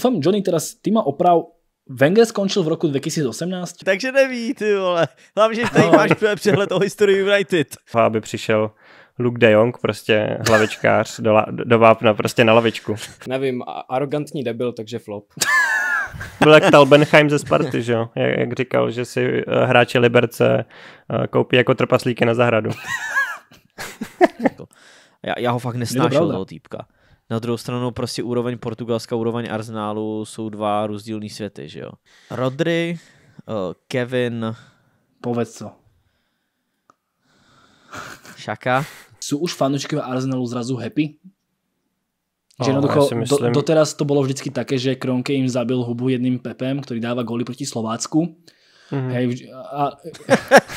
Doufám, Johnny teda ty má oprav Wenger skončil v roku 2018. Takže neví, ty vole. Hlavně, že tady no. máš přehled o historii United. Aby přišel Luke de Jong, prostě hlavičkář do, la, do vápna, prostě na lavičku. Nevím, arrogantní debil, takže flop. Byl jak Talbenheim ze Sparty, že jo? Jak, jak říkal, že si eh, hráči Liberce eh, koupí jako trpaslíky na zahradu. já, já ho fakt nesnášel, toho týpka. Na druhou stranu prostě úroveň Portugalska, úroveň Arsenalu jsou dva rozdílné světy, že jo. Rodry, eh, Kevin... Povedz co. Šaka. Jsou už fanoušci Arsenalu zrazu happy? Že no, jednoducho, no, myslím... do, doteraz to bolo vždycky také, že Kronke im zabil hubu jedným Pepem, ktorý dáva góly proti Slovácku Mm-hmm. Hej, a...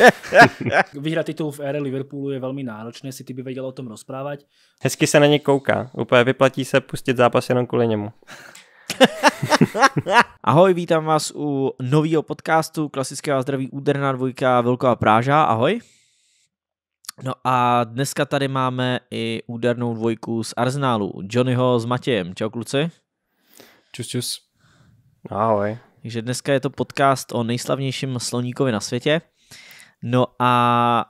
Vyhrát titul v ére Liverpoolu je velmi náročné, si ty by věděl o tom rozprávat. Hezky se na ně kouká, úplně vyplatí se pustit zápas jenom kvůli němu. ahoj, vítám vás u nového podcastu Klasického zdraví Úderná dvojka Velká Práža, ahoj. No a dneska tady máme i údernou dvojku z Arsenálu, Johnnyho s Matějem. Čau kluci. Čus, čus. No, ahoj. Takže dneska je to podcast o nejslavnějším sloníkovi na světě. No a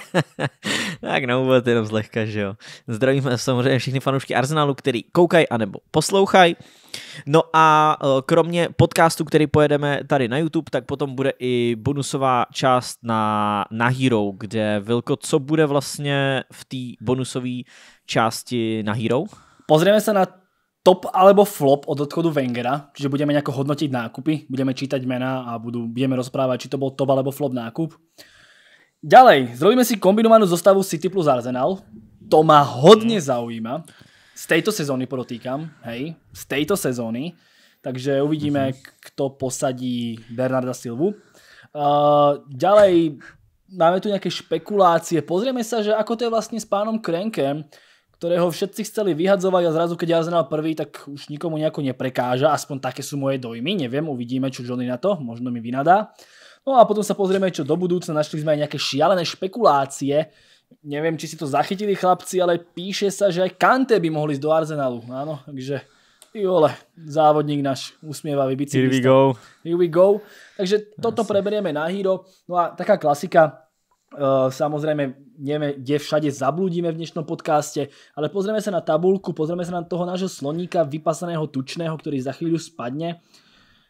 tak na úvod jenom zlehka, že jo. Zdravíme samozřejmě všechny fanoušky Arsenalu, který koukají anebo poslouchají. No a e, kromě podcastu, který pojedeme tady na YouTube, tak potom bude i bonusová část na, na Hero, kde Vilko, co bude vlastně v té bonusové části na Hero? Pozrieme se na top alebo flop od odchodu Wengera, čiže budeme nejako hodnotiť nákupy, budeme čítať mená a budu, budeme rozprávať, či to bol top alebo flop nákup. Ďalej, zrobíme si kombinovanú zostavu City plus Arsenal. To ma hodne mhm. zaujíma. Z tejto sezóny podotýkam, hej, z tejto sezóny. Takže uvidíme, mm-hmm. kto posadí Bernarda Silvu. Uh, ďalej, máme tu nejaké špekulácie. Pozrieme sa, že ako to je vlastne s pánom Krenkem ktorého všetci chceli vyhadzovať a zrazu, keď Arsenal prvý, tak už nikomu nejako neprekáža, aspoň také sú moje dojmy, neviem, uvidíme, čo Johnny na to, možno mi vynadá. No a potom sa pozrieme, čo do budúcna, našli sme aj nejaké šialené špekulácie, neviem, či si to zachytili chlapci, ale píše sa, že aj Kante by mohli ísť do Arsenalu, áno, takže Jole, vole, závodník náš, usmievavý bicyklista. Here we go. Here we go. Takže toto preberieme na hero. No a taká klasika, Eh, samozrejme nevieme, kde všade zablúdime v dnešnom podcaste, ale pozrieme sa na tabulku, pozrieme sa na toho nášho sloníka vypasaného tučného, ktorý za chvíľu spadne.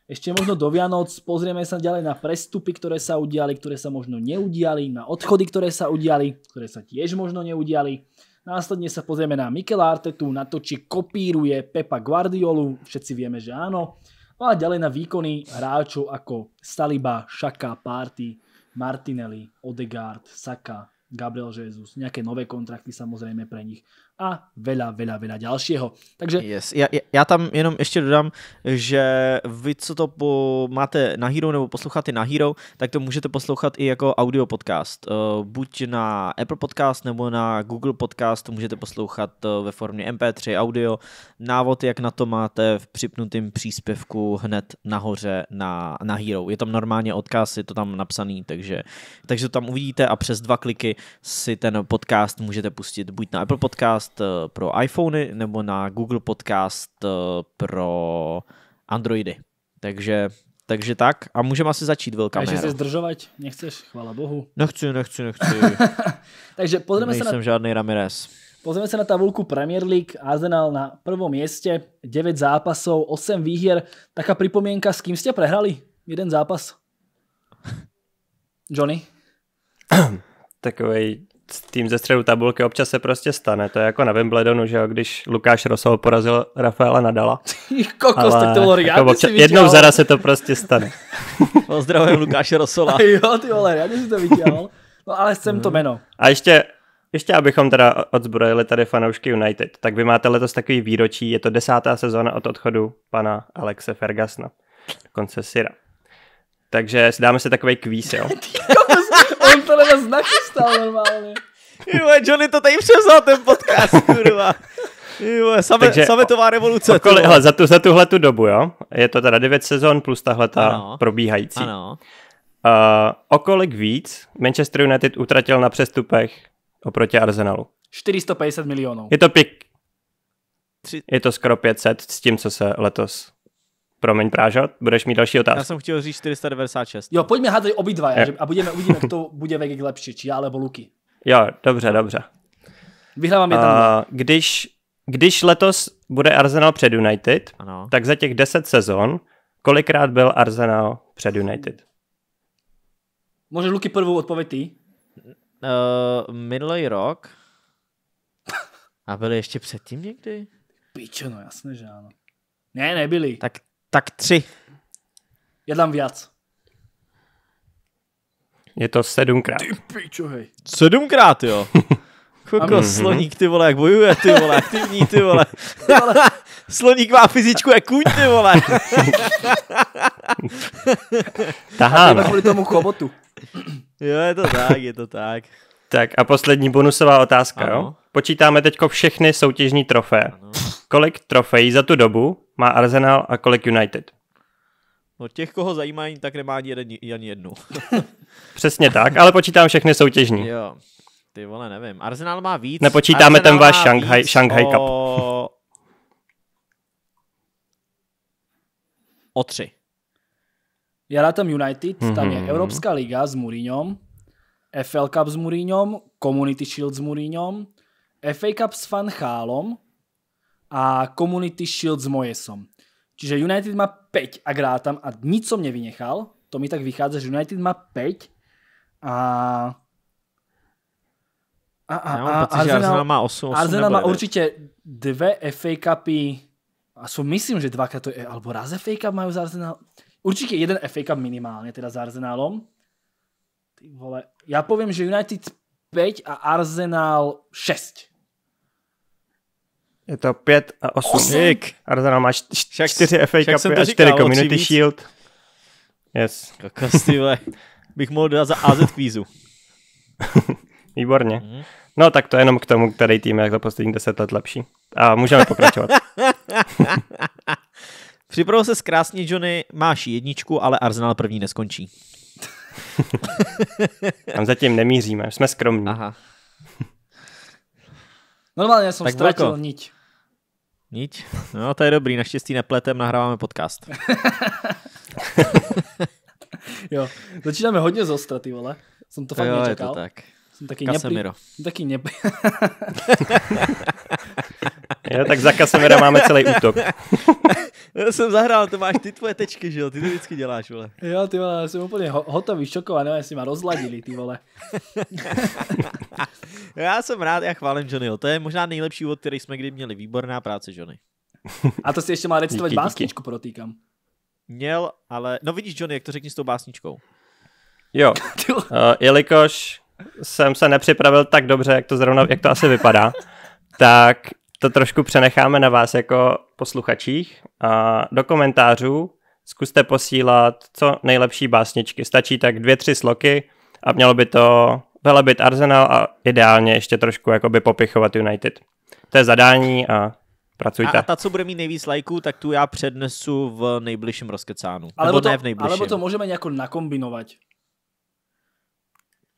Ešte možno do Vianoc pozrieme sa ďalej na prestupy, ktoré sa udiali, ktoré sa možno neudiali, na odchody, ktoré sa udiali, ktoré sa tiež možno neudiali. Následne sa pozrieme na Mikel Artetu, na to, či kopíruje Pepa Guardiolu, všetci vieme, že áno. No a ďalej na výkony hráčov ako Staliba, Šaka, Party, Martinelli, Odegaard, Saka, Gabriel Jesus, nejaké nové kontrakty samozrejme pre nich a veľa, veľa, veľa ďalšieho. Takže... Yes. Já, já tam jenom ještě dodám, že vy, co to po, máte na Hero nebo posloucháte na Hero, tak to můžete poslouchat i jako audio podcast. Uh, buď na Apple Podcast nebo na Google Podcast, to můžete poslouchat eh, ve formě MP3 audio. Návod, jak na to máte v připnutém příspěvku hned nahoře na, na Hero. Je tam normálně odkaz, je to tam napsaný, takže, takže to tam uvidíte a přes dva kliky si ten podcast můžete pustit buď na Apple Podcast, podcast eh, pro iPhony nebo na Google podcast eh, pro Androidy. Takže, takže tak a můžeme asi začít, velká Takže se zdržovat nechceš, chvála bohu. Nechci, nechci, nechci. takže pozrieme se na... Nejsem žádný Ramirez. Pozrieme se na tabulku Premier League. Arsenal na prvom mieste, 9 zápasov, 8 výhier. Taká pripomienka, s kým ste prehrali jeden zápas? Johnny? Takovej tým ze středu tabulky občas se prostě stane. To je jako na Wimbledonu, že jo, když Lukáš Rosol porazil Rafaela Nadala. Kokos, tak to bylo jako občas, Jednou zara se to prostě stane. Pozdravujem Lukáše Rosola. jo, ty vole, já jsem to viděl. No ale jsem to hmm. jméno. A ještě, ještě abychom teda odzbrojili tady fanoušky United, tak vy máte letos takový výročí, je to desátá sezóna od odchodu pana Alexe Fergasna, konce Syra. Takže dáme si takový kvíz, jo? On to na nás stál normálně. Jo, Johnny to tady převzal ten podcast, kurva. Jo, same, Takže, sametová revoluce. Okoli, hele, za, tu, za tuhle tu dobu, jo? Je to teda 9 sezon plus tahle ta probíhající. Ano. Uh, eh, okolik víc Manchester United utratil na přestupech oproti Arsenalu? 450 milionů. Je to pěk... Je to skoro 500 s tím, co se letos Promiň, Prážo, budeš mít další otázku. Já jsem chtěl říct 496. Jo, pojďme hádat dva, je. a budeme, uvidíme, kdo bude vegek lepší, či já nebo Luky. Jo, dobře, dobře. Vyhrávám je tam. když, když letos bude Arsenal před United, ano. tak za těch 10 sezon, kolikrát byl Arsenal před United? Může Luky prvou odpověď ty? Uh, minulý rok a byli ještě předtím někdy? Píčo, no jasné, že ano. Ne, nebyli. Tak tak tři. Je tam víc. Je to sedmkrát. Ty pičo, hej. Sedmkrát, jo. Koko, mhm. sloník, ty vole, jak bojuje, ty vole, aktivní, ty vole. sloník má fyzičku jak kůň, ty vole. Tahá. kvůli tomu chobotu. jo, je to tak, je to tak. Tak a poslední bonusová otázka, ano. jo? Počítáme teď všechny soutěžní trofé. Ano. Kolik trofejí za tu dobu, má Arsenal a kolik United? No těch, koho zajímá, tak nemá ani, jeden, ani jednu. Přesně tak, ale počítám všechny soutěžní. Jo, ty vole, nevím. Arsenal má víc. Nepočítáme Arsenal ten váš Shanghai, Shanghai o... Cup. o tři. Ja tam United, mm-hmm. tam je mhm. Evropská liga s Mourinhom, FL Cup s Mourinhom, Community Shield s Mourinhom, FA Cup s Van Chálom, a Community Shield s Mojesom. Čiže United má 5 a Grátam a nic som nevynechal. To mi tak vychádza, že United má 5 a a, a, a, a Arsenal, má 8, 8 Arsenal má určite dve FA Cupy a sú myslím, že dvakrát to je, alebo raz FA Cup majú z Arsenal. Určite jeden FA Cup minimálne, teda s Arsenalom. Ty vole. Ja poviem, že United 5 a Arsenal 6. Je to 5 a 8. Osik. Arsenal má 4 FA Cupy a 4 Community Shield. Yes. Kokos, ty Bych mohl dát za AZ kvízu. Výborně. Mhm. No tak to je jenom k tomu, který tým je jak za poslední 10 let lepší. A můžeme pokračovat. Připravil se krásně, Johnny, máš jedničku, ale Arsenal první neskončí. Tam zatím nemíříme, jsme skromní. Aha. Normálně jsem tak ztratil daleko. niť. Niť? No to je dobrý, naštěstí nepletem nahráváme podcast. jo, začínáme hodně zostra, ty vole. Jsem to fakt jo, nečekal. Je to tak. Jsem taky Kasemiro. Neplý, jsem taky neplý. jo, tak za Kasemira máme celý útok. já jsem zahrál, to máš ty tvoje tečky, že jo, ty to vždycky děláš, vole. Jo, ty vole, já jsem úplně hotový, šokovaný, nevím, jestli ma rozladili, ty vole. já jsem rád, já chválím Johnnyho, to je možná nejlepší úvod, který jsme kdy měli, výborná práce Johnny. A to si ještě má recitovat díky, básničku, díky. protýkám. Měl, ale, no vidíš Johnny, jak to řekni s tou básničkou. Jo, uh, jelikož jsem se nepřipravil tak dobře, jak to zrovna, jak to asi vypadá, tak to trošku přenecháme na vás jako posluchačích. A do komentářů zkuste posílat co nejlepší básničky. Stačí tak dvě, tři sloky a mělo by to velebit Arsenal a ideálně ještě trošku jakoby popichovat United. To je zadání a pracujte. A, a ta, co bude mít nejvíc lajků, tak tu já přednesu v nejbližším rozkecánu. Alebo Nebo to, ne v nejbližším. Alebo to můžeme nějak nakombinovat.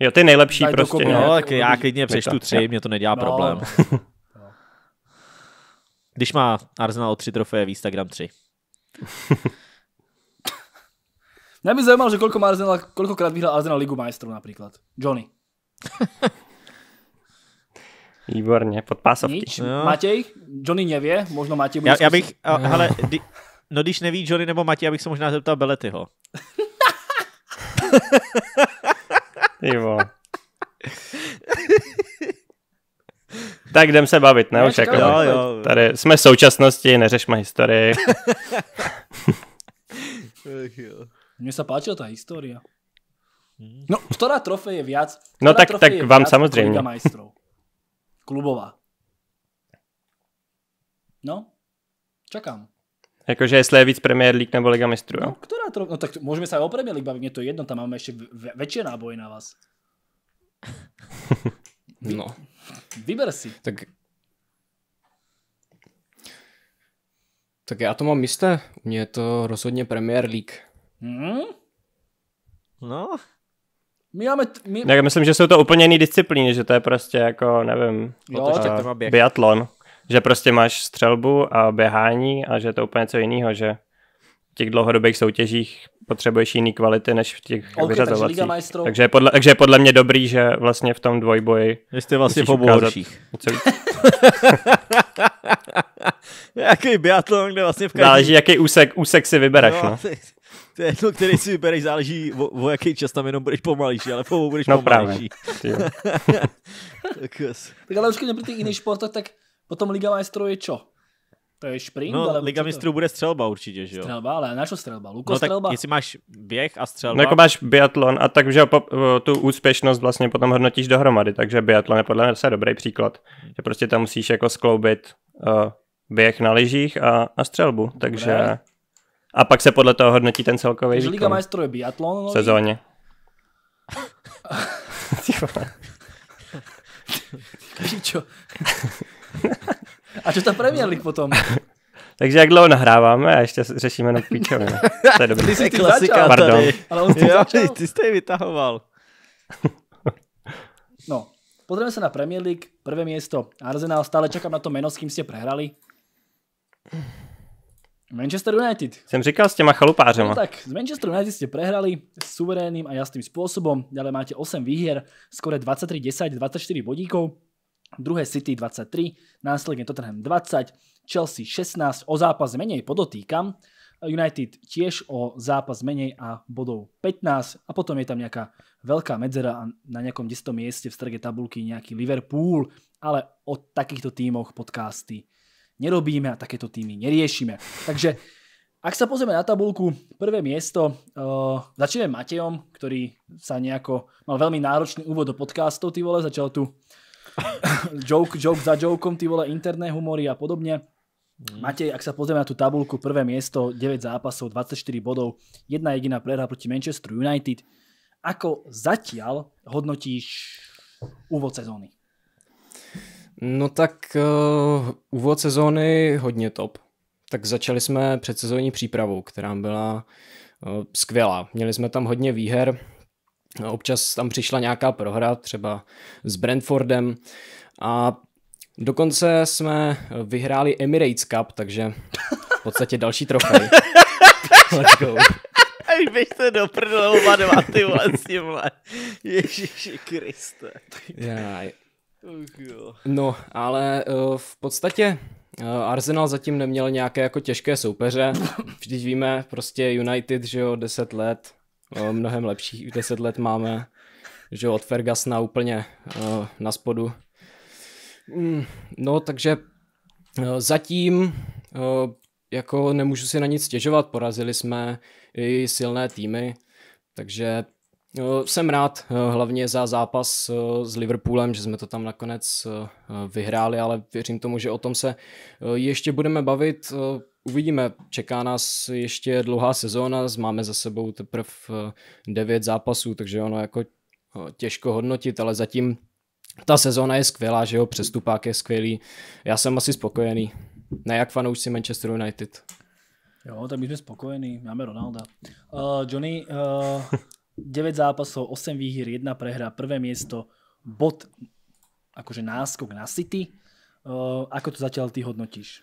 Jo, ty nejlepší Daj prostě. no, tak já klidně přečtu tři, mě to nedělá no. problém. Když má Arsenal o tři trofeje víc, tak dám tři. Mě by zajímalo, že koľko má Arsenal, kolikokrát vyhrál Arsenal Ligu majstrů například. Johnny. Výborně, pod pásovky. Nič. No. Matěj? Johnny nevě, možno Matěj bude já, já bych, a, no. hele, di, no když neví Johnny nebo Matěj, abych se možná zeptal Beletyho. Ivo. tak jdem se bavit, ne? No, už jako, jo, jo. Tady jsme v současnosti, neřešme historii. Mně se páčila ta historie. Hmm. No, která trofej je víc? No tak, tak vám samozrejme. majstrov. Klubová. No, čekám. Jakože jestli je víc Premier League nebo Liga mistrů, no, která trof... no tak můžeme se o Premier League bavit, mě to jedno, tam máme ještě větší náboj na vás. no. Vyber si. Tak Tak já to mám jisté. U mě je to rozhodně Premier League. Hmm? No. My máme... T- my... Tak myslím, že jsou to úplně jiné disciplíny, že to je prostě jako, nevím, jo, to biatlon. Že prostě máš střelbu a běhání a že je to úplně co jiného, že těch dlouhodobých soutěžích potřebuješ jiný kvality než v těch okay, vyřazovacích. Takže, majstrů... takže, je podle, takže je podle mě dobrý, že vlastně v tom dvojboji jste vlastně v obou Jaký biatlon, kde vlastně v každý... Záleží, jaký úsek, úsek si vybereš. No, no. To je který si vybereš, záleží o, o jaký čas tam jenom budeš pomalejší, ale po budeš no, pomalejší. tak, tak ale už pro ty jiný sport, tak potom Liga Maestro je čo? To je šprint, no, ale Liga mistrů bude střelba určitě, že jo? Střelba, ale na co střelba? Luko no, střelba. Tak jestli máš běh a střelba. No jako máš biatlon a takže po, eh, tu úspěšnost vlastně potom hodnotíš dohromady, takže biatlon je podle mě docela dobrý příklad. Že prostě tam musíš jako skloubit uh, běh na lyžích a, a střelbu, Dobre. takže... A pak se podle toho hodnotí ten celkový takže výkon. Liga mistrů je biatlon. No, v sezóně. Pičo. A co ta Premier League potom? Takže jak dlouho nahráváme a ještě řešíme na píčovinu. No. To je dobrý. Ty jsi ty klasika, pardon. Tady. Ale on jo, začal. ty jsi je vytahoval. no, pozrieme se na Premier League, prvé město. Arsenal, stále čekám na to jméno, s kým jste prehrali. Manchester United. Jsem říkal s těma chalupářema. No tak, z Manchester United jste prehrali suverénnym a jasným způsobem. Dále máte 8 výhier, skore 23-10, 24 bodíkov druhé City 23, následne Tottenham 20, Chelsea 16, o zápas menej podotýkam, United tiež o zápas menej a bodov 15 a potom je tam nejaká veľká medzera a na nejakom 10. mieste v strge tabulky nejaký Liverpool, ale o takýchto tímoch podcasty nerobíme a takéto týmy neriešime. Takže ak sa pozrieme na tabulku, prvé miesto, uh, začneme Matejom, ktorý sa nejako, mal veľmi náročný úvod do podcastov, ty vole, začal tu joke, joke za jokom, ty vole, interné humory a podobne. Mm. Matej, ak sa pozrieme na tú tabulku, prvé miesto, 9 zápasov, 24 bodov, jedna jediná prehra proti Manchester United. Ako zatiaľ hodnotíš úvod sezóny? No tak uh, úvod sezóny hodně top. Tak začali jsme předsezónní přípravou, která byla uh, skvělá. Měli jsme tam hodně výher, Občas tam přišla nějaká prohra, třeba s Brentfordem a dokonce jsme vyhráli Emirates Cup, takže v podstatě další trofej. Let's go. bych se do prdele oba dva, ty vole, s Ježiši Kriste. No, ale eh, v podstatě eh, Arsenal zatím neměl nějaké jako těžké soupeře. Vždyť víme, prostě United, že jo, 10 let, No, mnohem lepších. Deset let máme že od Fergasna úplně eh, na spodu. Mm, no, takže eh, zatím eh, jako nemůžu si na nic stěžovat, porazili jsme i silné týmy, takže jsem rád hlavně za zápas s Liverpoolem, že jsme to tam nakonec vyhráli, ale věřím tomu, že o tom se ještě budeme bavit uvidíme. Čeká nás ještě dlouhá sezóna, máme za sebou teprve 9 eh, zápasů, takže ono jako eh, těžko hodnotit, ale zatím ta sezóna je skvělá, že jo, přestupák je skvělý. Já jsem asi spokojený. Ne jak fanoušci Manchester United. Jo, tak my jsme spokojení, máme Ronalda. Uh, Johnny, uh, 9 zápasů, 8 výhry, 1 prehra, prvé místo, bod, akože náskok na City. Uh, ako to zatiaľ ty hodnotíš?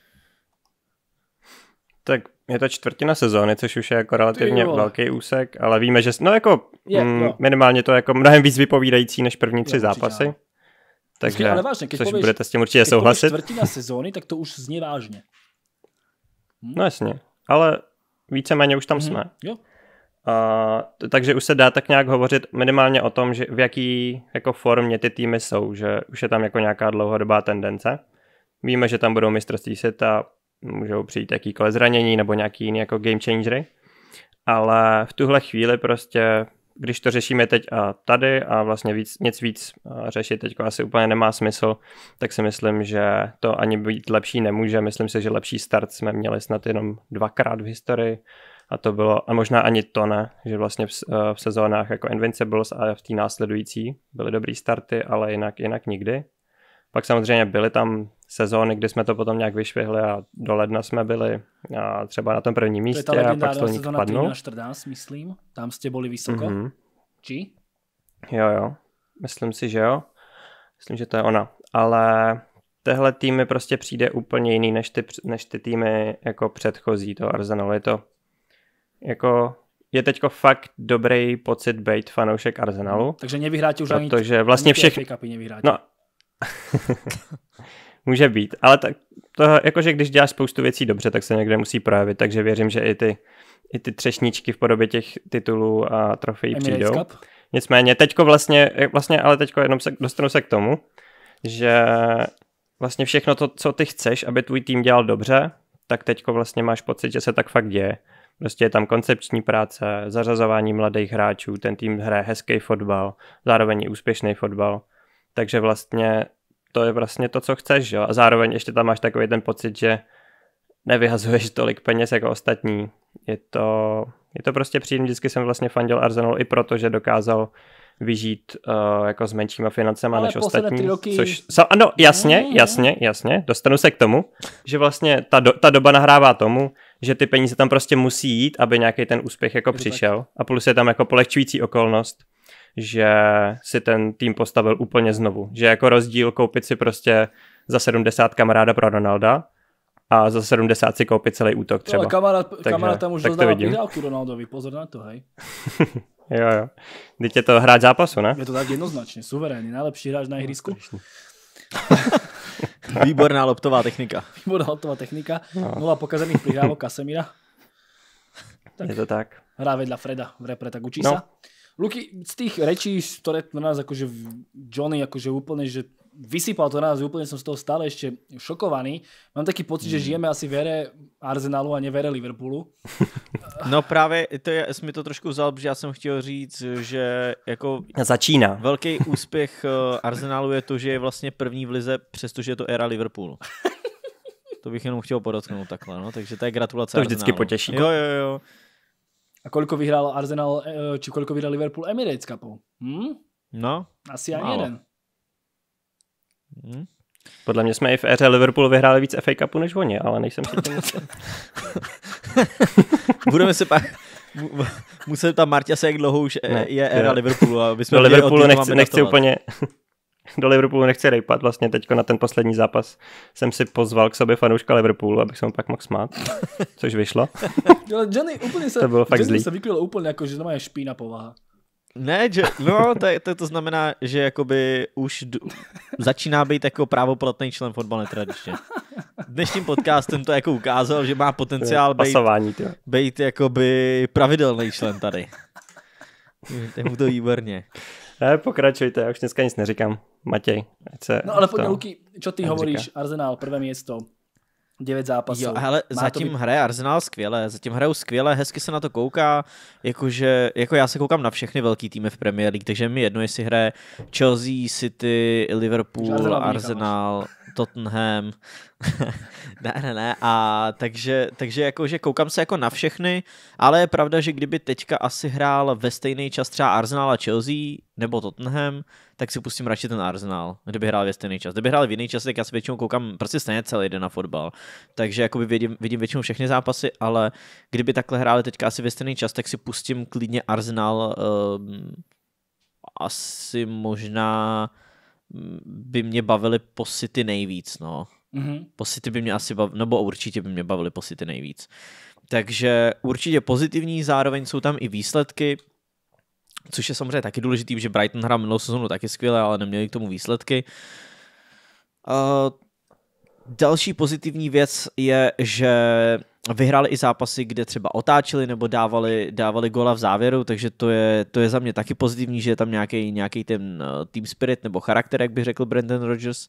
Tak je to čtvrtina sezóny, což už je jako relativně velký úsek, ale víme, že no jako je, mm, minimálně to je jako mnohem víc vypovídající než první tři je, zápasy. Určitě, takže, ale vážně, což pověš, budete s tím určitě souhlasit. čtvrtina sezóny, tak to už zní vážně. Hm? No jasně, ale víceméně už tam hmm. jsme. Jo. Uh, takže už se dá tak nějak hovořit minimálně o tom, že v jaký jako formě ty týmy jsou, že už je tam jako nějaká dlouhodobá tendence. Víme, že tam budou mistrovství světa, můžou přijít jakýkoliv zranění nebo nějaký jiný jako game changery. Ale v tuhle chvíli prostě, když to řešíme teď a tady a vlastně víc, nic víc eh, řešit teď asi úplně nemá smysl, tak si myslím, že to ani být lepší nemůže. Myslím si, že lepší start jsme měli snad jenom dvakrát v historii a to bylo, a možná ani to ne, že vlastně v, eh, v sezónách jako Invincibles a v té následující byly dobrý starty, ale jinak, jinak nikdy. Pak samozřejmě byly tam sezóny, kdy jsme to potom nějak vyšvihli a do ledna jsme byli a třeba na tom prvním místě to je ta a pak Sloník padnul. 14, myslím, tam jste byli vysoko. Mm-hmm. Či? Jo, jo, myslím si, že jo. Myslím, že to je ona. Ale tehle týmy prostě přijde úplně jiný než ty, než ty týmy jako předchozí to Arsenal. Je to jako je teďko fakt dobrý pocit být fanoušek Arsenalu. Mhm. Takže nevyhráte už protože vlastně ani, vlastně všech... nevyhráte. No, Může být, ale tak to, jakože když děláš spoustu věcí dobře, tak se někde musí projevit, takže věřím, že i ty, i ty třešničky v podobě těch titulů a trofejí přijdou. Cup. Nicméně, teďko vlastně, eh, vlastně ale teďko jenom se, dostanu se k tomu, že vlastně všechno to, co ty chceš, aby tvůj tým dělal dobře, tak teďko vlastně máš pocit, že se tak fakt děje. Prostě je tam koncepční práce, zařazování mladých hráčů, ten tým hraje hezký fotbal, zároveň úspěšný fotbal takže vlastně to je vlastně to, co chceš, jo. A zároveň ještě tam máš takový ten pocit, že nevyhazuješ tolik peněz jako ostatní. Je to, je to prostě příjemný. Vždycky jsem vlastně fandil Arsenal i proto, že dokázal vyžít uh, jako s menšíma financema Ale než ostatní. Roky... Což, ano, jasně, ne, mm. jasně, jasně. Dostanu se k tomu, že vlastně ta, do, ta doba nahrává tomu, že ty peníze tam prostě musí jít, aby nějaký ten úspěch jako přišel. Tak. A plus je tam jako polehčující okolnost, že si ten tým postavil úplně znovu. Že jako rozdíl koupit si prostě za 70 kamaráda pro Ronalda a za 70 si koupit celý útok třeba. No, kamarád, Takže, kamarád tam už rozdává pidálku Ronaldovi, pozor na to, hej. jo, jo. Teď je to hráč zápasu, ne? Je to tak jednoznačně, suverénní, nejlepší hráč na ihrisku. Výborná loptová technika. Výborná loptová technika. No. Nula pokazených prihrávok Kasemira. Tak. Je to tak. Hrá vedľa Freda v repre, tak učí no. sa. Luky, z tých rečí, ktoré na nás akože Johnny akože úplne, že vysypal to na nás, úplne som z toho stále ešte šokovaný. Mám taký pocit, mm. že žijeme asi vere Arsenalu a nevere Liverpoolu. No právě to je, mi to trošku vzal, protože ja jsem chtěl říct, že jako začíná. Velký úspěch eh, Arsenalu je to, že je vlastně první v lize, přestože je to era Liverpoolu. To bych jenom chtěl podotknout takhle, no. takže to je gratulace To vždycky Arsenalu. potěší. Jo, jo, jo. A koliko vyhrál Arsenal, eh, či koliko vyhrál Liverpool Emirates Cupu? Hm? No. Asi ani málo. jeden. Hm? Podle mě jsme i v éře Liverpoolu vyhráli víc FA Cupu než oni, ale nejsem si tím Budeme se pak... Musel tam Marta se, jak dlouho už je, je éra Liverpoolu, aby jsme no, Liverpoolu nechci, nechci úplně, do Liverpoolu nechci rejpat. Vlastně teď na ten poslední zápas jsem si pozval k sobě fanouška Liverpoolu, abych se mu pak mohl smát, což vyšlo. Johnny úplně se, to bylo fakt Johnny zlý. se vyklil úplně jako, že to je špína povaha. Ne, že, no, to, to, to znamená, že jakoby už d- začíná být jako právoplatný člen fotbalné tradičně. Dnešním podcastem to jako ukázal, že má potenciál být, pasování, tě. být jakoby pravidelný člen tady. Je mu to výborně. Ne, pokračujte, já už dneska nic neříkám. Matěj, ať se... No ale pojďme, Luky, co ty hovoríš? Říká. Arsenál, prvé město. 9 zápasů. Jo, hele, Má zatím být... hraje Arsenal skvěle, zatím hrajou skvěle, hezky se na to kouká, jakože, jako já se koukám na všechny velký týmy v Premier League, takže mi jedno, jestli hraje Chelsea, City, Liverpool, Arsenal, Tottenham. ne, ne, ne. A takže, takže jako, že koukám se jako na všechny, ale je pravda, že kdyby teďka asi hrál ve stejný čas třeba Arsenal a Chelsea nebo Tottenham, tak si pustím radši ten Arsenal, kdyby hrál ve stejný čas. Kdyby hrál v jiný čas, tak já si většinou koukám prostě stejně celý den na fotbal. Takže jakoby vidím, vidím většinou všechny zápasy, ale kdyby takhle hráli teďka asi ve stejný čas, tak si pustím klidně Arsenal um, asi možná by mě bavily posity nejvíc, no. Mm-hmm. Posity by mě asi bavily, nebo určitě by mě bavily posity nejvíc. Takže určitě pozitivní, zároveň jsou tam i výsledky, což je samozřejmě taky důležitý, že Brighton hra minulou sezonu taky skvěle, ale neměli k tomu výsledky. Uh, další pozitivní věc je, že vyhráli i zápasy, kde třeba otáčeli nebo dávali, dávali gola v závěru, takže to je, to je za mě taky pozitivní, že je tam nějaký, nějaký ten eh, team spirit nebo charakter, jak bych řekl Brandon Rogers.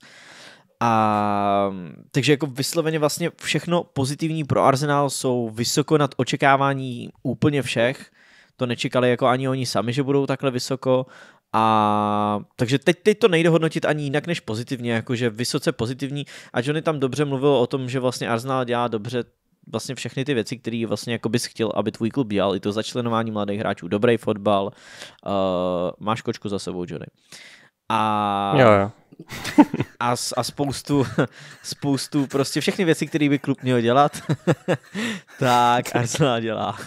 A, takže jako vysloveně vlastně všechno pozitivní pro Arsenal jsou vysoko nad očekávání úplně všech. To nečekali jako ani oni sami, že budou takhle vysoko. A takže teď, teď to nejde hodnotit ani jinak než pozitivně, jakože vysoce pozitivní. A Johnny tam dobře mluvil o tom, že vlastně Arsenal dělá dobře vlastně všechny ty věci, které vlastně jako bys chtěl, aby tvůj klub dělal, i to začlenování mladých hráčů, dobrý fotbal, uh, máš kočku za sebou, Johnny. A, jo, jo. a, a spoustu, spoustu, prostě všechny věci, které by klub měl dělat, tak Arsenal dělá.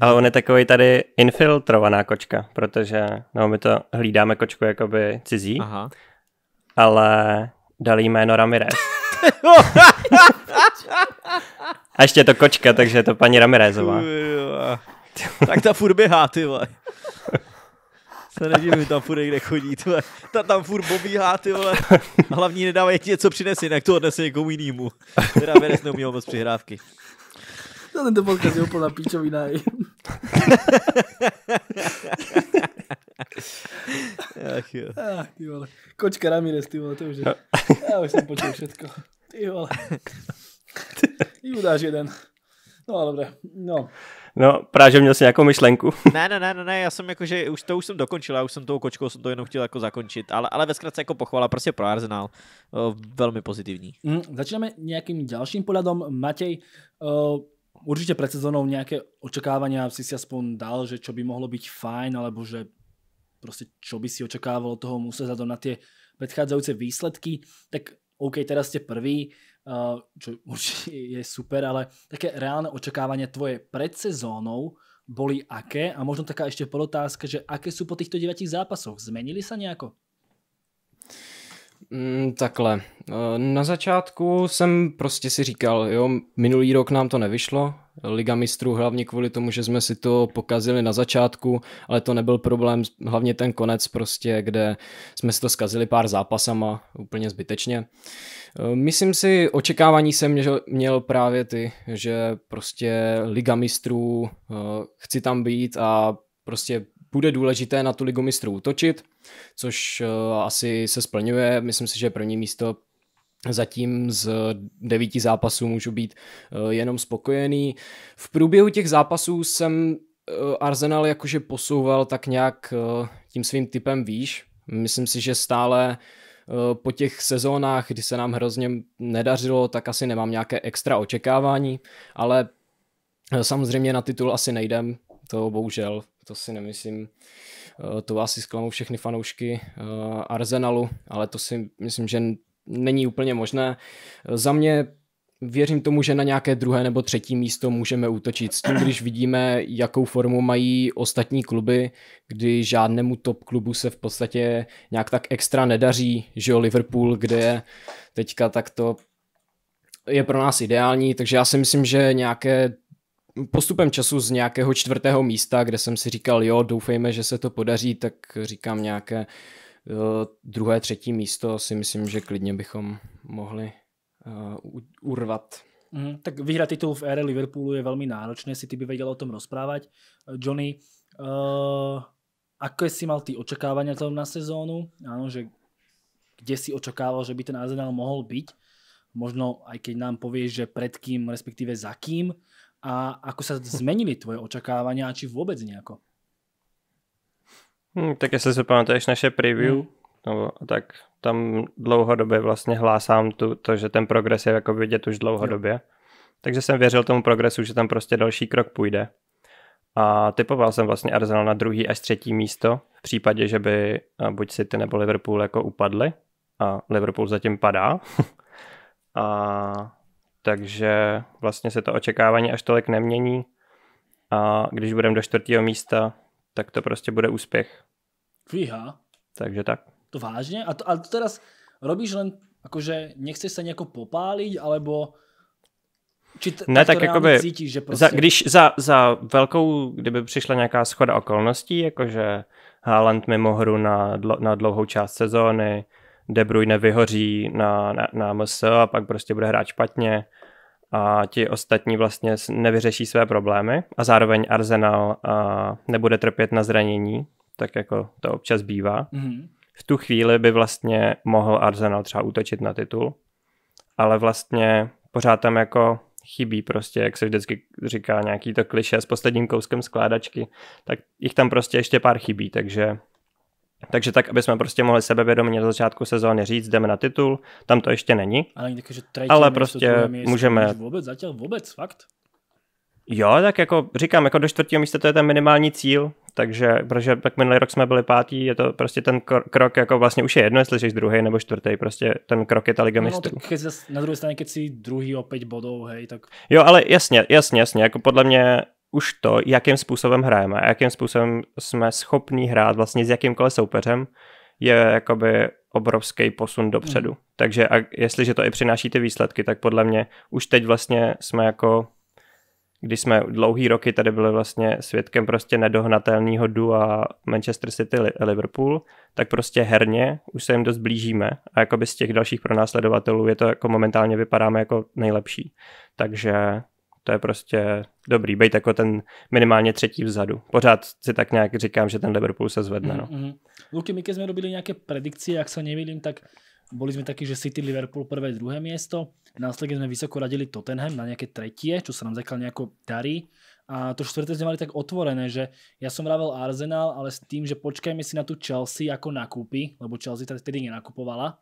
Ale on je takový tady infiltrovaná kočka, protože no, my to hlídáme kočku jakoby cizí, Aha. ale dali jméno Ramirez. A ještě je to kočka, takže je to paní Ramirezová. tak ta furt běhá, ty vole. Se nedivím, tam furt někde chodí, ty vole. Ta tam furt bobíhá, ty vole. A hlavní nedávají ti něco přinesi, jinak to odnese někomu jinému. Ramirez Veres moc přihrávky. No, ten to podcast je úplná píčovina. Ach jo. Ach, ty vole. Kočka Ramirez, ty vole, to už je. Já už jsem počul všetko. Ty vole. Judáš jeden. No ale dobré, no. No, právě měl jsi nějakou myšlenku. ne, ne, ne, ne, ne, já jsem jako, že už to už jsem dokončil, já už jsem tou kočkou jsem to jenom chtěl jako zakončit, ale, ale ve zkratce jako pochvala, prostě pro Arsenal, eh, velmi pozitivní. Mm, začínáme nějakým dalším pohledem, Matěj, uh, určitě před sezónou nějaké očekávání si si aspoň dal, že čo by mohlo být fajn, alebo že prostě čo by si očekával toho musel za na ty předcházející výsledky, tak OK, teraz ste prvý, eh, čo určite je super, ale také reálne očakávanie tvoje pred sezónou boli aké? A možno taká ešte podotázka, že aké sú po týchto 9 zápasoch? Zmenili sa nejako? Mm, takhle. Eh, na začátku jsem prostě si říkal, jo, minulý rok nám to nevyšlo, Liga mistrů hlavně kvůli tomu, že jsme si to pokazili na začátku, ale to nebyl problém, hlavně ten konec prostě, kde jsme si to skazili pár zápasama úplně zbytečně. E, myslím si, očekávání jsem měl, právě ty, že prostě Liga mistrů, e, chci tam být a prostě bude důležité na tu ligu mistrů útočit, což e, asi se splňuje. Myslím si, že první místo Zatím z devíti zápasů můžu být eh, jenom spokojený. V průběhu těch zápasů jsem eh, Arsenal jakože posouval tak nějak eh, tím svým typem výš. Myslím si, že stále po těch sezónách, kdy se nám hrozně nedařilo, tak asi nemám nějaké extra očekávání, ale samozřejmě na titul asi nejdem, to bohužel, to si nemyslím, to asi zklamou všechny fanoušky Arsenalu, ale to si myslím, že není úplně možné. Za mě věřím tomu, že na nějaké druhé nebo třetí místo můžeme útočit. S tím, když vidíme, jakou formu mají ostatní kluby, kdy žádnému top klubu se v podstatě nějak tak extra nedaří, že jo, Liverpool, kde je teďka, takto je pro nás ideální, takže já si myslím, že nějaké postupem času z nějakého čtvrtého místa, kde jsem si říkal, jo, doufejme, že se to podaří, tak říkám nějaké druhé, třetí místo si myslím, že klidně bychom mohli uh, urvat. Mm, tak vyhrát titul v ére Liverpoolu je velmi náročné, ty by věděl o tom rozprávat. Eh, Johnny, uh, ako si mal ty očekávání na sezónu? Ano, že kde si očekával, že by ten Arsenal mohl být. Možno aj keď nám povieš, že pred kým, respektíve za kým a ako sa zmenili tvoje očakávania, či vôbec nejako? Hmm, tak jestli se pamatuješ naše preview, hmm. no, tak tam dlouhodobě vlastně hlásám tu, to, že ten progres je jako vidět už dlouhodobě. Jo. Takže jsem věřil tomu progresu, že tam prostě další krok půjde. A typoval jsem vlastně Arsenal na druhý až třetí místo v případě, že by buď City nebo Liverpool jako upadly. A Liverpool zatím padá. a takže vlastně se to očekávání až tolik nemění. A když budeme do čtvrtého místa, tak to prostě bude úspěch. Fíha. Takže tak. To vážně? A to, a to teraz robíš len, jakože nechceš se nějako popálit, alebo či t- ne, tak jakoby, cítíš, že prostě... za, když za, za velkou, kdyby přišla nějaká schoda okolností, jakože Haaland mimo hru na, dlo, na dlouhou část sezóny, De Bruyne vyhoří na, na, na MS a pak prostě bude hrát špatně, a ti ostatní vlastně nevyřeší své problémy a zároveň Arsenal a nebude trpět na zranění, tak jako to občas bývá. Mm-hmm. V tu chvíli by vlastně mohl Arsenal třeba útočit na titul, ale vlastně pořád tam jako chybí prostě, jak se vždycky říká nějaký to kliše s posledním kouskem skládačky, tak jich tam prostě ještě pár chybí, takže takže tak, aby jsme prostě mohli sebevědomě na začátku sezóny říct, jdeme na titul, tam to ještě není. Ale, někde, že ale prostě můžeme... Vůbec, zatím vůbec, fakt? Jo, tak jako říkám, jako do čtvrtého místa to je ten minimální cíl, takže, protože tak minulý rok jsme byli pátí, je to prostě ten krok, jako vlastně už je jedno, jestli jsi druhý nebo čtvrtý, prostě ten krok je ta Liga no, no mistrů. tak na druhé straně, keď si druhý o pět bodů, hej, tak... Jo, ale jasně, jasně, jasně, jako podle mě už to, jakým způsobem hrajeme jakým způsobem jsme schopni hrát vlastně s jakýmkoliv soupeřem, je jakoby obrovský posun dopředu. Mm. Takže a jestliže to i přináší ty výsledky, tak podle mě už teď vlastně jsme jako, když jsme dlouhý roky tady byli vlastně svědkem prostě nedohnatelného dua Manchester City Liverpool, tak prostě herně už se jim dost blížíme a jakoby z těch dalších pronásledovatelů je to jako momentálně vypadáme jako nejlepší. Takže to je prostě dobrý, být jako ten minimálně třetí vzadu. Pořád si tak nějak říkám, že ten Liverpool se zvedne. No. Mm-hmm. Luky, my když jsme robili nějaké predikcie, jak se nevidím, tak byli jsme taky, že City, Liverpool prvé, druhé město, Následně jsme vysoko radili Tottenham na nějaké třetí, co se nám zatiaľ nejako darí. A to štvrté sme mali tak otvorené, že ja som rával Arsenal, ale s tým, že počkajme si na tu Chelsea ako nakúpi, lebo Chelsea tady tedy nenakupovala.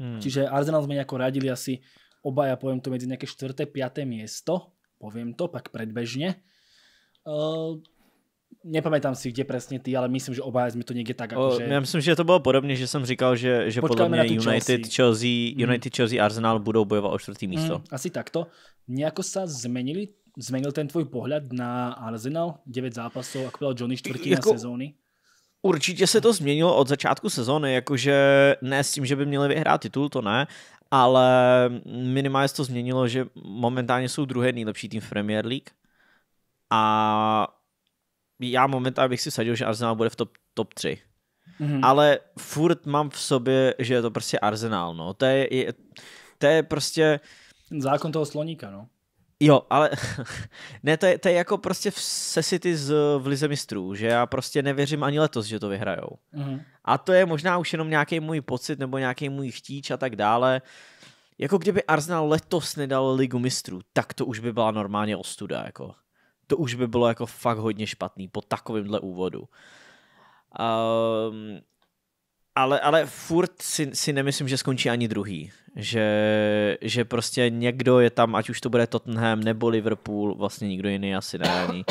Hmm. Čiže Arsenal sme nejako radili asi obaja, poviem to, medzi nejaké čtvrté, 5. miesto poviem to pak predbežne. Uh, nepamätám si, kde presne ty, ale myslím, že oba sme to niekde tak o, myslím, že to bylo podobne, že jsem říkal, že, že Počkáme United, Chelsea, Chelsea, mhm. United, Chelsea, Arsenal budú bojovať o čtvrtý mhm, místo. Mm, asi takto. Nejako sa zmenili zmenil ten tvoj pohled na Arsenal? 9 zápasů, jak byl Johnny čtvrtina jako, sezóny? Určitě se to změnilo od začátku sezóny, jakože ne s tím, že by měli vyhrát titul, to ne, ale minimálně se to změnilo, že momentálně jsou druhé nejlepší tým v Premier League a já momentálně bych si sadil, že Arsenal bude v top, top 3. Mm-hmm. Ale furt mám v sobě, že je to prostě Arsenal, no. To je, je, to je prostě... Zákon toho sloníka, no. Jo, ale ne, to je, to je jako prostě v sesity z, v Lize mistrů, že já prostě nevěřím ani letos, že to vyhrajou. Mm. A to je možná už jenom nějaký můj pocit nebo nějaký můj chtíč a tak dále. Jako kdyby Arsenal letos nedal Ligu mistrů, tak to už by byla normálně ostuda, jako. To už by bylo jako fakt hodně špatný po takovémhle úvodu. Um, ale, ale furt si, si nemyslím, že skončí ani druhý. Že, že prostě někdo je tam, ať už to bude Tottenham nebo Liverpool, vlastně nikdo jiný asi ne. Ani.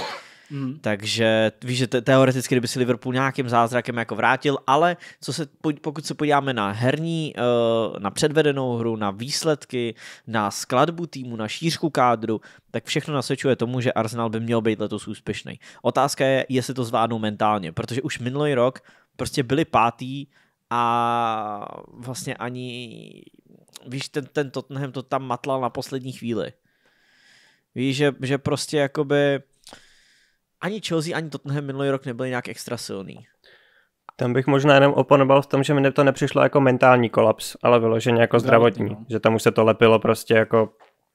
Mm. Takže víš, že teoreticky, kdyby si Liverpool nějakým zázrakem jako vrátil, ale co se, pokud se podíváme na herní, eh, na předvedenou hru, na výsledky, na skladbu týmu, na šířku kádru, tak všechno nasvědčuje tomu, že Arsenal by měl být letos úspěšný. Otázka je, jestli to zvládnou mentálně, protože už minulý rok prostě byli pátý a vlastně ani, víš, ten, ten Tottenham to tam matlal na poslední chvíli. Víš, že, že prostě jakoby ani Chelsea, ani Tottenham minulý rok nebyli nějak extra silný. Tam bych možná jenom oponoval v tom, že mi to nepřišlo jako mentální kolaps, ale vyloženě jako zdravotní. zdravotní no. Že tam už se to lepilo prostě jako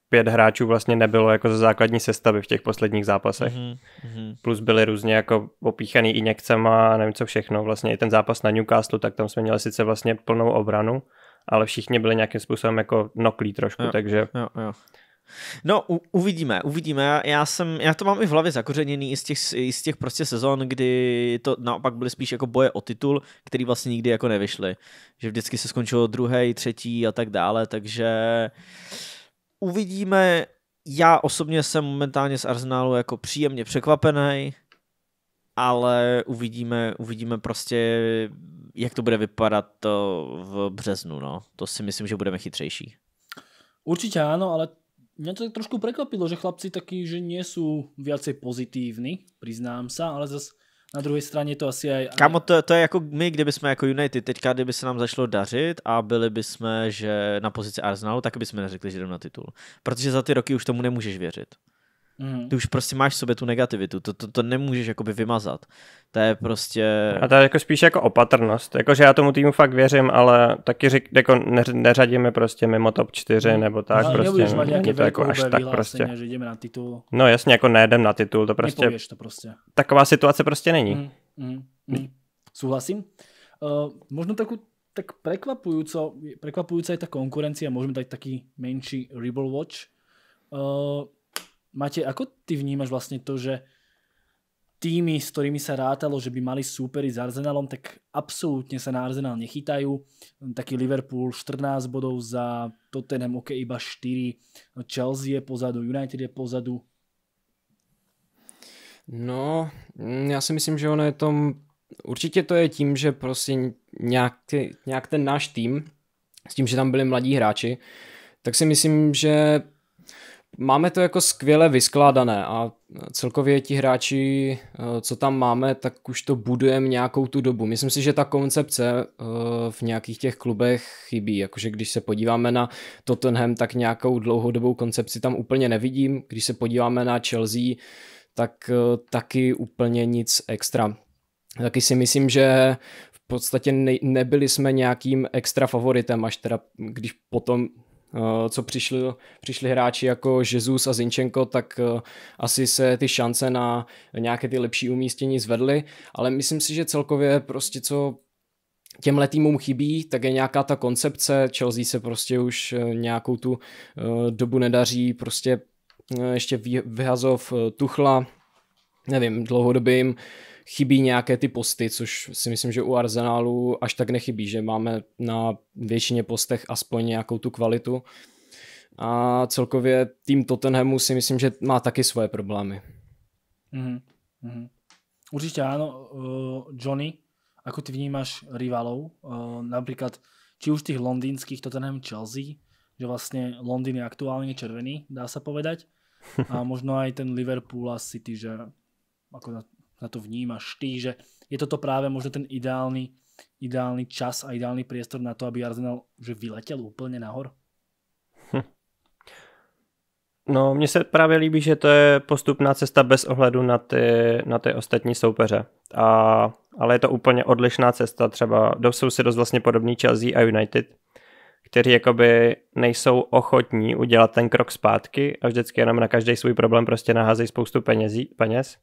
pět hráčů vlastně nebylo jako ze základní sestavy v těch posledních zápasech. Mm-hmm. Plus byly různě jako opíchaný i někcema a nevím co všechno. Vlastně i ten zápas na Newcastle, tak tam jsme měli sice vlastně plnou obranu, ale všichni byli nějakým způsobem jako noklí trošku, jo, takže... Jo, jo. No, u, uvidíme, uvidíme. Já jsem, já to mám i v hlavě zakořeněný z těch, z těch prostě sezon, kdy to naopak byly spíš jako boje o titul, který vlastně nikdy jako nevyšly. Že vždycky se skončilo druhý, třetí a tak dále, takže uh, uvidíme. Já osobně jsem momentálně z Arsenálu jako příjemně překvapený, ale uvidíme, uvidíme prostě, jak to bude vypadat to v březnu. No. To si myslím, že budeme chytřejší. Určitě ano, ale mě to tak trošku překvapilo, že chlapci taky, že nie sú viacej pozitívni, priznám sa, ale zase na druhé straně to asi je... Kámo, to, to je jako my, kdyby jsme jako United, teďka kdyby se nám začalo dařit a byli bychom že na pozici Arsenalu, tak bychom neřekli, že jdeme na titul. Protože za ty roky už tomu nemůžeš věřit. Mm. Ty už prostě máš v sobě tu negativitu, to, to, to nemůžeš jakoby vymazat. To je prostě... A to je jako spíš jako opatrnost, jakože já tomu týmu fakt věřím, ale taky řek, jako neřadíme prostě mimo top 4 mhm. nebo tak, no, prostě není to jako až tak prostě. Že jdeme na titul. No jasně, jako nejedem na titul, to prostě... Nepověš to prostě. Taková situace prostě není. Mm, mm, mm. Súhlasím. Uh, eh, možno takovou tak prekvapujúco, prekvapujúca je tá konkurencia, môžeme dať taký menší Rebel Watch. Uh, Mate, ako ty vnímaš vlastne to, že týmy, s ktorými sa rátalo, že by mali súperi s Arsenalom, tak absolútne sa na Arsenal nechytajú. Taký Liverpool 14 bodov za Tottenham, ok, iba 4. Chelsea je pozadu, United je pozadu. No, mm, já si myslím, že ono je tom, určitě to je tím, že prostě nějak, nějak ten náš tým, s tím, že tam byli mladí hráči, tak si myslím, že máme to jako skvěle vyskládané a celkově ti hráči, eh, co tam máme, tak už to budujeme nějakou tu dobu. Myslím si, že ta koncepce eh, v nějakých těch klubech chybí, jakože když se podíváme na Tottenham, tak nějakou dlouhodobou koncepci tam úplně nevidím, když se podíváme na Chelsea, tak eh, taky úplně nic extra. Taky si myslím, že v podstatě ne, nebyli jsme nějakým extra favoritem, až teda když potom Eh, co přišli, přišli hráči jako Jesus a Zinčenko, tak eh, asi se ty šance na nějaké ty lepší umístění zvedly, ale myslím si, že celkově prostě co těmhle týmům chybí, tak je nějaká ta koncepce, Chelsea se prostě už eh, nějakou tu dobu nedaří, prostě ještě vyhazov Tuchla, nevím, dlouhodobým chybí nějaké ty posty, což si myslím, že u Arsenalu až tak nechybí, že máme na většině postech aspoň nějakou tu kvalitu. A celkově tým Tottenhamu si myslím, že má taky svoje problémy. Mm-hmm. Mm-hmm. Určitě ano. Uh, Johnny, jako ty vnímáš rivalů, Uh, eh, například či už tých Londýnských Tottenham Chelsea, že vlastně Londýn je aktuálně červený, dá se povedať. A možno aj ten Liverpool a City, že ako na to vnímaš ty, že je toto právě možná ten ideální, ideální čas a ideální priestor na to, aby Arsenal že vyletěl úplně nahor? Hm. No, mně se právě líbí, že to je postupná cesta bez ohledu na ty, na ty ostatní soupeře. A, ale je to úplně odlišná cesta. Třeba jsou si dost vlastně podobný Chelsea a United, kteří jakoby nejsou ochotní udělat ten krok zpátky a vždycky jenom na každý svůj problém prostě naházejí spoustu penězí, peněz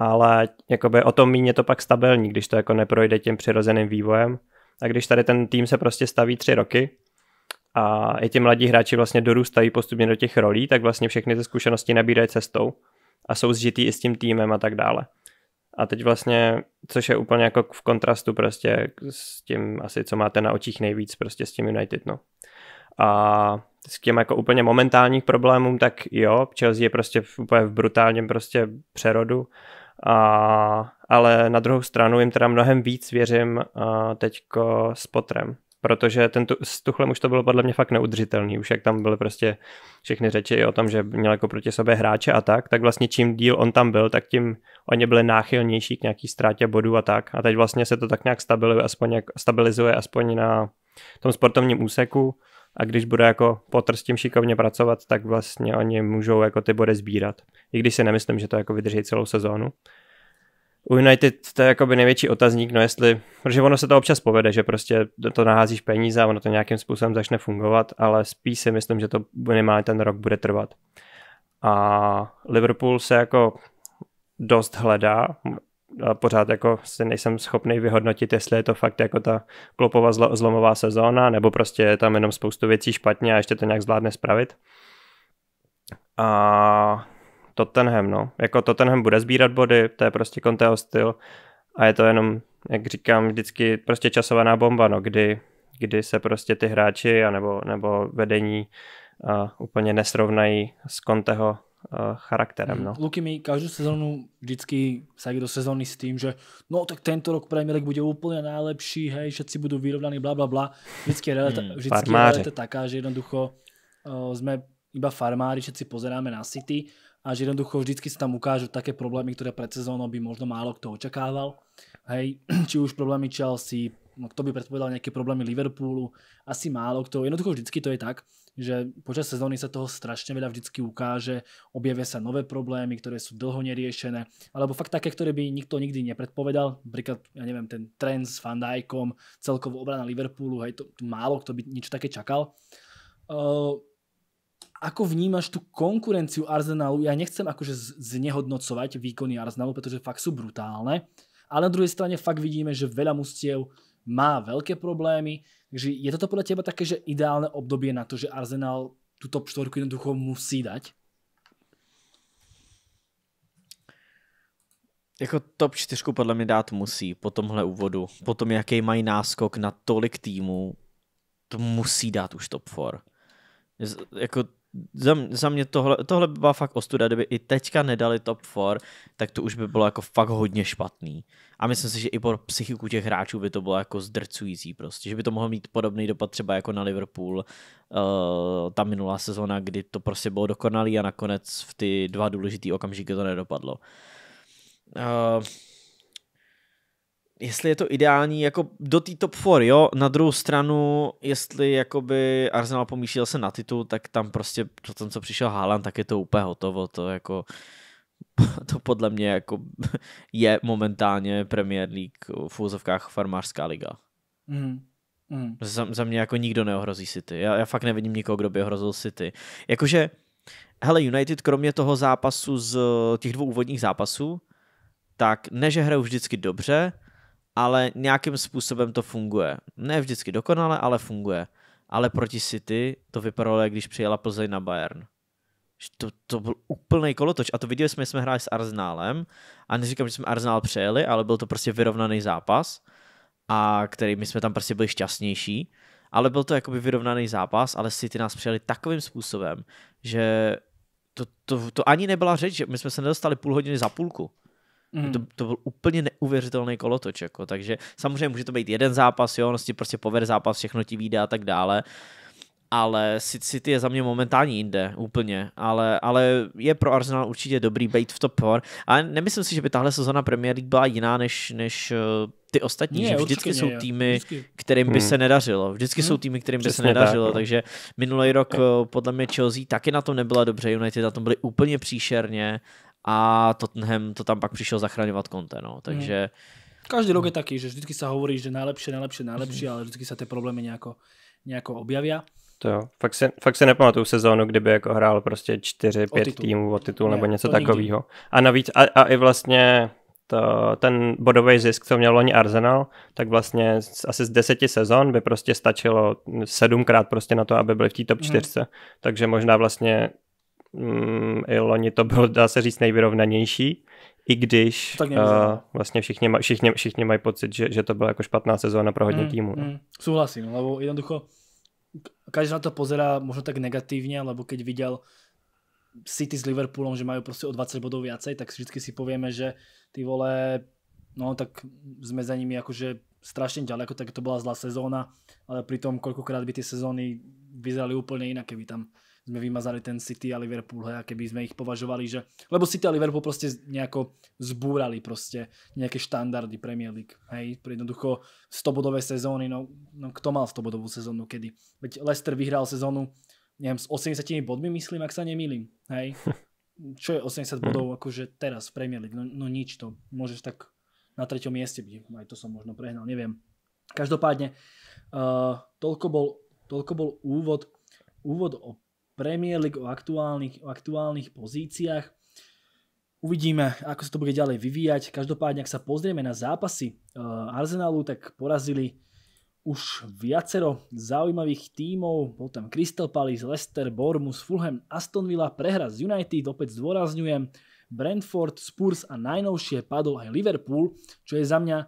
ale jakoby o tom míně to pak stabilní, když to jako neprojde tím přirozeným vývojem. A když tady ten tým se prostě staví tři roky a i ti mladí hráči vlastně dorůstají postupně do těch rolí, tak vlastně všechny ty zkušenosti nabírají cestou a jsou zžitý i s tím týmem a tak dále. A teď vlastně, což je úplně jako v kontrastu prostě s tím asi, co máte na očích nejvíc prostě s tím United, no. A s těm jako úplně momentálních problémům, tak jo, Chelsea je prostě v, úplně v brutálním prostě přerodu a, ale na druhou stranu jim teda mnohem víc věřím a teďko s Potrem, protože ten tu, s Tuchlem už to bylo podle mě fakt neudržitelný, už jak tam byly prostě všechny řeči o tom, že měl jako proti sobě hráče a tak, tak vlastně čím díl on tam byl, tak tím oni byli náchylnější k nějaký ztrátě bodů a tak. A teď vlastně se to tak nějak stabilizuje, aspoň, jak, stabilizuje aspoň na tom sportovním úseku a když bude jako Potter s tím šikovně pracovat, tak vlastně oni můžou jako ty body sbírat. I když si nemyslím, že to jako vydrží celou sezónu. U United to je jakoby největší otazník, no jestli, protože ono se to občas povede, že prostě to naházíš peníze a ono to nějakým způsobem začne fungovat, ale spíš si myslím, že to minimálně ten rok bude trvat. A Liverpool se jako dost hledá, a pořád jako si nejsem schopný vyhodnotit, jestli je to fakt jako ta klopová zlomová sezóna, nebo prostě je tam jenom spoustu věcí špatně a ještě to nějak zvládne spravit. A Tottenham, no. Jako Tottenham bude sbírat body, to je prostě Conteho styl a je to jenom, jak říkám, vždycky prostě časovaná bomba, no, kdy, kdy se prostě ty hráči anebo, nebo vedení a úplně nesrovnají s Conteho Eh, charakterem. Mhm. No. Luky mi každou sezónu vždycky sa do sezóny s tým, že no tak tento rok Premier League bude úplně nejlepší, hej, všetci budou vyrovnaní, bla bla bla. Vždycky je realita, hmm, vždycky realita taká, že jednoducho uh, eh, jsme iba farmáři, všetci pozeráme na City a že jednoducho vždycky se tam ukážu také problémy, které pred sezónou by možno málo kto očakával. Hej, či už problémy Chelsea, no, kto by predpovedal nejaké problémy Liverpoolu, asi málo kto, jednoducho vždycky to je tak, že počas sezóny sa toho strašne veľa vždycky ukáže, objavia sa nové problémy, ktoré sú dlho neriešené, alebo fakt také, ktoré by nikto nikdy nepredpovedal, napríklad, ja neviem, ten trend s Van Dijkom, celkovo obrana Liverpoolu, hej, to, to málo kto by nič také čakal. Uh, ako vnímaš tu konkurenciu Arsenalu? Ja nechcem akože znehodnocovať výkony Arsenalu, pretože fakt sú brutálne, ale na druhej strane fakt vidíme, že veľa mustiev má veľké problémy, takže je toto podle teba také, že ideálne obdobie na to, že Arsenal tu top 4 jednoducho musí dať? Jako top 4 podle mě dát musí po tomhle úvodu, po tom, jaký mají náskok na tolik týmů, to musí dát už top 4. Jako za, za mě tohle, tohle by byla fakt ostuda, kdyby i teďka nedali top 4, tak to už by bylo jako fakt hodně špatný. A myslím si, že i pro psychiku těch hráčů by to bylo jako zdrcující prostě, že by to mohlo mít podobný dopad třeba jako na Liverpool uh, ta minulá sezona, kdy to prostě bylo dokonalý a nakonec v ty dva důležitý okamžiky to nedopadlo. Uh, jestli je to ideální jako do té top 4, jo, na druhou stranu, jestli jakoby Arsenal pomýšlel se na titul, tak tam prostě po tom, co přišel Haaland, tak je to úplně hotovo, to jako to podle mě jako je momentálně Premier League v úzovkách farmářská liga. Mm. Mm. Za, za mě jako nikdo neohrozí City. Já, já fakt nevidím nikoho, kdo by ohrozil City. Jakože, hele, United kromě toho zápasu z těch dvou úvodních zápasů, tak ne, že hrajou vždycky dobře, ale nějakým způsobem to funguje. Ne vždycky dokonale, ale funguje. Ale proti City to vypadalo, jak když přijela Plzeň na Bayern. To, to byl úplný kolotoč. A to viděli jsme, jsme hráli s Arsenálem. A neříkám, že jsme Arsenál přejeli, ale byl to prostě vyrovnaný zápas, a který my jsme tam prostě byli šťastnější. Ale byl to jakoby vyrovnaný zápas, ale City nás přijeli takovým způsobem, že to, to, to ani nebyla řeč, že my jsme se nedostali půl hodiny za půlku. Mm. To, hmm. to byl úplně neuvěřitelný kolotoč. Jako. Takže samozřejmě může to být jeden zápas, jo, on si prostě povede zápas, všechno ti vyjde a tak dále. Ale City je za mě momentálně jinde, úplně. Ale, ale je pro Arsenal určitě dobrý být v top 4. Ale nemyslím si, že by tahle sezona Premier League byla jiná než, než eh, ty ostatní, ne, že vždycky určitě, jsou týmy, vždycky. kterým by hmm. se nedařilo. Vždycky hmm. jsou týmy, kterým by se nedařilo, tak, no. takže minulý rok eh, podle mě Chelsea taky na tom nebyla dobře, United na tom byli úplně příšerně a Tottenham to tam pak přišel zachraňovat Conte, no. takže... Hmm. Každý rok je taky, že vždycky se hovorí, že nejlepší, nejlepší, nejlepší, hmm. ale vždycky se ty problémy nějak objaví. To jo. Fakt si, fakt si nepamatuju sezónu, kdyby jako hrál prostě čtyři, pět o týmů o titul ne, nebo něco takového. A navíc, a, a i vlastně to, ten bodový zisk, co měl loni Arsenal, tak vlastně z, asi z deseti sezon by prostě stačilo sedmkrát prostě na to, aby byli v té top hmm. čtyřce. Hmm. Takže možná vlastně mm, i loni to bylo, dá se říct, nejvyrovnanější, i když tak uh, vlastně všichni, ma, všichni, všichni mají pocit, že, že to byla jako špatná sezóna pro hodně mm, týmu. No. Mm. Souhlasím, lebo jednoducho každý na to pozerá možno tak negativně, lebo keď viděl City s Liverpoolom, že mají prostě o 20 bodů viacej, tak vždycky si povíme, že ty vole, no tak jsme za nimi jakože strašně daleko, tak to byla zlá sezóna, ale pritom kolikrát by ty sezóny vyzerali úplně jinak, keby tam sme vymazali ten City a Liverpool, hej, a keby sme ich považovali, že... Lebo City a Liverpool proste nejako zbúrali proste nejaké štandardy Premier League, hej, jednoducho 100-bodové sezóny, no, no kto mal 100-bodovú sezónu kedy? Veď Leicester vyhral sezónu, neviem, s 80 bodmi, myslím, ak sa nemýlim, hej. Čo je 80 bodov mhm. akože teraz v Premier League? No, no nič to, môžeš tak na treťom mieste byť, aj to som možno prehnal, neviem. Každopádne, uh, toľko, bol, toľko bol úvod, úvod o Premier League, o aktuálnych, o aktuálnych pozíciách. Uvidíme, ako sa to bude ďalej vyvíjať. Každopádne, ak sa pozrieme na zápasy uh, Arsenalu, tak porazili už viacero zaujímavých tímov. Bol tam Crystal Palace, Leicester, Bournemouth, Fulham, Aston Villa, prehra z United, opäť zdôrazňujem, Brentford, Spurs a najnovšie padol aj Liverpool, čo je za mňa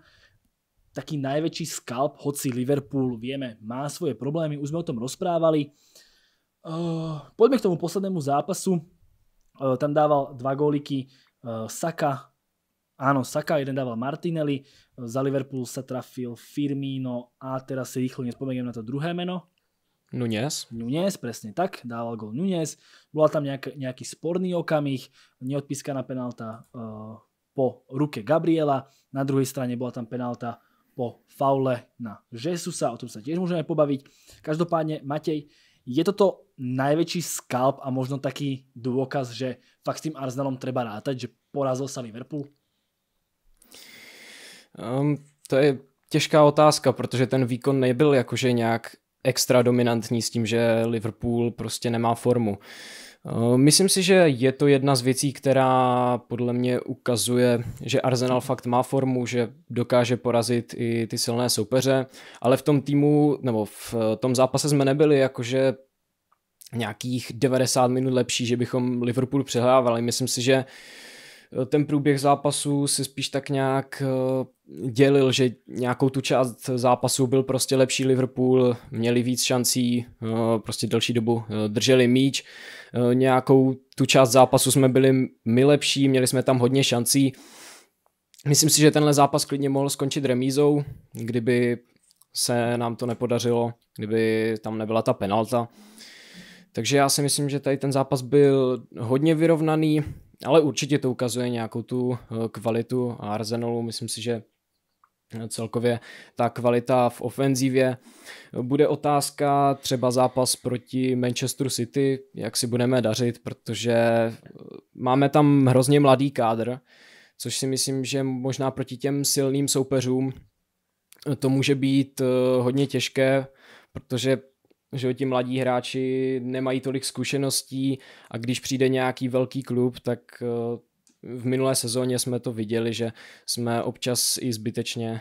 taký najväčší skalp, hoci Liverpool, vieme, má svoje problémy, už sme o tom rozprávali. Uh, Uh, eh, poďme k tomu poslednému zápasu. Uh, tam dával dva góliky uh, Saka, áno, Saka, jeden dával Martinelli, uh, za Liverpool sa trafil Firmino a teraz si rýchlo nespomeniem na to druhé meno. Nunes. Nunes, presne tak, dával gol Nunes. Bola tam nejak, nejaký sporný okamih, neodpískaná penálta uh, po ruke Gabriela, na druhej strane bola tam penálta po faule na Jesusa, o tom sa tiež môžeme pobaviť. Každopádne, Matej, je toto najväčší skalp a možno taký dôkaz, že fakt s tým Arsenalom treba rátať, že porazil sa Liverpool? Um, to je těžká otázka, protože ten výkon nebyl jakože nějak extra dominantní s tím, že Liverpool prostě nemá formu. Uh, myslím si, že je to jedna z věcí, která podle mě ukazuje, že Arsenal fakt má formu, že dokáže porazit i ty silné soupeře, ale v tom týmu, nebo v eh, tom zápase jsme nebyli jakože nějakých 90 minut lepší, že bychom Liverpool přehrávali. Myslím si, že eh, ten průběh zápasu si spíš tak nějak eh, dělil, že nějakou tu část zápasu byl prostě lepší Liverpool, měli víc šancí, eh, prostě delší dobu drželi míč, nějakou tu část zápasu jsme byli my lepší, měli jsme tam hodně šancí. Myslím si, že tenhle zápas klidně mohl skončit remízou, kdyby se nám to nepodařilo, kdyby tam nebyla ta penalta. Takže já si myslím, že tady ten zápas byl hodně vyrovnaný, ale určitě to ukazuje nějakou tu eh, kvalitu Arsenalu. Myslím si, že eh, celkově ta kvalita v ofenzívě. Eh, bude otázka třeba zápas proti Manchester City, jak si budeme dařit, protože máme tam hrozně mladý kádr, což si myslím, že možná proti těm silným soupeřům to může být hodně těžké, protože že ti mladí hráči nemají tolik zkušeností a když přijde nějaký velký klub, tak eh, v minulé sezóně jsme to viděli, že jsme občas i zbytečně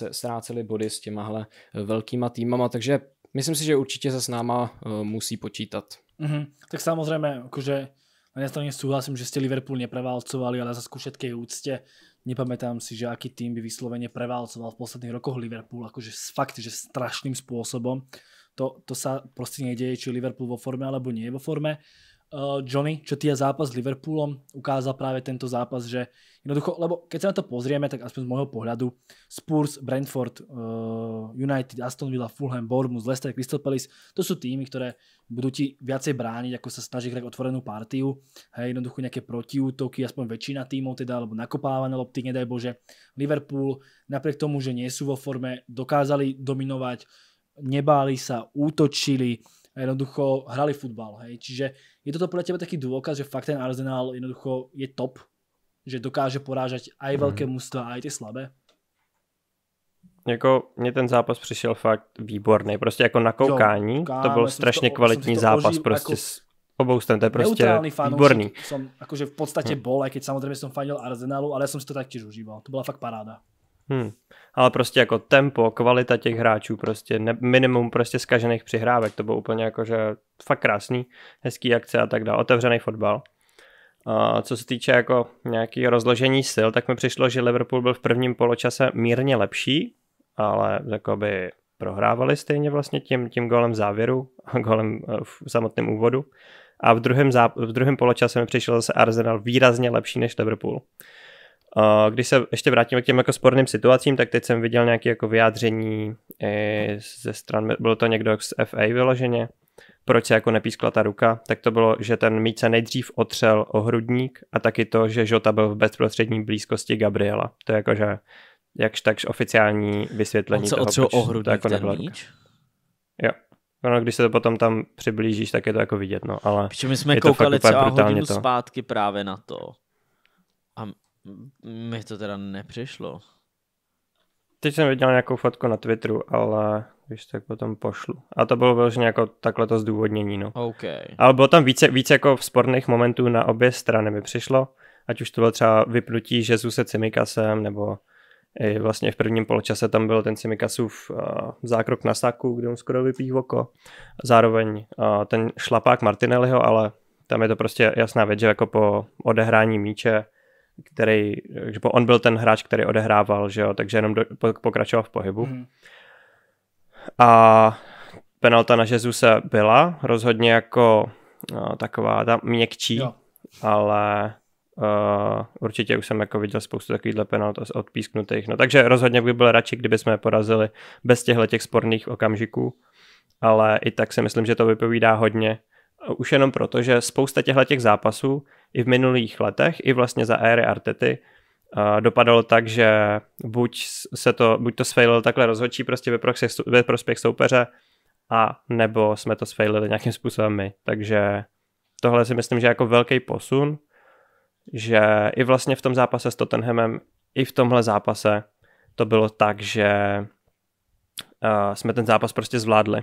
eh, ztráceli body s těmahle eh, velkýma týmama, takže myslím si, že určitě se s náma musí počítat. Mm-hmm. Tak samozřejmě, jakože na jedné straně súhlasím, že ste Liverpool nepreválcovali, ale za ku všetkej úcte nepamätám si, že aký tým by vyslovene preválcoval v posledných rokoch Liverpool, akože fakt, že strašným spôsobom to, to sa proste nedeje, či Liverpool vo forme alebo nie je vo forme. Uh, Johnny, čo ty je zápas s Liverpoolom, ukázal práve tento zápas, že jednoducho, lebo keď sa na to pozrieme, tak aspoň z môjho pohľadu, Spurs, Brentford, uh, United, Aston Villa, Fulham, Bournemouth, Leicester, Crystal Palace, to sú týmy, ktoré budú ti viacej brániť, ako sa snaží hrať otvorenú partiu, hej, jednoducho nejaké protiútoky, aspoň väčšina týmov teda, alebo nakopávané lopty, nedaj Bože. Liverpool, napriek tomu, že nie sú vo forme, dokázali dominovať nebáli sa, útočili a jednoducho hrali futbal. Hej. Čiže je toto podľa teba taký dôkaz, že fakt ten Arsenal jednoducho je top, že dokáže porážať aj mm. veľké mústva, aj ty slabé? Jako mně ten zápas přišel fakt výborný, prostě jako na koukání, jo, káme, to byl strašně to, kvalitní zápas ožil, prostě jako... s obou stran, to je prostě výborný. Jsem jakože v podstatě hmm. bol, aj keď samozřejmě jsem fanil Arsenalu, ale jsem si to taktěž užíval, to byla fakt paráda. Hmm. Ale prostě jako tempo, kvalita těch hráčů, prostě ne, minimum prostě zkažených přihrávek, to bylo úplně jako, že fakt krásný, hezký akce a tak dále, otevřený fotbal. A co se týče jako nějaký rozložení sil, tak mi přišlo, že Liverpool byl v prvním poločase mírně lepší, ale jakoby prohrávali stejně vlastně tím, tím golem závěru golem eh, v samotném úvodu. A v druhém, záp- v druhém poločase mi přišel zase Arsenal výrazně lepší než Liverpool. Když se ještě vrátíme k těm jako sporným situacím, tak teď jsem viděl nějaké jako vyjádření eh, ze stran, bylo to někdo z FA vyloženě, proč se jako nepískla ta ruka, tak to bylo, že ten míč se nejdřív otřel o hrudník a taky to, že Žota byl v bezprostřední blízkosti Gabriela. To je jakože jakž takž oficiální vysvětlení On se toho, otřel o hrudník to jako ten míč? Jo. Ono, když se to potom tam přiblížíš, tak je to jako vidět, no, ale... Protože my jsme koukali celá hodinu to. zpátky právě na to. A mi to teda nepřišlo. Teď jsem viděl nějakou fotku na Twitteru, ale když tak potom pošlu. A to bylo velmi jako takhle to zdůvodnění, no. Okay. Ale bylo tam více, více jako sporných momentů na obě strany mi přišlo, ať už to bylo třeba vypnutí Jezuse Cimikasem, nebo i vlastně v prvním poločase tam byl ten Cimikasův uh, zákrok na saku, kde mu skoro vypíjí oko. Zároveň uh, ten šlapák Martinelliho, ale tam je to prostě jasná věc, že jako po odehrání míče který, že on byl ten hráč, který odehrával, že jo, takže jenom do, pokračoval v pohybu. Hmm. A penalta na Jezuse byla rozhodně jako no, taková ta měkčí, jo. ale uh, určitě už jsem jako viděl spoustu takovýchhle penalt odpísknutých. No takže rozhodně bych byl radši, kdyby jsme je porazili bez těchto těch sporných okamžiků, ale i tak si myslím, že to vypovídá hodně. Už jenom proto, že spousta těchto těch zápasů i v minulých letech, i vlastně za éry Artety, dopadalo tak, že buď se to, buď to sfejlil takhle rozhodčí prostě ve prospěch, ve prospěch soupeře, a nebo jsme to sfejlili nějakým způsobem my. Takže tohle si myslím, že je jako velký posun, že i vlastně v tom zápase s Tottenhamem, i v tomhle zápase to bylo tak, že uh, jsme ten zápas prostě zvládli.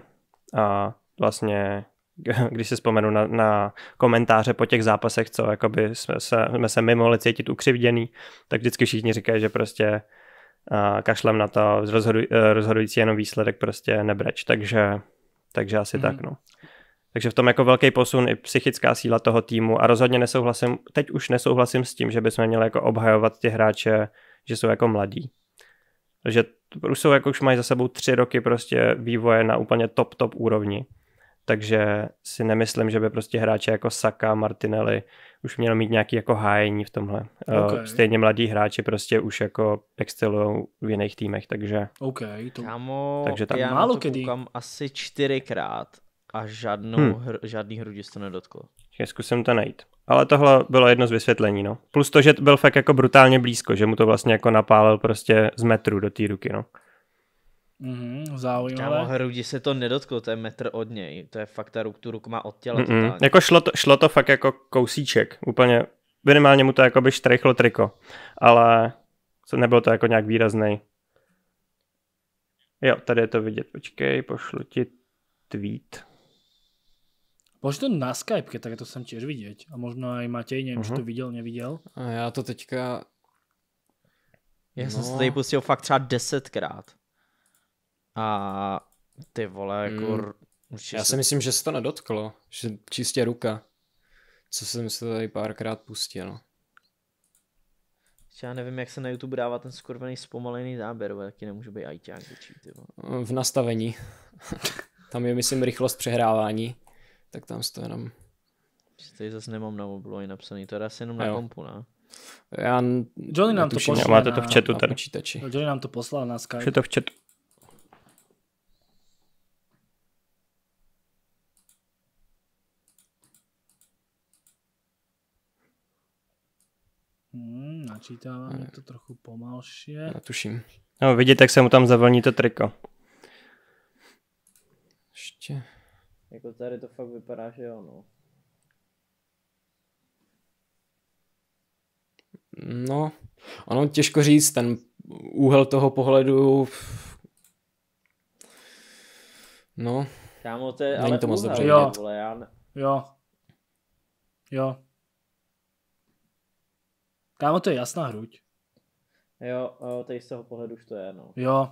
A vlastně když si vzpomenu na, na komentáře po těch zápasech, co jakoby jsme se, jsme se mimo mohli cítit ukřivděný, tak vždycky všichni říkají, že prostě uh, kašlem na to, rozhodu, uh, rozhodující jenom výsledek prostě nebreč, takže, takže asi mm tak, mhm. no. Takže v tom jako velký posun i psychická síla toho týmu a rozhodně nesouhlasím, teď už nesouhlasím s tím, že bychom měli jako obhajovat ty hráče, že jsou jako mladí. Že už jsou jako už mají za sebou tři roky prostě vývoje na úplně top top úrovni takže si nemyslím, že by prostě hráči jako Saka, Martinelli už měl mít nějaký jako hájení v tomhle. Eh, okay. Stejně mladí hráči prostě už jako excelujou v jiných týmech, takže... OK, to... Kámo, takže tam já málo Koukám asi čtyřikrát a žádnou, hmm. hr, žádný hrudi to nedotklo. Já zkusím to najít. Ale tohle bylo jedno z vysvětlení, no. Plus to, že byl fakt jako brutálně blízko, že mu to vlastně jako napálil prostě z metru do té ruky, no. Mm, hmm Kámo, hrudi se to nedotklo, to je metr od něj. To je fakt, ta ruk, tu ruku má od těla. mm hmm Jako šlo to, šlo to fakt jako kousíček. Úplně, minimálně mu to jako by štrechlo triko. Ale co nebylo to jako nějak výrazný. Jo, tady je to vidět. Počkej, pošlu ti tweet. Pošli to na Skype, tak to jsem těž vidět. A možno i Matěj nevím, mm-hmm. že to viděl, neviděl. A já to teďka... Já no. jsem se no. tady pustil fakt třeba desetkrát. A ty vole, hmm. jako... Mm. Určitě Já si myslím, že se to nedotklo, že čistě ruka. Co jsem se tady párkrát pustil. Já nevím, jak se na YouTube dává ten skurvený zpomalený záběr, ale taky nemůžu být ajťák větší, ty V nastavení. tam je, myslím, rychlost přehrávání. Tak tam to jenom... Tady zase nemám na mobilu ani napsaný, to je asi jenom na jo. kompu, ne? Já Johnny nám to poslal. Máte to v chatu tady. Johnny nám to poslal na Skype. Je to v chatu. načítávám, je to trochu pomalšie. Já no, tuším. No, vidíte, jak se mu tam zavlní to triko. Ještě. Jako tady to fakt vypadá, že jo, no. No, ono těžko říct, ten úhel toho pohledu... No, Kámo, to je, Není ale to moc dobře. Jo, jo, jo, Kámo, to je jasná hruď. Jo, tady z toho pohledu už to je, no. Jo.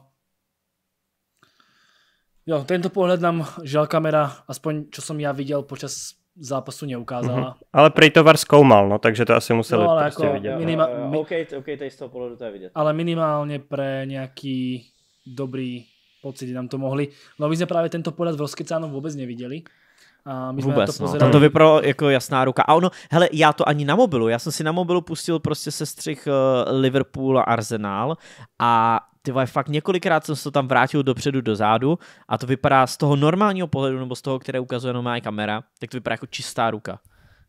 Jo, tento pohled nám žal kamera, aspoň co jsem já viděl počas zápasu neukázala. Mm-hmm. Ale prej tovar zkoumal, no, takže to asi museli no, ale prostě jako vidět. Minima- jo, jo, Okay, okay, tady z toho pohledu to je vidět. Ale minimálně pre nějaký dobrý pocit nám to mohli. No my jsme právě tento pohled v Rozkycánu vůbec neviděli. A my Vůbec, to no. Tam to vypadalo jako jasná ruka. A ono, hele, já to ani na mobilu, já jsem si na mobilu pustil prostě se střih eh, Liverpool a Arsenal a ty vole, fakt několikrát jsem se to tam vrátil dopředu, dozadu a to vypadá z toho normálního pohledu, nebo z toho, které ukazuje normální kamera, tak to vypadá jako čistá ruka.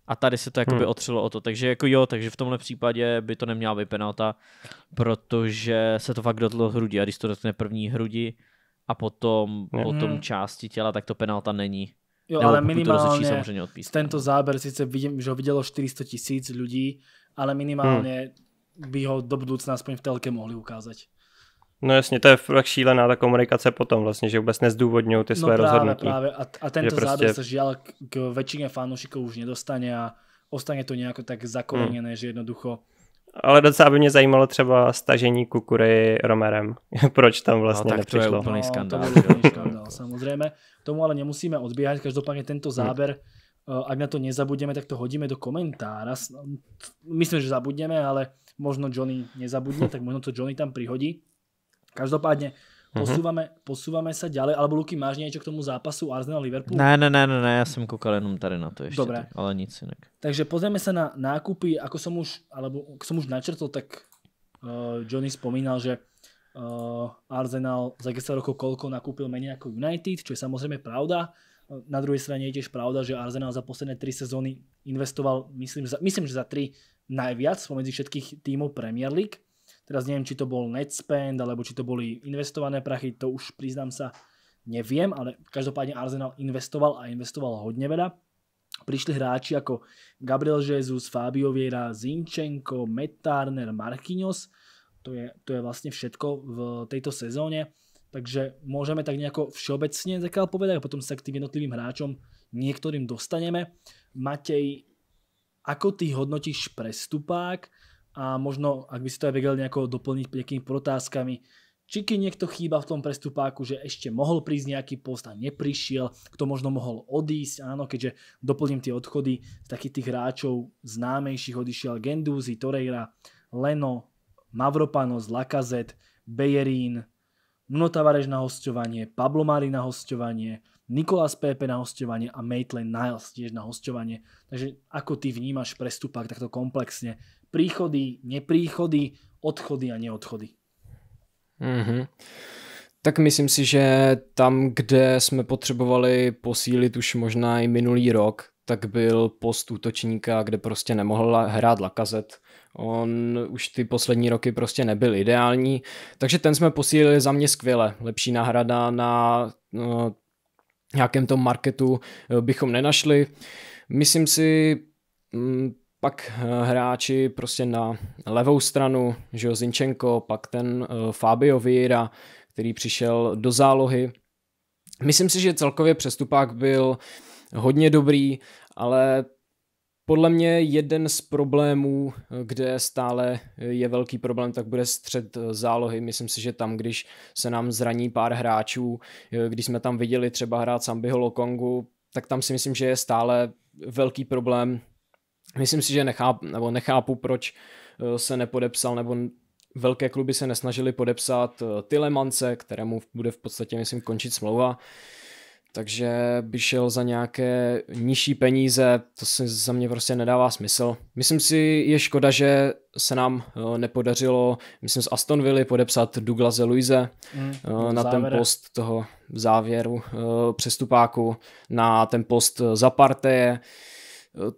A tady se to jakoby hmm. otřelo o to. Takže jako jo, takže v tomhle případě by to neměla být penalta, protože se to fakt dotlo hrudi. A když to dotkne první hrudi a potom, hmm. potom části těla, tak to penalta není. Jo, ale minimálně to samozřejmě tento no. záber, sice vidím, že ho vidělo 400 tisíc lidí, ale minimálně hmm. by ho do budoucna aspoň v telke mohli ukázat. No jasně, to je fakt šílená ta komunikace potom vlastně, že vůbec nezdůvodňují ty no své právě, rozhodnutí. právě. A, a tento prostě... se žiaľ k většině fanoušiků už nedostane a ostane to nějak tak zakoreněné, hmm. že jednoducho ale docela by mě zajímalo třeba stažení kukury Romerem. Proč tam no vlastně no, tak nepřišlo? To je úplný skandál. No, to samozrejme. Tomu ale nemusíme odbiehať, každopádne tento záber, hmm. Eh, ak na to nezabudneme, tak to hodíme do komentára. Myslím, že zabudneme, ale možno Johnny nezabudne, tak možno to Johnny tam prihodí. Každopádne, mhm. Posúvame, mm-hmm. posúvame sa ďalej, alebo Luky, máš niečo k tomu zápasu Arsenal-Liverpool? Ne, ne, ne, ne, ne, ja som kúkal jenom tady na to ešte, Dobre. Tak, ale nic inak. Takže pozrieme sa na nákupy, ako som už, alebo ako som už načrtol, tak uh, Johnny spomínal, že Uh, Arsenal za 10 rokov koľko nakúpil menej ako United, čo je samozrejme pravda. Eh, na druhej strane je tiež pravda, že Arsenal za posledné 3 sezóny investoval, myslím, za, myslím, že za 3 najviac pomedzi všetkých tímov Premier League. Teraz neviem, či to bol net spend, alebo či to boli investované prachy, to už priznám sa, neviem, ale každopádne Arsenal investoval a investoval hodne veľa. Prišli hráči ako Gabriel Jesus, Fabio Vieira, Zinčenko, Metarner, Marquinhos – to je, to je vlastne všetko v tejto sezóne. Takže môžeme tak nejako všeobecne zatiaľ povedať a potom sa k tým jednotlivým hráčom niektorým dostaneme. Matej, ako ty hodnotíš prestupák a možno, ak by si to aj vedel nejako doplniť nejakými protázkami, či keď niekto chýba v tom prestupáku, že ešte mohol prísť nejaký post a neprišiel, kto možno mohol odísť, áno, keďže doplním tie odchody z takých tých hráčov známejších, odišiel Genduzi, Torreira, Leno, Mavropanos, Lakazet, Bejerín, Mno Tavarež na hostovanie, Pablo Mari na hostovanie, Nikolas Pepe na hostovanie a Maitland Niles tiež na hostovanie. Takže ako ty vnímaš prestupák takto komplexne? Príchody, nepríchody, odchody a neodchody. mm Tak myslím si, že tam, kde jsme potřebovali posílit už možná i minulý rok, tak byl post útočníka, kde prostě nemohl hrát Lakazet On už ty poslední roky prostě nebyl ideální, takže ten jsme posílili za mě skvěle. Lepší náhrada na no, nějakém tom marketu eh, bychom nenašli. Myslím si, m, mm, pak eh, hráči prostě na levou stranu, že jo, Zinčenko, pak ten eh, Fabio Vieira, který přišel do zálohy. Myslím si, že celkově přestupák byl hodně dobrý, ale podle mě jeden z problémů, kde stále je velký problém, tak bude střed zálohy. Myslím si, že tam, když se nám zraní pár hráčů, když jsme tam viděli třeba hrát Sambiho Lokongu, tak tam si myslím, že je stále velký problém. Myslím si, že nechápu, nebo nechápu, proč eh, se nepodepsal, nebo velké kluby se nesnažili podepsat eh, Tylemance, kterému bude v podstatě, myslím, končit smlouva takže by šel za nějaké nižší peníze, to se za mě prostě nedává smysl. Myslím si, je škoda, že se nám eh, nepodařilo, myslím, z Aston Villa podepsat Douglase Luise mm, eh, na ten post toho závěru eh, přestupáku, na ten post za parteje,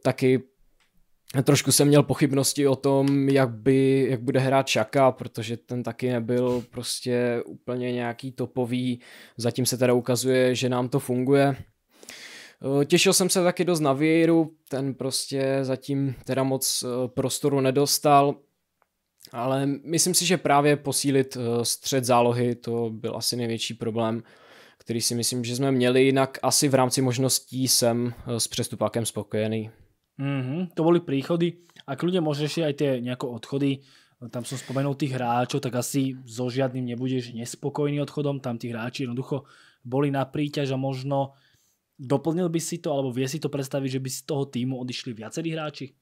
taky Trošku jsem měl pochybnosti o tom, jak, by, jak bude hrát Šaka, protože ten taky nebyl prostě úplně nějaký topový. Zatím se teda ukazuje, že nám to funguje. Eh, těšil jsem se taky dost na Vieru, ten prostě zatím teda moc eh, prostoru nedostal, ale myslím si, že právě posílit eh, střed zálohy, to byl asi největší problém, který si myslím, že jsme měli, jinak asi v rámci možností jsem s přestupákem spokojený. Mm-hmm, to boli príchody a kľudne môžeš riešiť aj tie nejaké odchody. Tam som spomenul tých hráčov, tak asi so žiadnym nebudeš nespokojný odchodom. Tam tí hráči jednoducho boli na príťaž a možno doplnil by si to, alebo vie si to predstaviť, že by z toho týmu odišli viacerí hráči?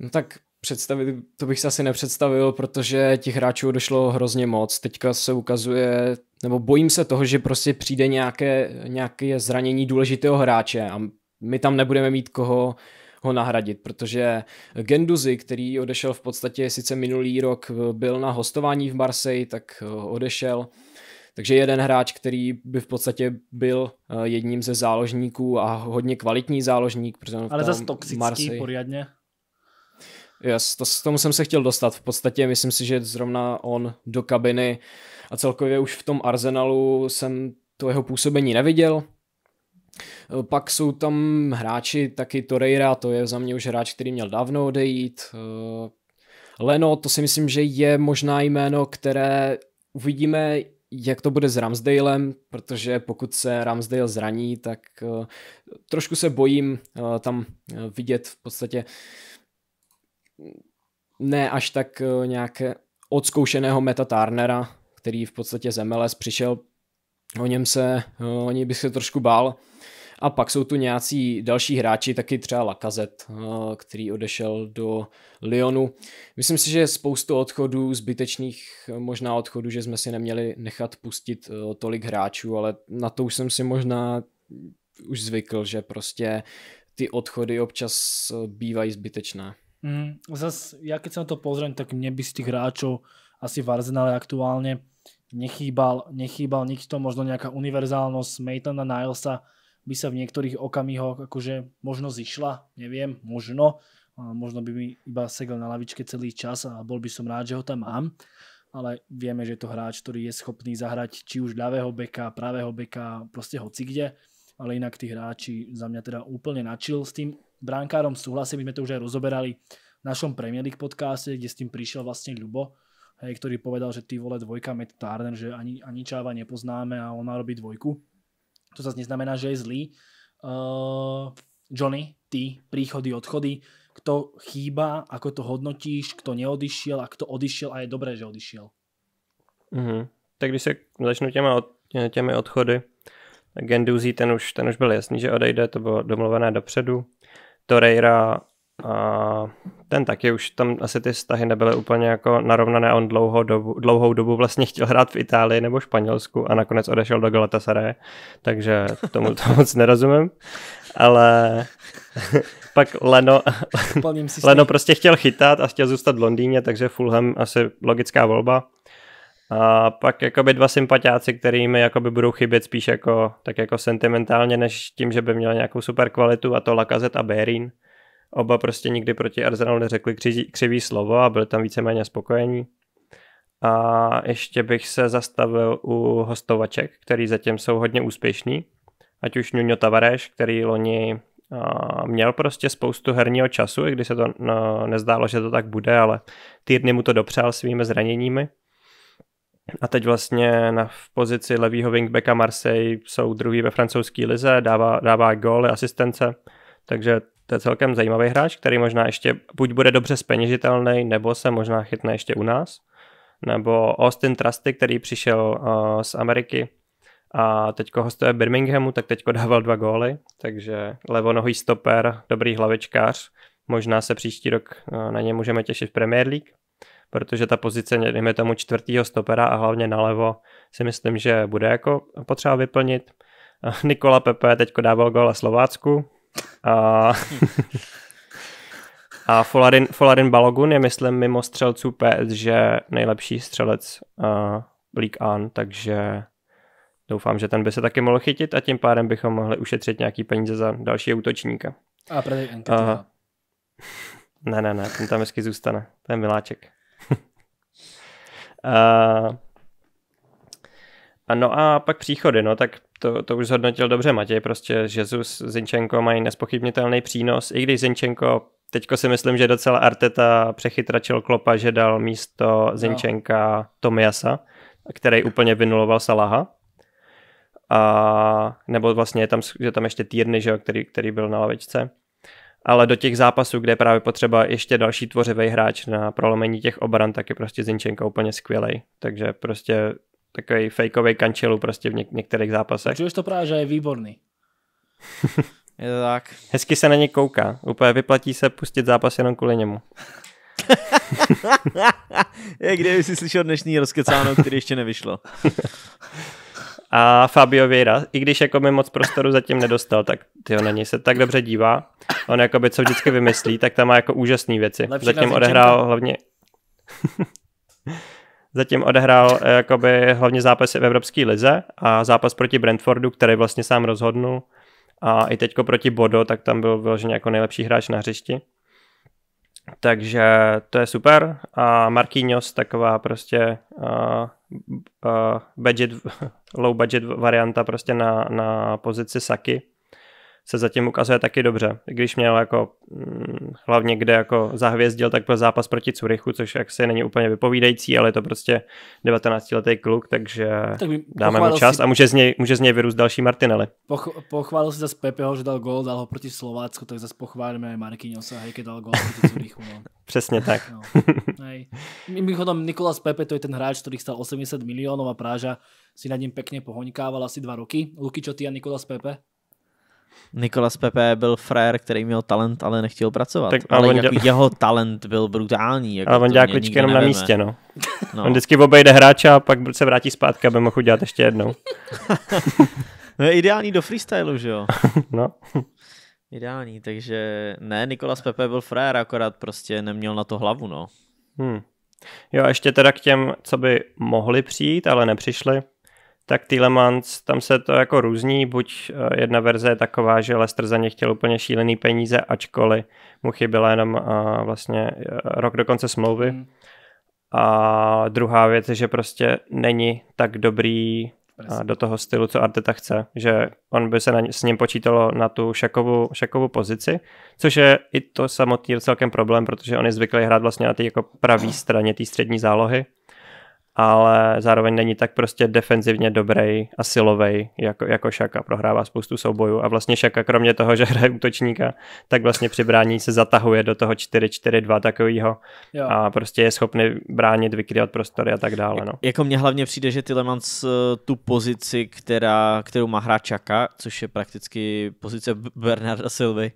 No tak představit, to bych si asi nepředstavil, protože těch hráčů došlo hrozně moc. Teďka se ukazuje, nebo bojím se toho, že prostě přijde nějaké, nějaké zranění důležitého hráče a my tam nebudeme mít koho ho nahradit, protože Genduzi, který odešel v podstatě sice minulý rok, byl na hostování v Marseille, tak eh, odešel. Takže jeden hráč, který by v podstatě byl eh, jedním ze záložníků a hodně kvalitní záložník. Protože Ale zase toxický Marseille. poriadně. Yes, to, tomu jsem se chtěl dostat. V podstatě myslím si, že zrovna on do kabiny a celkově už v tom Arsenalu jsem to jeho působení neviděl. Eh, pak jsou tam hráči, taky Torreira, to je za mě už hráč, který měl dávno odejít. Eh, Leno, to si myslím, že je možná jméno, které uvidíme, jak to bude s Ramsdalem, protože pokud se Ramsdale zraní, tak eh, trošku se bojím tam vidět v podstatě mm, ne až tak nějaké odzkoušeného Meta Turnera, který v podstatě z MLS přišel. O něm se, o něj bych se trošku bál, a pak jsou tu nějací další hráči, taky třeba Lakazet, eh, který odešel do Lyonu. Myslím si, že spoustu odchodů, zbytečných eh, možná odchodů, že jsme si neměli nechat pustit eh, tolik hráčů, ale na to už jsem si možná už zvykl, že prostě ty odchody občas bývají zbytečné. Mm, zas, já když se na to pozriem, tak mě by z těch hráčů asi v Arsenale aktuálně nechýbal, nechýbal nikto, možno nejaká univerzálnosť Maitona Nilesa, by sa v niektorých okamihoch akože možno zišla, neviem, možno. Možno by mi iba segel na lavičke celý čas a bol by som rád, že ho tam mám. Ale vieme, že je to hráč, ktorý je schopný zahrať či už ľavého beka, pravého beka, proste hoci kde. Ale inak tí hráči za mňa teda úplne načil s tým bránkárom súhlasím, my sme to už aj rozoberali v našom Premier League podcaste, kde s tým prišiel vlastne Ľubo, hej, ktorý povedal, že ty vole dvojka Matt Turner, že ani, ani Čáva nepoznáme a on má robiť dvojku to zase neznamená, že je zlý. Uh, Johnny, ty, príchody, odchody, kto chýba, ako to hodnotíš, kto neodišiel a kto odišiel a je dobré, že odišiel. Mm-hmm. Tak když se začnu těma, od, těmi odchody, Genduzí ten už, ten už byl jasný, že odejde, to bylo domluvené dopředu. Torreira a ten taky už tam asi ty vztahy nebyly úplně jako narovnané. On dlouhou dobu, dlouhou dobu vlastně chtěl hrát v Itálii nebo Španělsku a nakonec odešel do Galatasaray, takže tomu to moc nerozumím. Ale pak Leno, Leno prostě chtěl chytat a chtěl zůstat v Londýně, takže Fulham asi logická volba. A pak jakoby dva sympatiáci, kterými jakoby budou chybět spíš jako, tak jako sentimentálně, než tím, že by měl nějakou super kvalitu a to Lakazet a Berin Oba prostě nikdy proti Arsenalu neřekli kři, křivý slovo a byli tam víceméně spokojení. A ještě bych se zastavil u hostovaček, který zatím jsou hodně úspěšný. Ať už Nuno Tavares, který loni měl prostě spoustu herního času, i když se to no, nezdálo, že to tak bude, ale týdny mu to dopřál svými zraněními. A teď vlastně na, v pozici levýho wingbacka Marseille jsou druhý ve francouzské lize, dává, dává góly, asistence, takže to je celkem zajímavý hráč, který možná ještě buď bude dobře speněžitelný, nebo se možná chytne ještě u nás. Nebo Austin Trusty, který přišel uh, z Ameriky a teďko hostuje Birminghamu, tak teďko dával dva góly, takže levonohý stoper, dobrý hlavičkář, možná se příští rok eh, na ně můžeme těšit v Premier League, protože ta pozice, dejme tomu čtvrtýho stopera a hlavně nalevo si myslím, že bude jako potřeba vyplnit. Eh, Nikola Pepe teďko dával gól Slovácku, a, a Folarin, Folarin Balogun je, myslím, mimo střelců PS, že nejlepší střelec uh, League An, takže doufám, že ten by se taky mohl chytit a tím pádem bychom mohli ušetřit nějaký peníze za další útočníka. A prej no. Ne, ne, ne, ten tam hezky zůstane. Ten miláček. uh, A no a pak příchody, no tak to, to už zhodnotil dobře Matěj, prostě Jezus, Zinčenko mají nespochybnitelný přínos, i když Zinčenko, teďko si myslím, že docela Arteta přechytračil Klopa, že dal místo no. Zinčenka no. Tomiasa, který úplně vynuloval Salaha. A, nebo vlastně je tam, že tam ještě Týrny, že jo, který, který byl na lavičce ale do těch zápasů, kde je právě potřeba ještě další tvořivý hráč na prolomení těch obran, tak je prostě Zinčenko úplně skvělej. Takže prostě takový fakeový kančelu prostě v něk- některých zápasech. Čuješ to právě, že je výborný. je to tak. Hezky se na ně kouká. Úplně vyplatí se pustit zápas jenom kvůli němu. je, kde jsi slyšel dnešní rozkecáno, který ještě nevyšlo. a Fabio Vieira, i když jako mi moc prostoru zatím nedostal, tak ty na něj se tak dobře dívá. On jako by co vždycky vymyslí, tak tam má jako úžasné věci. Lepší zatím odehrál hlavně Zatím odehrál eh, jakoby hlavně zápasy v Evropské lize a zápas proti Brentfordu, který vlastně sám rozhodnul a i teďko proti Bodo, tak tam byl vyloženě jako nejlepší hráč na hřišti. Takže to je super a Marquinhos taková prostě uh, uh, budget, low budget varianta prostě na, na pozici Saki, se zatím ukazuje taky dobře. Když měl jako hm, hlavně kde jako zahvězdil, tak byl zápas proti Curychu, což jaksi není úplně vypovídající, ale je to prostě 19-letý kluk, takže tak dáme mu čas si... a může z něj, může z něj vyrůst další Martinelli. Poch, pochválil si zase Pepeho, že dal gol, dal ho proti Slovácku, tak zase pochválíme se hej, dal gol proti Curychu. No. Přesně tak. No. Hej. Mimochodom Nikolas Pepe, to je ten hráč, který stal 80 milionů a Práža si nad ním pěkně pohoňkával asi dva roky. Luky, čo ty a Nikolas Pepe? Nikolas Pepe byl frajer, který měl talent, ale nechtěl pracovat. Tak, ale on jako jeho talent byl brutální. Jako ale on dělá kličky jenom na místě, no. no. On vždycky obejde hráče a pak se vrátí zpátky, aby mohl udělat ještě jednou. no je ideální do freestylu, že jo? no. Ideální, takže ne, Nikolas Pepe byl frajer, akorát prostě neměl na to hlavu, no. Hmm. Jo, a ještě teda k těm, co by mohli přijít, ale nepřišli tak Tielemans, tam se to jako různí, buď eh, jedna verze je taková, že Lester za ně chtěl úplně šílený peníze, ačkoliv mu chyběla jenom eh, vlastně eh, rok do konce smlouvy. Mm. A druhá věc je, že prostě není tak dobrý do toho stylu, co Arteta chce, že on by se na, s ním počítalo na tu šakovou, šakovou pozici, což je i to samotný celkem problém, protože on je zvyklý hrát vlastně na té jako pravý straně té střední zálohy, ale zároveň není tak prostě defenzivně dobrý a silový jako, jako Šaka. Prohrává spoustu soubojů a vlastně Šaka kromě toho, že hraje útočníka, tak vlastně při brání se zatahuje do toho 4-4-2 takového a prostě je schopný bránit, vykrývat prostory a tak dále. No. Jako mně hlavně přijde, že Tilemans eh, tu pozici, která, kterou má hrát Šaka, což je prakticky pozice Bernarda Silvy,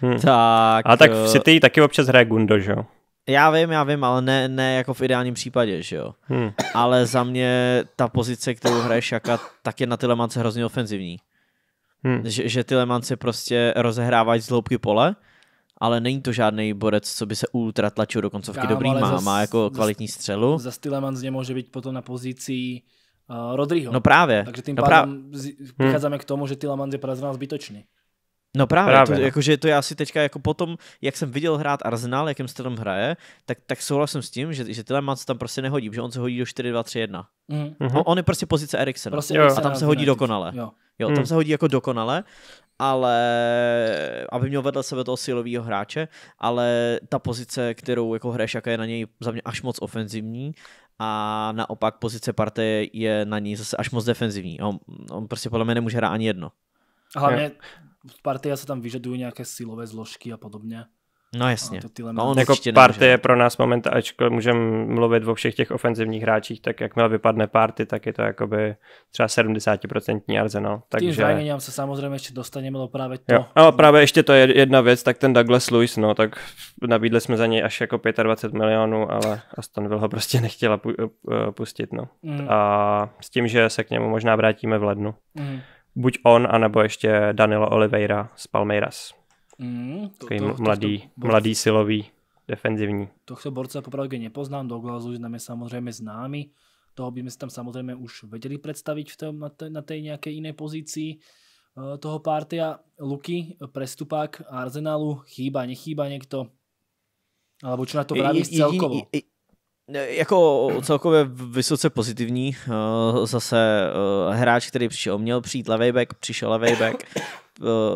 hmm. tak... A tak eh, v City taky občas hraje Gundo, že jo? Já vím, já vím, ale ne, ne jako v ideálním případě, že jo. Hmm. Ale za mě ta pozice, kterou hraje Šaka, tak je na Tylemance hrozně ofenzivní. Hmm. Že, že Tylemance prostě rozehrávají z hloubky pole, ale není to žádný borec, co by se ultra tlačil do koncovky. Já, Dobrý má, zas, má jako kvalitní střelu. Za Tylemans může být potom na pozici uh, Rodriho. No právě. Takže tím no pádem právě. hmm. k tomu, že tylemance je pro nás zbytočný. No právě, právě to, no. jakože to já asi teďka jako potom, jak jsem viděl hrát Arsenal, jakým tam hraje, tak, tak souhlasím s tím, že, že Tilemans tam prostě nehodí, že on se hodí do 4-2-3-1. Mm. No, on je prostě pozice Eriksena prostě a tam se hodí dokonale. Jo, jo tam mm. se hodí jako dokonale, ale aby měl vedle sebe toho silového hráče, ale ta pozice, kterou jako hraješ, jaká je na něj za mě až moc ofenzivní a naopak pozice party je na ní zase až moc defenzivní. On, on prostě podle mě nemůže hrát ani jedno hlavně je. partia se tam vyžaduje nějaké silové zložky a podobně. No jasně. A no, jako party je pro nás moment, ačkoliv můžeme mluvit o všech těch ofenzivních hráčích, tak jakmile vypadne party, tak je to jakoby třeba 70% arzenál. Takže... Tím zraněním se samozřejmě ještě dostaneme do právě to. Jo. No, právě ještě to je jedna věc, tak ten Douglas Lewis, no, tak nabídli jsme za něj až jako 25 milionů, ale Aston Villa prostě nechtěla eh, pustit, no. Mm. A s tím, že se k němu možná vrátíme v lednu. Mm buď on, anebo ještě Danilo Oliveira z Palmeiras. Mm, to, Takový to, to, mladý, to, to, mladý silový defenzivní. Tohto borce popravdě nepoznám, Douglas už nám je samozřejmě známi. toho by jsme si tam samozřejmě už vedeli představit v tom, na, té, na nějaké jiné pozici eh, toho partia. Luky, prestupák Arsenalu, chýba, nechýba někdo? Alebo čo na to vravíš celkovo? I, i, jako celkově vysoce pozitivní. Eh, zase eh, hráč, který přišel, měl přijít levý back, přišel levý back, eh,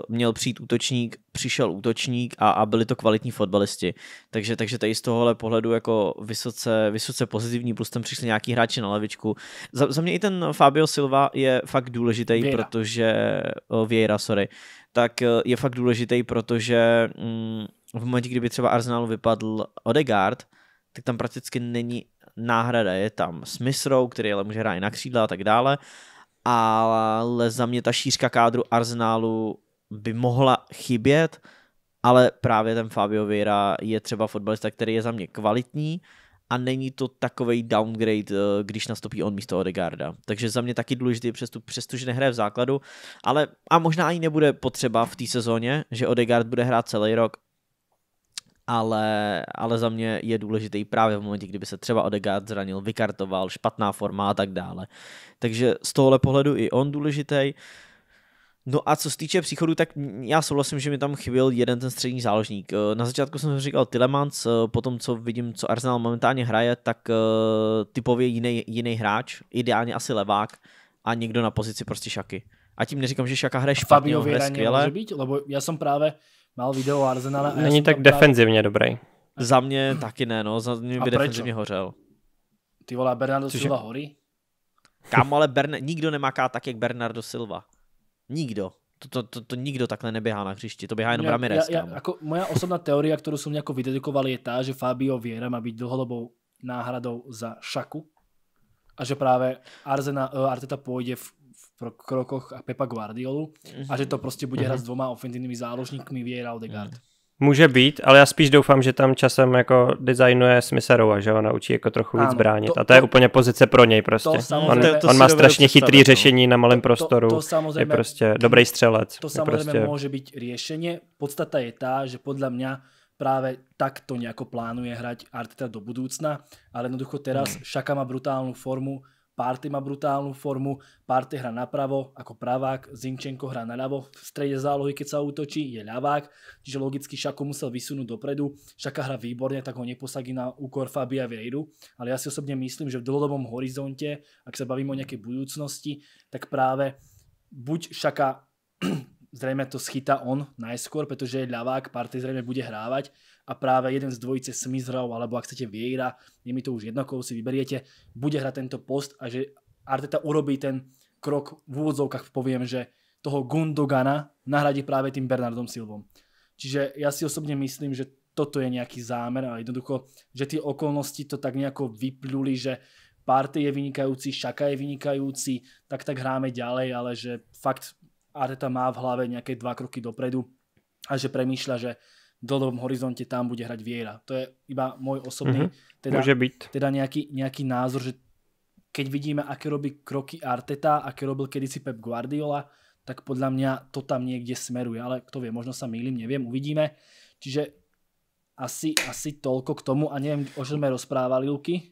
měl přijít útočník, přišel útočník a, a byli to kvalitní fotbalisti. Takže, takže tady z tohohle pohledu jako vysoce, vysoce pozitivní, plus tam přišli nějaký hráči na lavičku. Za, za mě i ten Fabio Silva je fakt důležitý, Vieira. protože Vieira, sorry, tak je fakt důležitý, protože mm, v momentě, kdyby třeba Arsenalu vypadl Odegaard, tak tam prakticky není náhrada. Je tam Smith Rowe, který ale může hrát i na křídla a tak dále, ale za mě ta šířka kádru Arsenálu by mohla chybět, ale právě ten Fabio Vieira je třeba fotbalista, který je za mě kvalitní a není to takový downgrade, eh, když nastoupí on místo Odegarda. Takže za mě taky důležitý přestup, přestože nehraje v základu, ale a možná ani nebude potřeba v té sezóně, že Odegard bude hrát celý rok, ale, ale za mě je důležitý právě v momentě, kdyby se třeba Odegaard zranil, vykartoval, špatná forma a tak dále. Takže z tohohle pohledu i on důležitý. No a co se týče příchodu, tak já souhlasím, že mi tam chyběl jeden ten střední záložník. Eh, na začátku jsem říkal Tilemans, eh, po tom, co vidím, co Arsenal momentálně hraje, tak eh, typově jiný, jiný hráč, ideálně asi levák a někdo na pozici prostě šaky. A tím neříkám, že Šaka hraje špatně, Fabio hraje skvěle. Může být, lebo já jsem právě Mal video Arsenale. Není tak defenzivně dobrý. Za mě taky ne, no, za mě by defenzivně hořel. Ty vole, Bernardo Což Silva je... horí? Kámo, ale Bern... nikdo nemáká tak, jak Bernardo Silva. Nikdo. To, to, to, to nikdo takhle neběhá na hřišti, to běhá jenom Ramirez. Já, já, jako moja osobná teorie, kterou jsem jako vydedikoval, je ta, že Fabio Vieira má být dlhodobou náhradou za Šaku a že právě Arzena, uh, eh, Arteta půjde v pro krokoch a Pepa Guardiolu a mhm. že to prostě bude mhm. hrát s dvoma ofenzivními záložníkmi Vieira Odegaard. Mhm. Může být, ale já spíš doufám, že tam časem jako designuje Smitherova, že ho naučí jako trochu víc ano, bránit. To, a to je to, úplně pozice pro něj prostě. To on, to on má strašně chytrý to, no. řešení na malém prostoru. To, to, samozřejmě, je prostě dobrý střelec. To samozřejmě prostě... může být řešení. Podstata je ta, že podle mě tak to nějako plánuje hrať Arteta do budoucna. ale jednoducho teraz hmm. Šaka má brutální formu, Party má brutálnu formu, Party hra napravo ako pravák, Zinčenko hra naľavo, v strede zálohy, keď sa útočí, je ľavák, čiže logicky Šako musel vysunúť dopredu. Šaka hra výborne, tak ho neposadí na úkor Fabia Vieiru, ale ja si osobne myslím, že v dlhodobom horizonte, ak sa bavíme o nejakej budúcnosti, tak práve buď Šaka zrejme to schytá on najskôr, pretože je ľavák, Party zrejme bude hrávať, a práve jeden z dvojice Smithrow, alebo ak chcete Vieira, je mi to už jedno, si vyberiete, bude hrať tento post a že Arteta urobí ten krok v úvodzovkách, poviem, že toho Gundogana nahradí práve tým Bernardom Silvom. Čiže ja si osobne myslím, že toto je nejaký zámer a jednoducho, že tie okolnosti to tak nejako vypluli, že Party je vynikajúci, Šaka je vynikajúci, tak tak hráme ďalej, ale že fakt Arteta má v hlave nejaké dva kroky dopredu a že premýšľa, že dlhodobom horizonte tam bude hrať viera. To je iba môj osobný, mm-hmm. teda, Môže byť. teda nejaký, nejaký názor, že keď vidíme, aké robí kroky Arteta, aké robil kedysi Pep Guardiola, tak podľa mňa to tam niekde smeruje. Ale kto vie, možno sa mýlim, neviem, uvidíme. Čiže asi, asi toľko k tomu a neviem, o čom sme rozprávali, Luky.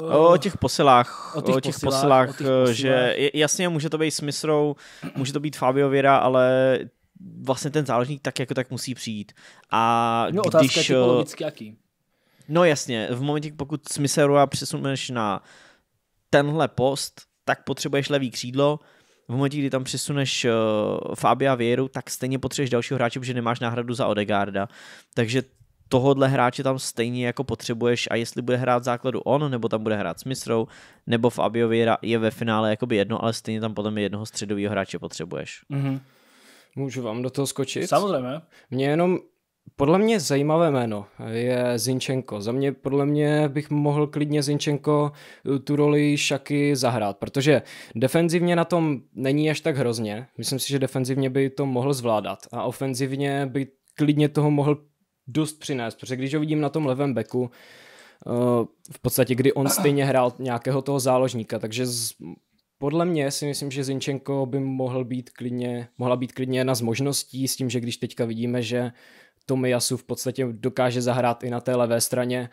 O těch posilách, o těch, o těch posilách, posilách, o těch posilách, že jasně může to být smysrou, může to být Fabio Vira, ale vlastně ten záložník tak jako tak musí přijít. A no, když, otázka je eh, typologicky jaký. No jasně, v momentě, pokud a přesuneš na tenhle post, tak potřebuješ levý křídlo, v momentě, kdy tam přesuneš uh, Fabia Věru, tak stejně potřebuješ dalšího hráče, protože nemáš náhradu za Odegarda. Takže tohodle hráče tam stejně jako potřebuješ a jestli bude hrát v základu on, nebo tam bude hrát Smithrow, nebo Fabio Vieira je ve finále jakoby jedno, ale stejně tam potom jednoho středového hráče potřebuješ. Mm-hmm. Můžu vám do toho skočit? Samozřejmě. Mě jenom podle mě zajímavé jméno je Zinčenko. Za mě, podle mě bych mohl klidně Zinčenko tu roli Šaky zahrát, protože defenzivně na tom není až tak hrozně. Myslím si, že defenzivně by to mohl zvládat a ofenzivně by klidně toho mohl dost přinést, protože když ho vidím na tom levém beku, eh, v podstatě, kdy on stejně hrál nějakého toho záložníka, takže podle mě si myslím, že Zinčenko by mohl být klidně, mohla být klidně jedna z možností s tím, že když teďka vidíme, že Tomiyasu v podstatě dokáže zahrát i na té levé straně,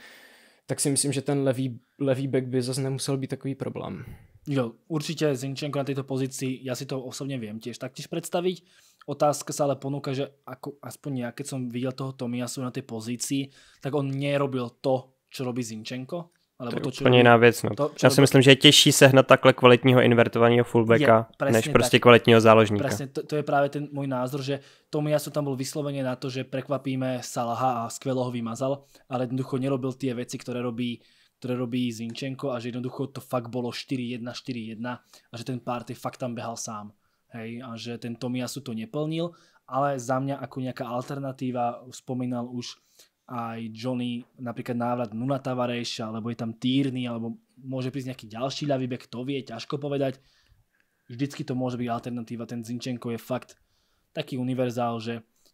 tak si myslím, že ten levý, levý back by zase nemusel být takový problém. Jo, určitě Zinčenko na této pozici. Já si to vím těž tak, těž představit Otázka sa ale ponúka, že ako, aspoň ja, keď som videl toho Tomiasu na tej pozícii, tak on nerobil to, čo robí Zinčenko. Ale to je to, úplně jiná věc. No. To, Já si myslím, že je těžší sehnat takhle kvalitního invertovaného fullbacka, je, než prostě tak. kvalitního záložníka. Presně, to, to, je právě ten můj názor, že Tomiasu tam byl vysloveně na to, že prekvapíme Salaha a skvěle ho vymazal, ale jednoducho nerobil ty věci, které robí které robí Zinčenko a že jednoducho to fakt bylo 4-1, 4-1 a že ten party fakt tam běhal sám. Hej, a že ten Tomiasu to neplnil, ale za mňa ako nejaká alternatíva spomínal už aj Johnny, napríklad návrat Nuna Tavareša, alebo je tam Týrny, alebo môže prísť nejaký ďalší ľavý to vie, ťažko povedať. Vždycky to môže byť alternatíva, ten Zinčenko je fakt taký univerzál, že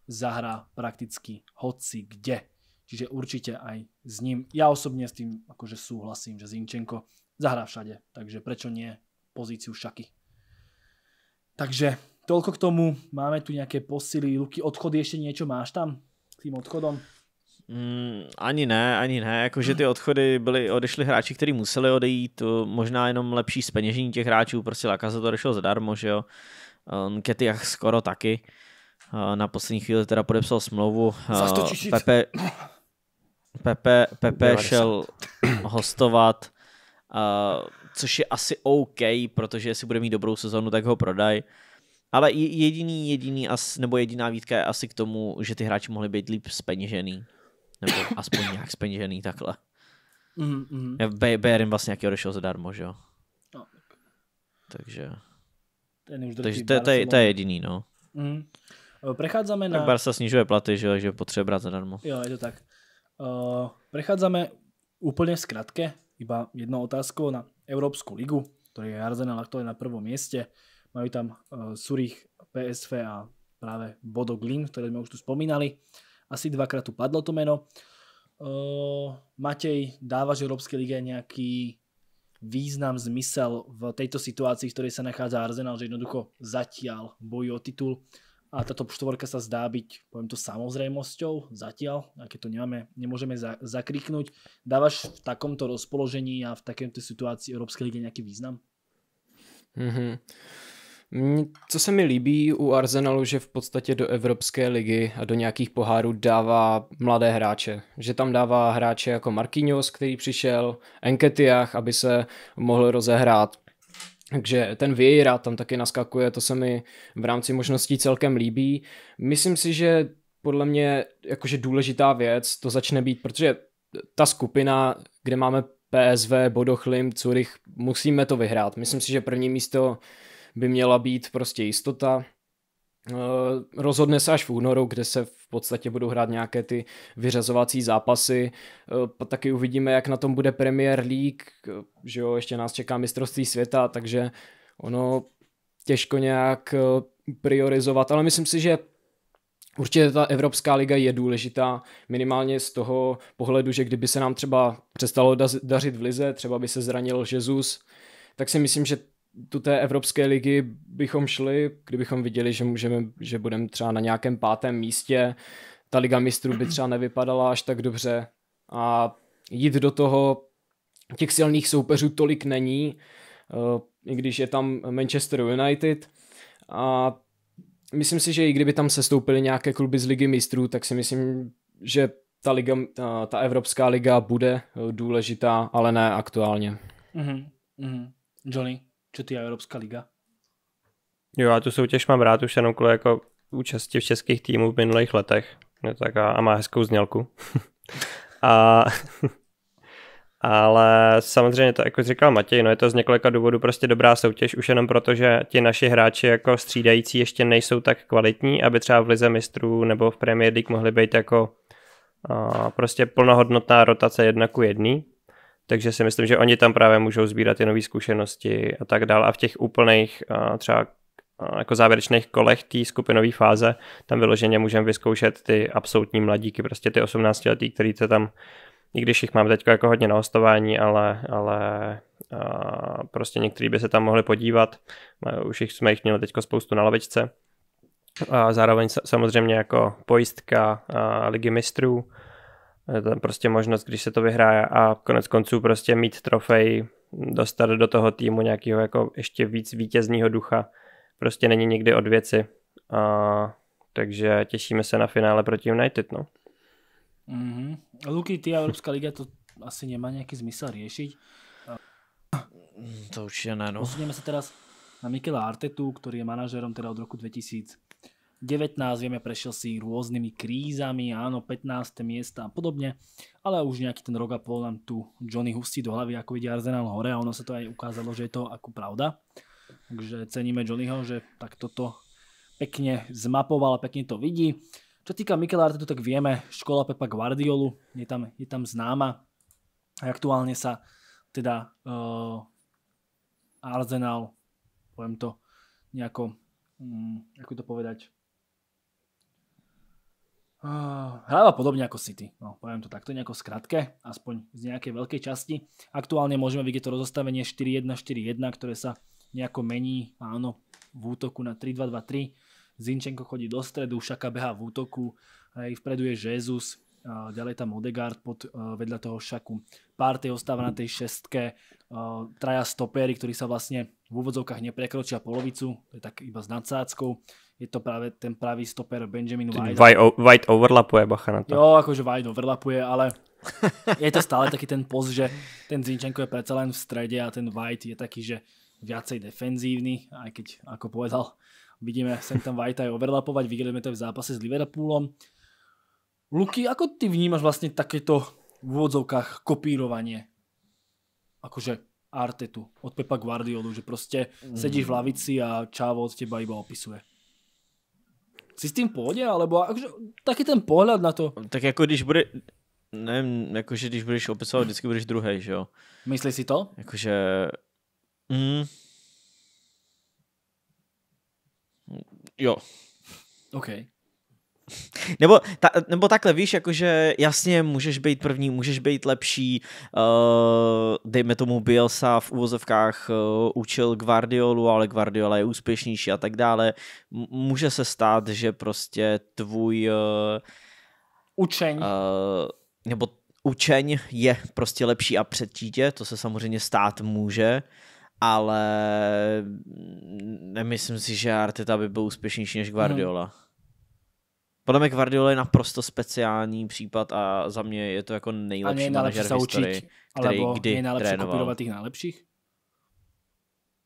zahrá prakticky hoci kde. Čiže určite aj s ním. Ja osobne s tým akože súhlasím, že Zinčenko zahrá všade, takže prečo nie pozíciu šaky. Takže toľko k tomu. Máme tu nejaké posily, Luky, odchody ešte niečo máš tam s tým odchodom? Mm, ani ne, ani ne. Jakože ty odchody byly, odešli hráči, kteří museli odejít, to možná jenom lepší speněžení těch hráčů, prostě Lakaza to odešel zadarmo, že jo. Um, Ketyach skoro taky. Uh, na poslední chvíli teda podepsal smlouvu. Uh, Za 100 Pepe, Pepe, Pepe šel hostovat, uh, což je asi OK, protože jestli bude mít dobrou sezonu, tak ho prodaj. Ale jediný, jediný, as, nebo jediná výtka je asi k tomu, že ty hráči mohli být líp speněžený. Nebo aspoň nějak speněžený takhle. mm mm. Be- Bejerim vlastně nějaký odešel zadarmo, že jo? No. Takže... Takže to, to, to je jediný, no. Mm. Eh, prechádzame na... Tak Barca snižuje platy, že, že potřebuje brát zadarmo. Jo, je to tak. Uh, eh, prechádzame úplně zkrátke, iba jednou otázkou na Evropskou ligu, který je Arsenal aktuálne na prvom místě mají tam uh, eh, Surich, PSV a právě Bodo Glin, které jsme už tu spomínali asi dvakrát tu padlo to meno. Uh, Matej, dávaš Európskej lige nejaký význam, zmysel v tejto situácii, v ktorej sa nachádza Arsenal, že jednoducho zatiaľ bojí o titul a táto štvorka sa zdá byť, poviem to, samozrejmosťou zatiaľ, aké to nemáme, nemôžeme za, zakriknúť. Dávaš v takomto rozpoložení a v takémto situácii Európskej lige nejaký význam? Mm co se mi líbí u Arsenalu, že v podstatě do Evropské ligy a do nějakých pohárů dává mladé hráče. Že tam dává hráče jako Marquinhos, který přišel, Enketiach, aby se mohl rozehrát. Takže ten Vieira tam taky naskakuje, to se mi v rámci možností celkem líbí. Myslím si, že podle mě jakože důležitá věc to začne být, protože ta skupina, kde máme PSV, Bodochlim, Curych, musíme to vyhrát. Myslím si, že první místo by měla být prostě jistota. Eh, rozhodne se až v únoru, kde se v podstatě budou hrát nějaké ty vyřazovací zápasy. Eh, taky uvidíme, jak na tom bude Premier League, eh, že jo, ještě nás čeká mistrovství světa, takže ono těžko nějak priorizovat, ale myslím si, že Určitě ta Evropská liga je důležitá, minimálně z toho pohledu, že kdyby se nám třeba přestalo dařit v lize, třeba by se zranil Jezus, tak si myslím, že tu té Evropské ligy bychom šli, kdybychom viděli, že můžeme, že budeme třeba na nějakém pátém místě, ta Liga mistrů by třeba nevypadala až tak dobře a jít do toho, těch silných soupeřů tolik není, eh, i když je tam Manchester United a myslím si, že i kdyby tam se stoupily nějaké kluby z Ligy mistrů, tak si myslím, že ta, liga, eh, ta Evropská liga bude eh, důležitá, ale ne aktuálně. Mm-hmm. Mm-hmm. Johnny? Čo ty a Evropská liga? Jo, a tu soutěž mám rád už jenom kvůli jako účasti v českých týmů v minulých letech. Je tak a, a má hezkou znělku. a, ale samozřejmě to, jako říkal Matěj, no je to z několika důvodů prostě dobrá soutěž, už jenom proto, že ti naši hráči jako střídající ještě nejsou tak kvalitní, aby třeba v Lize mistrů nebo v Premier League mohli být jako a, prostě plnohodnotná rotace jedna ku jedný, takže si myslím, že oni tam právě můžou sbírat ty nové zkušenosti a tak dál. A v těch úplných třeba jako závěrečných kolech té skupinové fáze, tam vyloženě můžeme vyzkoušet ty absolutní mladíky, prostě ty 18 letý, který se tam, i když jich mám teď jako hodně na hostování, ale, ale a prostě někteří by se tam mohli podívat, už jich jsme jich měli teď spoustu na lavičce. A zároveň samozřejmě jako pojistka a ligy mistrů, tam prostě možnost, když se to vyhraje a konec konců prostě mít trofej, dostat do toho týmu nějakého jako ještě víc vítězního ducha, prostě není nikdy od věci. A, takže těšíme se na finále proti United, no. Mm-hmm. Luky, ty a Evropská liga to asi nemá nějaký zmysel řešit. To určitě ne, no. Posuneme se teraz na Mikela Artetu, který je manažerem teda od roku 2000 19 vieme, prešiel si rôznymi krízami, áno, 15. miesta a podobne, ale už nejaký ten rok a pol nám tu Johnny hustí do hlavy, ako vidí Arsenal hore a ono sa to aj ukázalo, že je to ako pravda. Takže ceníme Johnnyho, že tak toto pekne zmapoval a pekne to vidí. Čo týka Mikela Arteta, tak vieme, škola Pepa Guardiolu je tam, je tam známa a aktuálne sa teda uh, Arsenal, poviem to nejako, um, ako to povedať, Eh, Hráva podobne ako City, no, poviem to takto nejako skratke, aspoň z nejakej veľkej časti. Aktuálne môžeme vidieť to rozostavenie 4-1-4-1, ktoré sa nejako mení, áno, v útoku na 3-2-2-3. Zinčenko chodí do stredu, Šaka beha v útoku, aj vpredu je Jezus, ďalej tam Odegaard pod, eh, vedľa toho Šaku. Partey ostáva na tej šestke, eh, traja stopéry, ktorí sa vlastne v úvodzovkách neprekročia polovicu, to je tak iba s nadsáckou je to právě ten pravý stoper Benjamin White. White, White overlapuje, bacha na to. Jo, jakože White overlapuje, ale je to stále taky ten poz, že ten Zinčenko je přece len v středě a ten White je taký, že viacej defenzívny, aj keď, ako povedal, vidíme sem tam White aj overlapovať, videli sme to v zápase s Liverpoolom. Luky, ako ty vnímaš vlastne takéto v úvodzovkách kopírovanie akože Artetu od Pepa Guardiolu, že proste mm. sedíš v lavici a čávo od teba iba opisuje. Jsi s tím pohodě, alebo akože, taky ten pohled na to. Tak jako když bude, nevím, jakože když budeš opisovat, vždycky budeš druhý, že jo? Myslíš si to? Jakože, mm, jo. OK. Nebo, ta, nebo takhle, víš, jakože jasně můžeš být první, můžeš být lepší, uh, dejme tomu Bielsa v úvozovkách uh, eh, učil Guardiolu, ale Guardiola je úspěšnější a tak dále. M- může se stát, že prostě tvůj uh, učeň uh, nebo učeň je prostě lepší a předtítě, to se samozřejmě stát může, ale mm, nemyslím si, že Arteta by byl úspěšnější než mhm. Guardiola. Hmm. Podle mě Guardiola je naprosto speciální případ a za mě je to jako nejlepší je manažer v historii, učit, který alebo kdy je nejlepší trénoval. kopírovat těch nejlepších?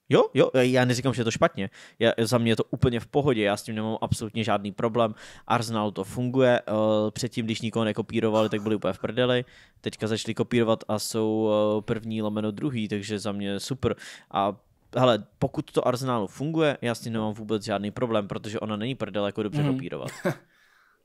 Jo, jo, já neříkám, že je to špatně. Já, za mě je to úplně v pohodě, já s tím nemám absolutně žádný problém. Arsenal to funguje, eh, předtím, když nikoho nekopírovali, tak byli úplně v prdeli. Teďka začali kopírovat a jsou eh, první lomeno druhý, takže za mě super. A hele, pokud to Arsenalu funguje, já s tím nemám vůbec žádný problém, protože ona není prdel jako dobře mm. kopírovat.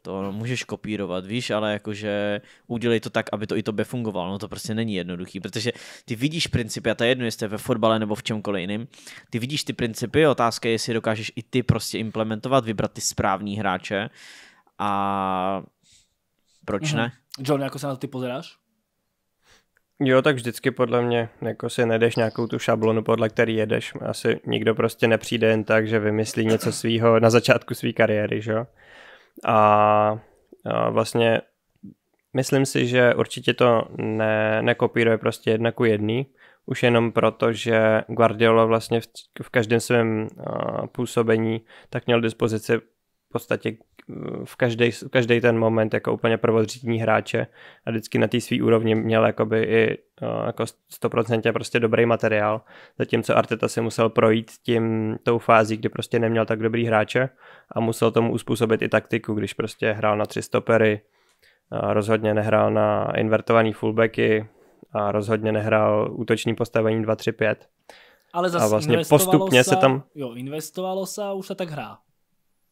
to můžeš kopírovat, víš, ale jakože udělej to tak, aby to i tobě fungovalo, no to prostě není jednoduchý, protože ty vidíš principy, a to je jedno, jestli je ve fotbale nebo v čemkoliv jiným, ty vidíš ty principy, otázka je, jestli dokážeš i ty prostě implementovat, vybrat ty správní hráče a proč mhm. ne? John, jako se na to ty pozeráš? Jo, tak vždycky podle mě jako si nedeš nějakou tu šablonu, podle který jedeš. Asi nikdo prostě nepřijde jen tak, že vymyslí něco svého na začátku své kariéry, že jo? a vlastně myslím si, že určitě to ne, nekopíruje prostě jedna ku jedný, už jenom proto, že Guardiola vlastně v, v každém svém působení tak měl dispozici podstatě mm, v každý, každý ten moment jako úplně prvotřídní hráče a vždycky na té svý úrovni měl jakoby i no, jako 100% prostě dobrý materiál, zatímco Arteta si musel projít tím tou fází, kdy prostě neměl tak dobrý hráče a musel tomu uspůsobit i taktiku, když prostě hrál na tři stopery, a rozhodně nehrál na invertovaný fullbacky a rozhodně nehrál útoční postavení 2-3-5. Ale zase a vlastně postupně se, se tam... Jo, investovalo se a už se tak hrá.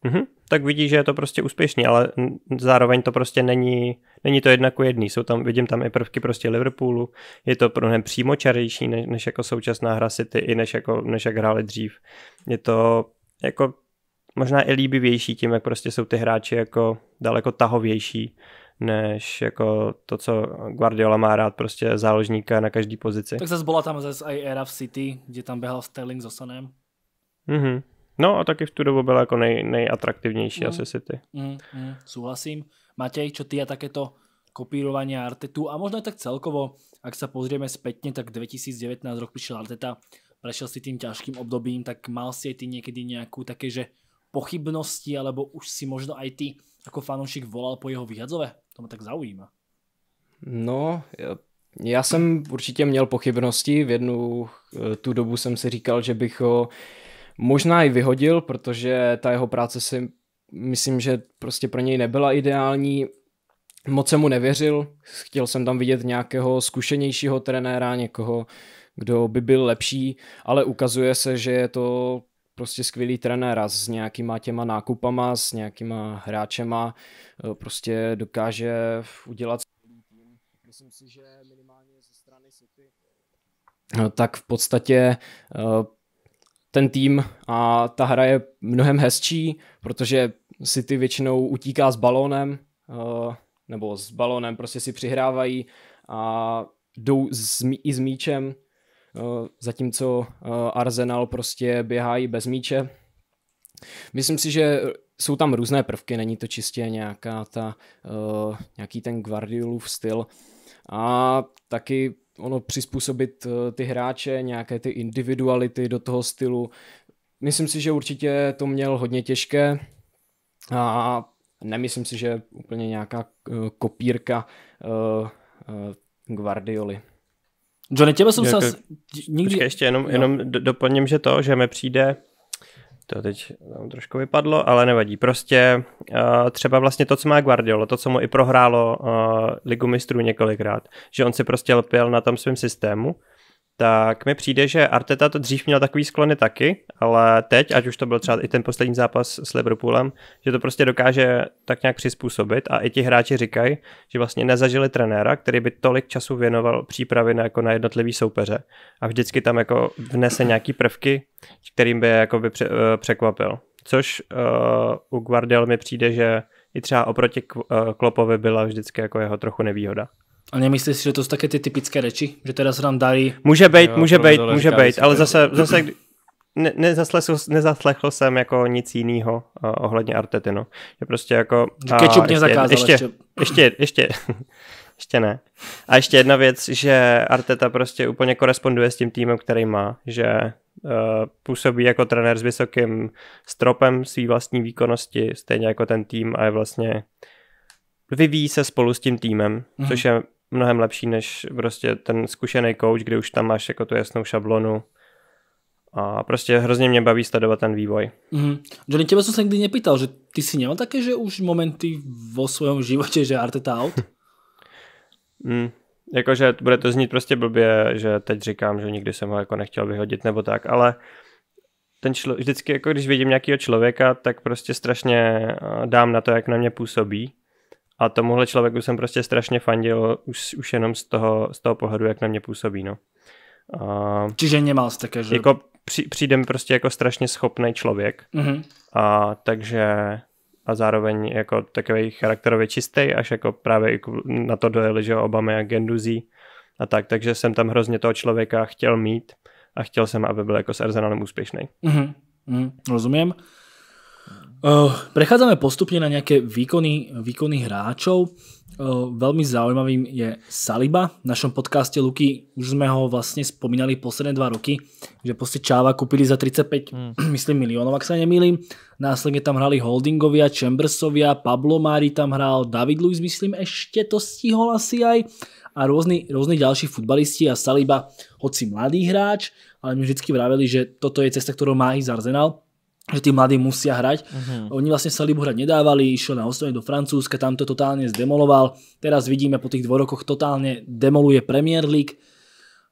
Mm-hmm. Tak vidí, že je to prostě úspěšný, ale zároveň to prostě není, není to jednak jedný. Jsou tam, vidím tam i prvky prostě Liverpoolu, je to pro přímo čarější, než, než jako současná hra City i než, jako, než jak hráli dřív. Je to jako možná i líbivější tím, jak prostě jsou ty hráči jako daleko tahovější než jako to, co Guardiola má rád, prostě záložníka na každý pozici. Tak zase byla tam zase i era v City, kde tam běhal Sterling s Osanem. Mhm, No a taky v tu dobu byla jako nej, nejatraktivnější mm, asi City. Mm, mm, souhlasím. Matěj, čo ty a to kopírování Artetu a možná tak celkovo, ak se pozrieme zpětně, tak 2019 rok přišel Arteta, prešel si tým ťažkým obdobím, tak mal si ty někdy nějakou také, že pochybnosti, alebo už si možno aj ty jako fanoušek volal po jeho vyhadzové? To mě tak zaujíma. No, já jsem určitě měl pochybnosti. V jednu eh, tu dobu jsem si říkal, že bych ho možná i vyhodil, protože ta jeho práce si myslím, že prostě pro něj nebyla ideální. Moc jsem mu nevěřil, chtěl jsem tam vidět nějakého zkušenějšího trenéra, někoho, kdo by byl lepší, ale ukazuje se, že je to prostě skvělý trenér a s nějakýma těma nákupama, s nějakýma hráčema eh, prostě dokáže udělat Myslím si, že minimálně ze strany City no, tak v podstatě eh, ten tým a ta hra je mnohem hezčí, protože City většinou utíká s balónem, eh, nebo s balónem prostě si přihrávají a jdou s, i s míčem, eh, zatímco eh, Arsenal prostě běhá bez míče. Myslím si, že jsou tam různé prvky, není to čistě nějaká ta, nějaký ten Guardiolův styl. A taky ono přizpůsobit eh, ty hráče, nějaké ty individuality do toho stylu. Myslím si, že určitě to měl hodně těžké a nemyslím si, že úplně nějaká eh, kopírka eh, Guardioli. Johnny, těme jsem se... Nikdy... Počkej, ještě jenom, jenom doplním, že to, že mi přijde, to teď nám trošku vypadlo, ale nevadí. Prostě uh, třeba vlastně to, co má Guardiola, to, co mu i prohrálo uh, Ligu mistrů několikrát, že on si prostě lpěl na tom svém systému tak mi přijde, že Arteta to dřív měl takový sklony taky, ale teď, ať už to byl třeba i ten poslední zápas s Liverpoolem, že to prostě dokáže tak nějak přizpůsobit a i ti hráči říkají, že vlastně nezažili trenéra, který by tolik času věnoval přípravě na, jako na jednotlivý soupeře a vždycky tam jako vnese nějaký prvky, kterým by jako by eh, překvapil. Což uh, u Guardiola mi přijde, že i třeba oproti eh, Klopovi byla vždycky jako jeho trochu nevýhoda. A nemyslíš si, že to jsou také ty typické reči? Že teda se nám dali? Může být, jo, může být, může být, ale zase, zase ne, nezaslechl, nezaslechl jsem jako nic jiného uh, eh, ohledně Artety, no. Že prostě jako... A Ketchup mě zakázal ještě. Ještě, ještě, ještě, ještě ne. A ještě jedna věc, že Arteta prostě úplně koresponduje s tím týmem, který má, že uh, působí jako trenér s vysokým stropem svý vlastní výkonnosti, stejně jako ten tým a je vlastně vyvíjí se spolu s tím týmem, mm-hmm. což je mnohem lepší než prostě ten zkušený coach, kde už tam máš jako tu jasnou šablonu. A prostě hrozně mě baví sledovat ten vývoj. Mm-hmm. Johnny, tebe jsem se nikdy nepýtal, že ty si měl také, že už momenty vo svém životě, že Arteta out? mm, jakože bude to znít prostě blbě, že teď říkám, že nikdy jsem ho jako nechtěl vyhodit nebo tak, ale ten člo- vždycky, jako když vidím nějakého člověka, tak prostě strašně eh, dám na to, jak na mě působí. A tomuhle člověku jsem prostě strašně fandil už, už jenom z toho, z toho pohledu, jak na mě působí. No. A, Čiže nemal jste také, že... Jako při, přijde mi prostě jako strašně schopný člověk. Mm-hmm. A takže a zároveň jako takový charakterově čistý, až jako právě na to dojeli, že Obama jak genduzi a tak, takže jsem tam hrozně toho člověka chtěl mít a chtěl jsem, aby byl jako s Arsenalem úspěšný. Mm-hmm. Mm, rozumím. Eh, prechádzame postupne na nejaké výkony, výkony hráčov. Eh, veľmi zaujímavým je Saliba. V našom podcaste Luky už sme ho vlastne spomínali posledné dva roky, že proste Čáva kúpili za 35, mm. myslím, miliónov, ak sa nemýlim. Následne tam hrali Holdingovia, Chambersovia, Pablo Mári tam hral, David Luiz, myslím, ešte to stihol asi aj. A rôzni, rôzni ďalší futbalisti a Saliba, hoci mladý hráč, ale mi vždycky vraveli, že toto je cesta, ktorou má ísť Arsenal že tí mladí musia hrať. Uh-huh. Oni vlastne sa Libu hrať nedávali, išiel na hostovanie do Francúzska, tam to totálne zdemoloval. Teraz vidíme po tých dvoch rokoch totálne demoluje Premier League.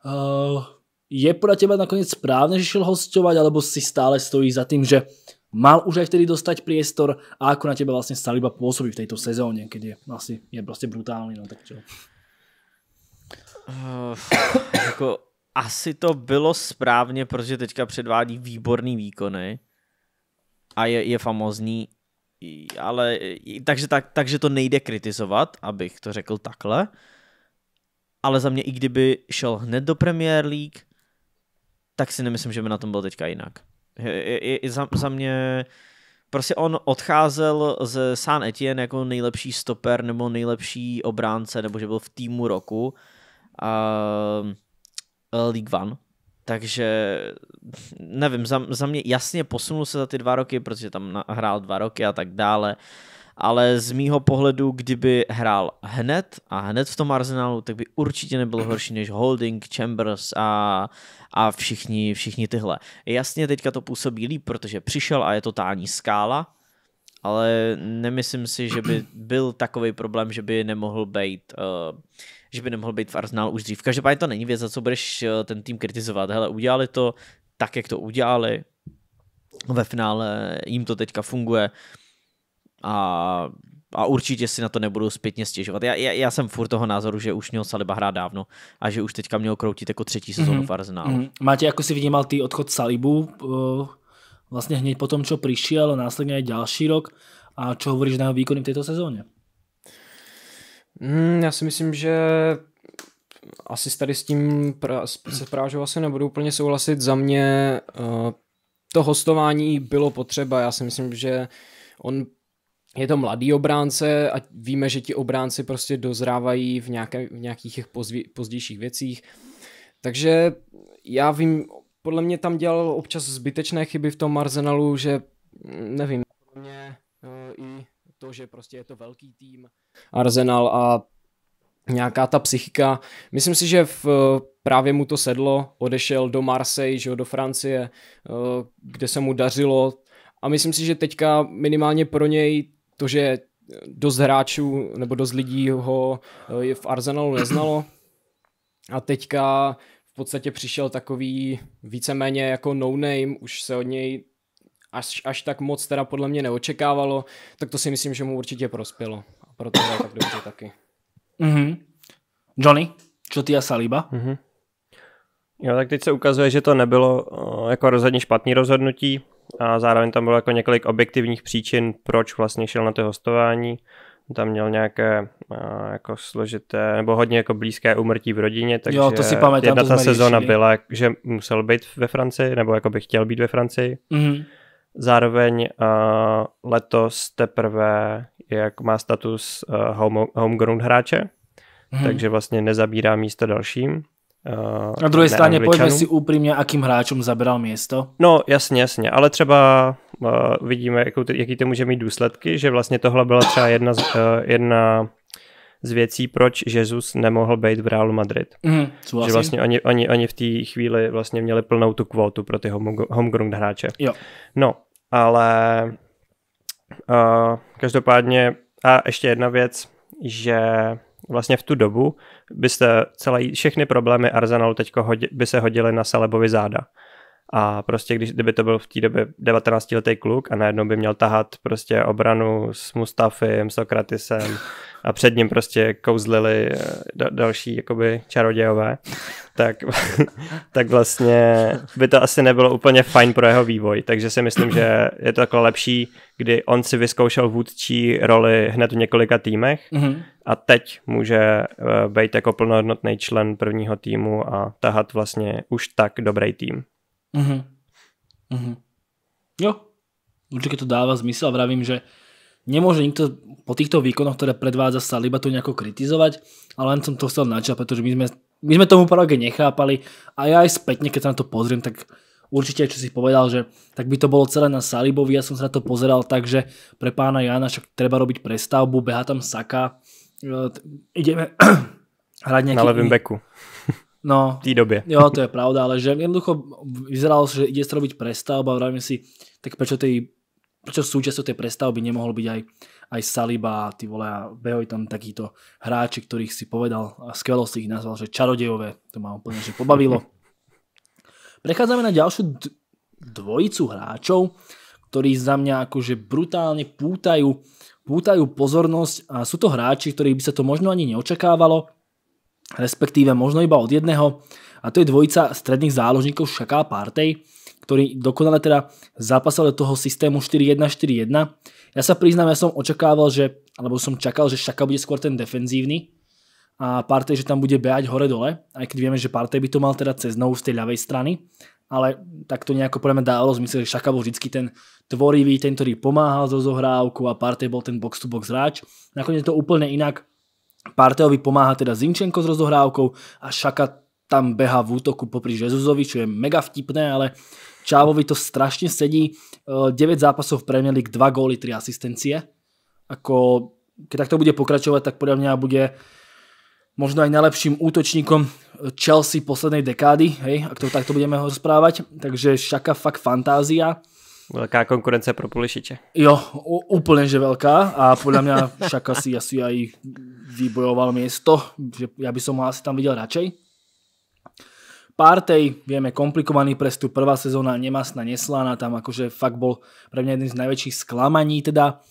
Uh, je podľa teba nakoniec správne, že šiel hostovať, alebo si stále stojí za tým, že mal už aj vtedy dostať priestor a ako na teba vlastne Saliba pôsobí v tejto sezóne, keď je, asi, je prostě brutálny, no tak čo? Uh, jako, asi to bylo správně, protože teďka předvádí výborný výkony a je, je famozní, ale takže, tak, takže to nejde kritizovat, abych to řekl takhle, ale za mě i kdyby šel hned do Premier League, tak si nemyslím, že by na tom byl teďka jinak. Je, je, je, za, za mě prostě on odcházel ze San Etienne jako nejlepší stoper nebo nejlepší obránce, nebo že byl v týmu roku. Uh, League One, takže nevím, za, za mě jasně posunul se za ty dva roky, protože tam hrál dva roky a tak dále. Ale z mýho pohledu, kdyby hrál hned a hned v tom arzenálu, tak by určitě nebyl mhm. horší než Holding, Chambers a, a všichni, všichni tyhle. Jasně, teďka to působí líp, protože přišel a je to tání skála, ale nemyslím si, že by byl takový problém, že by nemohl být uh, že by nemohl být v Arsenal už dřív. Každopádně to není věc, za co budeš eh, ten tým kritizovat. Hele, udělali to tak, jak to udělali. Ve finále eh, jim to teďka funguje a, a určitě si na to nebudu zpětně stěžovat. Já, já, já jsem furt toho názoru, že už měl Saliba hrát dávno a že už teďka měl kroutit jako třetí mhm. sezónu mm-hmm. v Arsenalu. Mm-hmm. Máte, jako si vnímal ty odchod Salibu eh, vlastně hned po tom, co přišel, následně je další rok a co hovoríš na jeho výkony v této sezóně? Mm, já si myslím, že asi tady s tím pra- se prážou asi nebudu úplně souhlasit. Za mě uh, to hostování bylo potřeba. Já si myslím, že on je to mladý obránce a víme, že ti obránci prostě dozrávají v, nějaké, v nějakých pozdě, pozdějších věcích. Takže já vím, podle mě tam dělal občas zbytečné chyby v tom Arsenalu, že nevím, podle mě uh, i to, že prostě je to velký tým Arsenal a nějaká ta psychika. Myslím si, že v, právě mu to sedlo, odešel do Marseille, že do Francie, eh, kde se mu dařilo a myslím si, že teďka minimálně pro něj to, že dost hráčů nebo dost lidí ho eh, v Arsenalu neznalo a teďka v podstatě přišel takový víceméně jako no name, už se od něj až, až tak moc teda podle mě neočekávalo, tak to si myslím, že mu určitě prospělo. A proto hraje tak dobře taky. Mm-hmm. Johnny, čo ty a Saliba? Mm-hmm. Jo, tak teď se ukazuje, že to nebylo eh, jako rozhodně špatný rozhodnutí a zároveň tam bylo jako několik objektivních příčin, proč vlastně šel na to hostování. Tam měl nějaké eh, jako složité, nebo hodně jako blízké umrtí v rodině, takže jo, to si pamatám, jedna to ta sezona byla, že musel být ve Francii, nebo jako by chtěl být ve Francii. Mm-hmm. Zároveň uh, letos teprve, jak má status uh, home, homegrown hráče, hmm. takže vlastně nezabírá místo dalším. Uh, Na druhé straně pojďme si upřímně, akým hráčům zabral město. No jasně, jasně, ale třeba uh, vidíme, jakou, jaký to může mít důsledky, že vlastně tohle byla třeba jedna, uh, jedna z věcí, proč Jezus nemohl být v Realu Madrid. Mm, že vlastně oni, oni, oni v té chvíli vlastně měli plnou tu kvótu pro ty home, hráče. Jo. No, ale uh, každopádně a ještě jedna věc, že vlastně v tu dobu byste celé, všechny problémy Arsenalu teď by se hodily na Salebovi záda. A prostě, když, kdyby to byl v té době 19-letý kluk a najednou by měl tahat prostě obranu s Mustafim, Sokratisem, a před ním prostě kouzlili eh, další jakoby čarodějové, tak, tak vlastně by to asi nebylo úplně fajn pro jeho vývoj, takže si myslím, že je to takhle lepší, kdy on si vyzkoušel vůdčí roli hned v několika týmech mm-hmm. a teď může eh, být jako plnohodnotný člen prvního týmu a tahat vlastně už tak dobrý tým. Mm-hmm. Mm-hmm. Jo, určitě to smysl a Vravím, že nemôže nikto po týchto výkonoch, ktoré predvádza sa iba to nejako kritizovať, ale len som to chcel načať, pretože my sme, my sme tomu pravde nechápali a ja aj spätne, keď sa na to pozriem, tak určite, čo si povedal, že tak by to bolo celé na Salibovi, ja som sa na to pozeral tak, že pre pána Jana však treba robiť prestavbu, beha tam Saka, e, ideme hrať nejaký... Na levým beku. No. V té dobe. Jo, to je pravda, ale že jednoducho vyzeralo, že ide sa robiť prestavba, vravím si, tak prečo tej čo súčasťou tej prestavby nemohol byť aj, aj Saliba, ty vole, a Behoj tam takýto hráči, ktorých si povedal, a skvelo si ich nazval, že čarodejové, to ma úplne že pobavilo. Prechádzame na ďalšiu dvojicu hráčov, ktorí za mňa akože brutálne pútajú, pútajú pozornosť a sú to hráči, ktorých by sa to možno ani neočakávalo, respektíve možno iba od jedného a to je dvojica stredných záložníkov Šaká Partey, ktorý dokonale teda zápasal do toho systému 4-1-4-1. Ja sa priznám, ja som očakával, že, alebo som čakal, že Šaka bude skôr ten defenzívny a Partey, že tam bude behať hore-dole, aj keď vieme, že Partey by to mal teda cez nohu z tej ľavej strany, ale tak to nejako podľa mňa dávalo zmysel, že Šaka bol vždycky ten tvorivý, ten, ktorý pomáhal zo zohrávku a Partey bol ten box-to-box hráč. Nakoniec to úplne inak. Partejovi pomáha teda Zinčenko s rozohrávkou a Šaka tam beha v útoku popri Žezuzovi, čo je mega vtipné, ale Čávovi to strašne sedí. 9 eh, zápasov v Premier League, 2 góly, 3 asistencie. Ako, keď takto bude pokračovať, tak podľa mňa bude možno aj najlepším útočníkom eh, Chelsea poslednej dekády, hej, ak to takto budeme ho rozprávať. Takže šaka fakt fantázia. Veľká konkurence pro Pulišiče. Jo, úplně že velká a podľa mňa Šaka si asi aj vybojoval miesto, že já bych ho asi tam viděl radšej. Partey, vieme, komplikovaný prestup, prvá sezóna nemasná, neslána, tam akože fakt bol pre mňa jeden z najväčších sklamaní, teda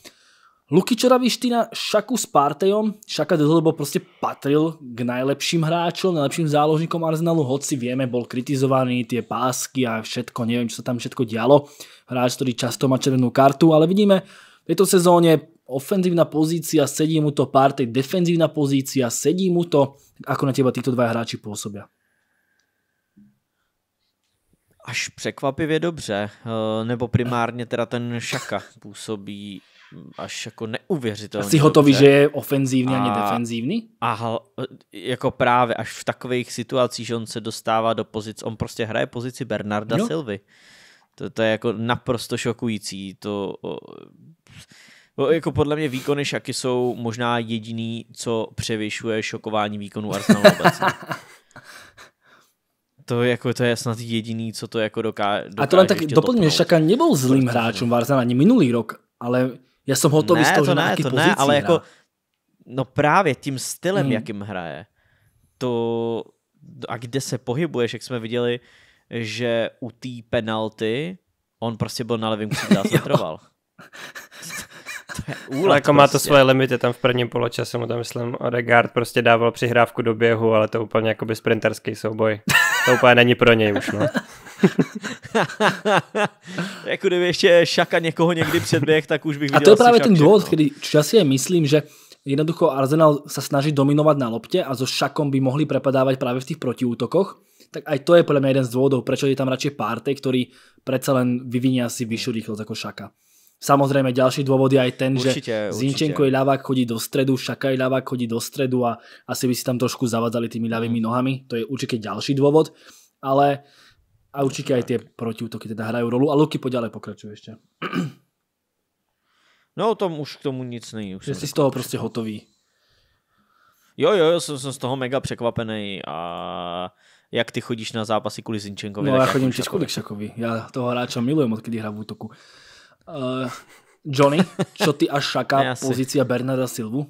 Lukičera Vyština Šaku s Partejom, Šaka dlhodobo proste patril k najlepším hráčom, najlepším záložníkom Arsenalu, hoci vieme, bol kritizovaný, tie pásky a všetko, neviem, čo sa tam všetko dialo. Hráč, ktorý často má červenú kartu, ale vidíme, v tejto sezóne ofenzívna pozícia, sedí mu to Partey, defenzívna pozícia, sedí mu to, ako na teba títo dva hráči pôsobia až překvapivě dobře, eh, nebo primárně teda ten Šaka působí mm, až jako neuvěřitelně. Jsi hotový, dobře. že je ofenzívní a, ani defenzívní? A eh, jako právě až v takových situacích, že on se dostává do pozic, on prostě hraje pozici Bernarda no. Silvy. To, to je jako naprosto šokující. To, jako podle mě výkony Šaky jsou možná jediný, co převyšuje šokování výkonu Arsenalu obecně. to, jako, to je snad jediný, co to jako doká, dokáže. A len tak doplňme, Šaka nebyl zlým hráčem Varzan ani minulý rok, ale já jsem hotový ne, z toho, to že ne, to ne, ale jako, no právě tím stylem, hmm. jakým hraje, to a kde se pohybuješ, jak jsme viděli, že u té penalty on prostě byl na levém křídle a centroval. úlet. jako má prostě. to svoje limity, tam v prvním poločase mu tam myslím Odegaard prostě dával přihrávku do běhu, ale to úplně jako by sprinterský souboj. To úplně není pro něj už, no. jako kdyby ještě šaka někoho někdy předběh, tak už bych viděl A to je právě ten důvod, no. kdy časie myslím, že jednoducho Arsenal sa snaží dominovat na lopte a so Šakom by mohli prepadávat právě v těch protiútokoch, tak aj to je podľa mňa jeden z dôvodov, prečo je tam radšej Partey, ktorý predsa len vyvinia si vyššiu rýchlosť ako Šaka. Samozrejme, ďalší dôvod je aj ten, určite, že Zinčenko je ľavák chodí do stredu, je ľavák chodí do stredu a asi by si tam trošku zavadzali tými ľavými mm. nohami. To je určite ďalší dôvod, ale a určite aj tie protiútoky teda hrajú rolu a Luky poďalej pokračuje ešte. No o tom už k tomu nic není. Už že si z toho proste hotový. Jo, jo, jo, jsem, som z toho mega překvapený a jak ty chodíš na zápasy kvôli Zinčenkovi. No já jako chodím tiež kvôli jako- Šakovi, já toho hráča milujem, odkedy hra v útoku. Uh, Johnny, čo ty a Šaka pozícia Bernarda Silvu?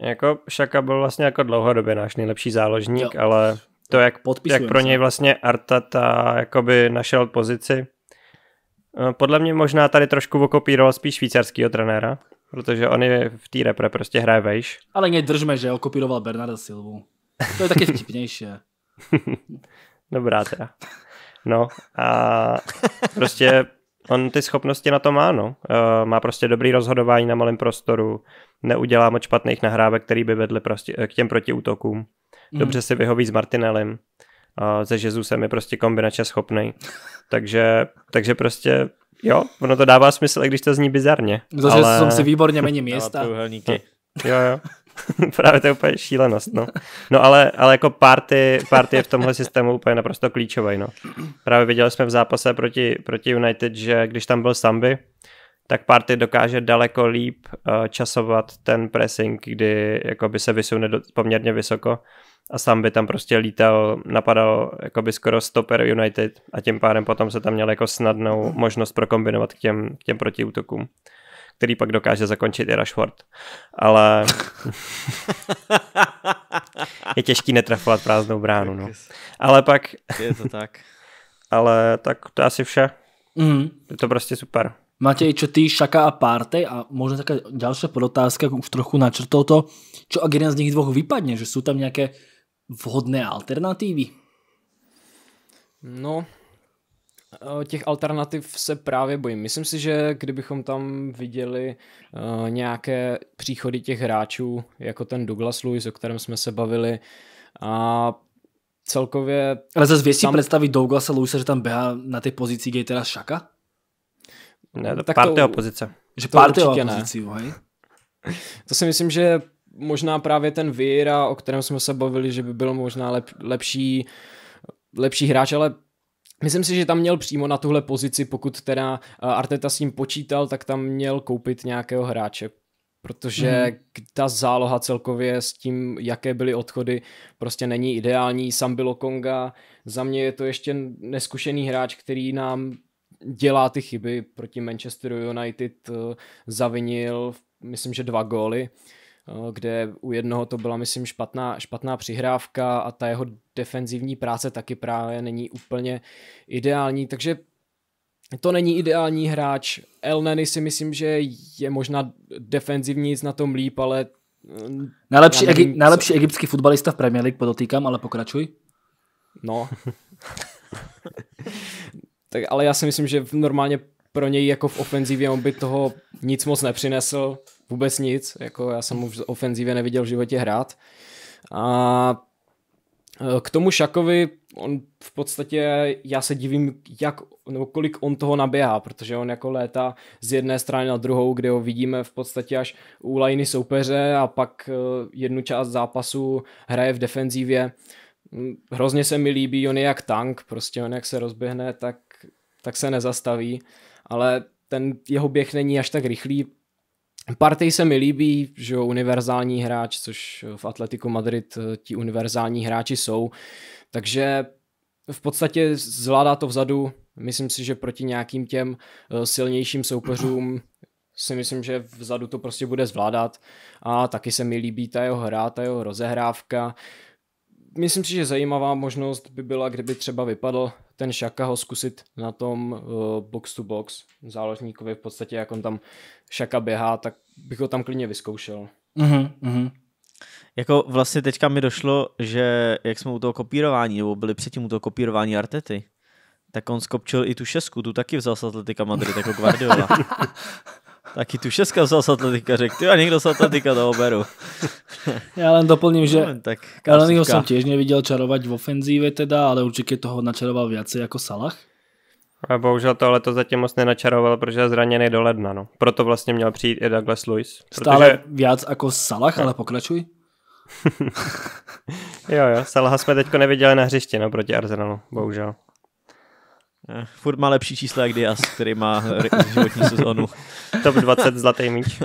Jako Šaka byl vlastně jako dlouhodobě náš nejlepší záložník, jo. ale to, jak, jak pro něj vlastně Artata jakoby našel pozici, eh, podle mě možná tady trošku okopíroval spíš švýcarského trenéra, protože on je v té repre prostě hraje vejš. Ale nedržme, že okopíroval Bernarda Silvu. To je taky vtipnější. Dobrá teda. No a prostě On ty schopnosti na to má, no. Eh, má prostě dobrý rozhodování na malém prostoru, neudělá moc špatných nahrávek, který by vedly prostě eh, k těm protiútokům. Mm. Dobře si vyhoví s Martinelem. Ze eh, se Jezusem je prostě kombinačně schopný. takže, takže prostě jo, ono to dává smysl, i když to zní bizarně. Zase ale... jsem si výborně mení města. Jo, jo. Právě to je úplně šílenost, no. No ale, ale jako party, party je v tomhle systému úplně naprosto klíčový, no. Právě viděli jsme v zápase proti, proti United, že když tam byl Samby, tak party dokáže daleko líp eh, časovat ten pressing, kdy jakoby se vysune do, poměrně vysoko a sám by tam prostě lítal, napadal jakoby skoro stoper United a tím pádem potom se tam měl jako snadnou možnost prokombinovat k těm, k těm protiútokům který pak dokáže zakončit i Rashford. Ale je těžký netrafovat prázdnou bránu. No. Ale pak... je to tak. Ale tak to asi vše. Mm. Je to prostě super. i čo ty, Šaka a Partey a možná taká další podotázka, už trochu načrtol to, čo ak jeden z nich dvoch vypadne, že jsou tam nějaké vhodné alternatívy? No, Eh, těch alternativ se právě bojím. Myslím si, že kdybychom tam viděli eh, nějaké příchody těch hráčů, jako ten Douglas Lewis, o kterém jsme se bavili, a celkově... Ale zase věcí tam... představit Douglasa Lewise, že tam běhá na té pozici, kde je teda Šaka? Ne, to tak to, pozice. Že to určitě opozici, ne. To si myslím, že možná právě ten Vira, o kterém jsme se bavili, že by byl možná lep, lepší lepší hráč, ale Myslím si, že tam měl přímo na tuhle pozici, pokud teda eh, Arteta s ním počítal, tak tam měl koupit nějakého hráče, protože mm. ta záloha celkově s tím, jaké byly odchody, prostě není ideální. Sam bylo Konga, za mě je to ještě neskušený hráč, který nám dělá ty chyby proti Manchesteru United, eh, zavinil, myslím, že dva góly. Uh, kde u jednoho to byla, myslím, špatná, špatná přihrávka a ta jeho defenzivní práce taky právě není úplně ideální, takže to není ideální hráč. El si myslím, že je možná defenzivní nic na tom líp, ale... Mm, nejlepší, nevím, egy, nejlepší egyptský futbalista v Premier League, podotýkám, ale pokračuj. No. tak, ale já si myslím, že normálně pro něj jako v ofenzivě on by toho nic moc nepřinesl, vůbec nic, jako já jsem mu v ofenzivě neviděl v životě hrát. A eh, k tomu Šakovi, on v podstatě, já se divím, jak, nebo kolik on toho naběhá, protože on jako léta z jedné strany na druhou, kde ho vidíme v podstatě až u lajny soupeře a pak eh, jednu část zápasu hraje v defenzívě. Mm, hrozně se mi líbí, on je jak tank, prostě on jak se rozběhne, tak, tak se nezastaví ale ten jeho běh není až tak rychlý. Partey se mi líbí, že jo, univerzální hráč, což v Atletiku Madrid eh, ti univerzální hráči jsou, takže v podstatě zvládá to vzadu, myslím si, že proti nějakým těm eh, silnějším soupeřům si myslím, že vzadu to prostě bude zvládat a taky se mi líbí ta jeho hra, ta jeho rozehrávka, myslím si, že zajímavá možnost by byla, kdyby třeba vypadl ten Šaka ho zkusit na tom uh, box to box záložníkovi v podstatě, jak on tam Šaka běhá, tak bych ho tam klidně vyzkoušel. Mm-hmm, mm-hmm. Jako vlastně teďka mi došlo, že jak jsme u toho kopírování, nebo byli předtím u toho kopírování Artety, tak on skopčil i tu šesku, tu taky vzal z Atletika Madrid jako Guardiola. taky tu šestka vzal z Atletika, řekl, a někdo z Atletika to oberu. Já len doplním, že no, tak Kalenyho jsem těž neviděl čarovat v ofenzíve teda, ale určitě toho načaroval více jako Salah. A bohužel tohle to zatím moc nenačaroval, protože je zraněný do ledna. No. Proto vlastně měl přijít i Douglas Lewis. Protože... Stále víc jako Salah, no. ale pokračuj. jo, jo, Salaha jsme teďko neviděli na hřišti no, proti Arsenalu, bohužel. Eh, furt má lepší čísla jak Diaz, který má životní sezónu. Top 20 zlatý míč.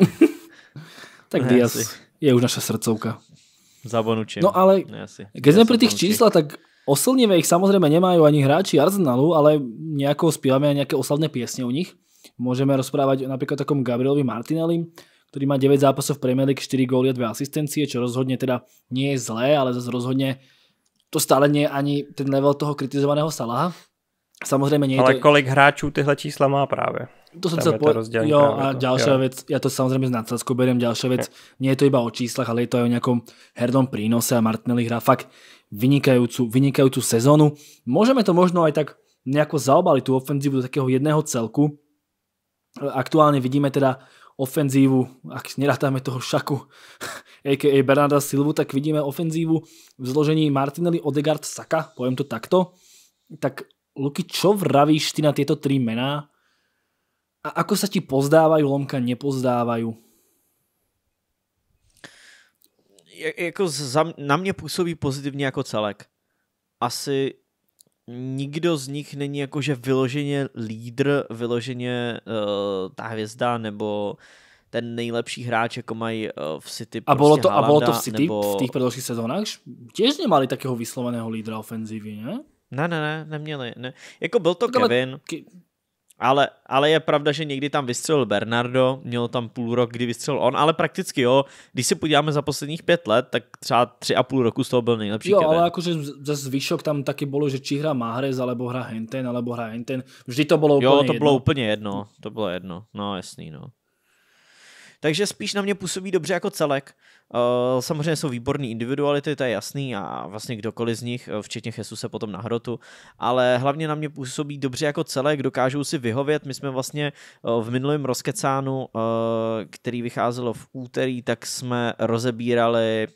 tak Diaz je už naše srdcovka. Za No ale keď jsme pro těch čísla, tak oslnivé ich samozřejmě nemají ani hráči Arsenalu, ale nějakou zpíváme a nějaké oslavné písně u nich. Môžeme rozprávať napríklad takom Gabrielovi Martinelli, ktorý má 9 zápasov v Premier League, 4 góly a 2 asistencie, čo rozhodne teda nie je zlé, ale zase rozhodne to stále nie je ani ten level toho kritizovaného Salaha. Samozřejmě není Ale to... kolik hráčů tyhle čísla má právě? To jsem se po... Jo, a jako- další věc, já to samozřejmě s nadsázkou beriem, další věc, nie je to iba o číslach, ale je to aj o nějakom hernom prínose a Martinelli hrá fakt vynikajúcu, vynikajúcu sezónu. Můžeme to možno aj tak nejako zaobali tu ofenzívu do takého jedného celku. Aktuálně vidíme teda ofenzívu, ak nerátáme toho šaku, a.k.a. Bernarda Silvu, tak vidíme ofenzívu v zložení Martinelli, Odegaard, Saka, poviem to takto, tak Luky, čo vravíš ty na tieto tri mená? A ako sa ti pozdávajú, lomka nepozdávajú? Jako za, na mě působí pozitivně jako celek. Asi nikdo z nich není jakože vyloženě lídr, vyloženě uh, ta hvězda nebo ten nejlepší hráč, jako mají uh, v City. A bylo prostě to, a bylo to v City nebo... v těch předchozích sezónách? Těž nemali takého vyslovaného lídra ofenzivy, ne? Ne, ne, ne, neměli. Ne. Jako byl to tak jako Kevin, ale... ale, ale je pravda, že někdy tam vystřelil Bernardo, měl tam půl rok, kdy vystřelil on, ale prakticky jo, když se podíváme za posledních pět let, tak třeba tři a půl roku z toho byl nejlepší Jo, Kevin. ale jakože ze zvyšok tam taky bylo, že či hra Mahrez, alebo hra Henten, alebo hra Henten, vždy to bylo úplně jedno. Jo, to bylo jedno. úplně jedno, to bylo jedno, no jasný, no. Takže spíš na mě působí dobře jako celek. Eh, samozřejmě jsou výborní individuality, to je jasný a vlastně kdokoliv z nich, eh, včetně se potom na hrotu, ale hlavně na mě působí dobře jako celek, dokážou si vyhovět. My jsme vlastně eh, v minulém rozkecánu, který vycházelo v úterý, tak jsme rozebírali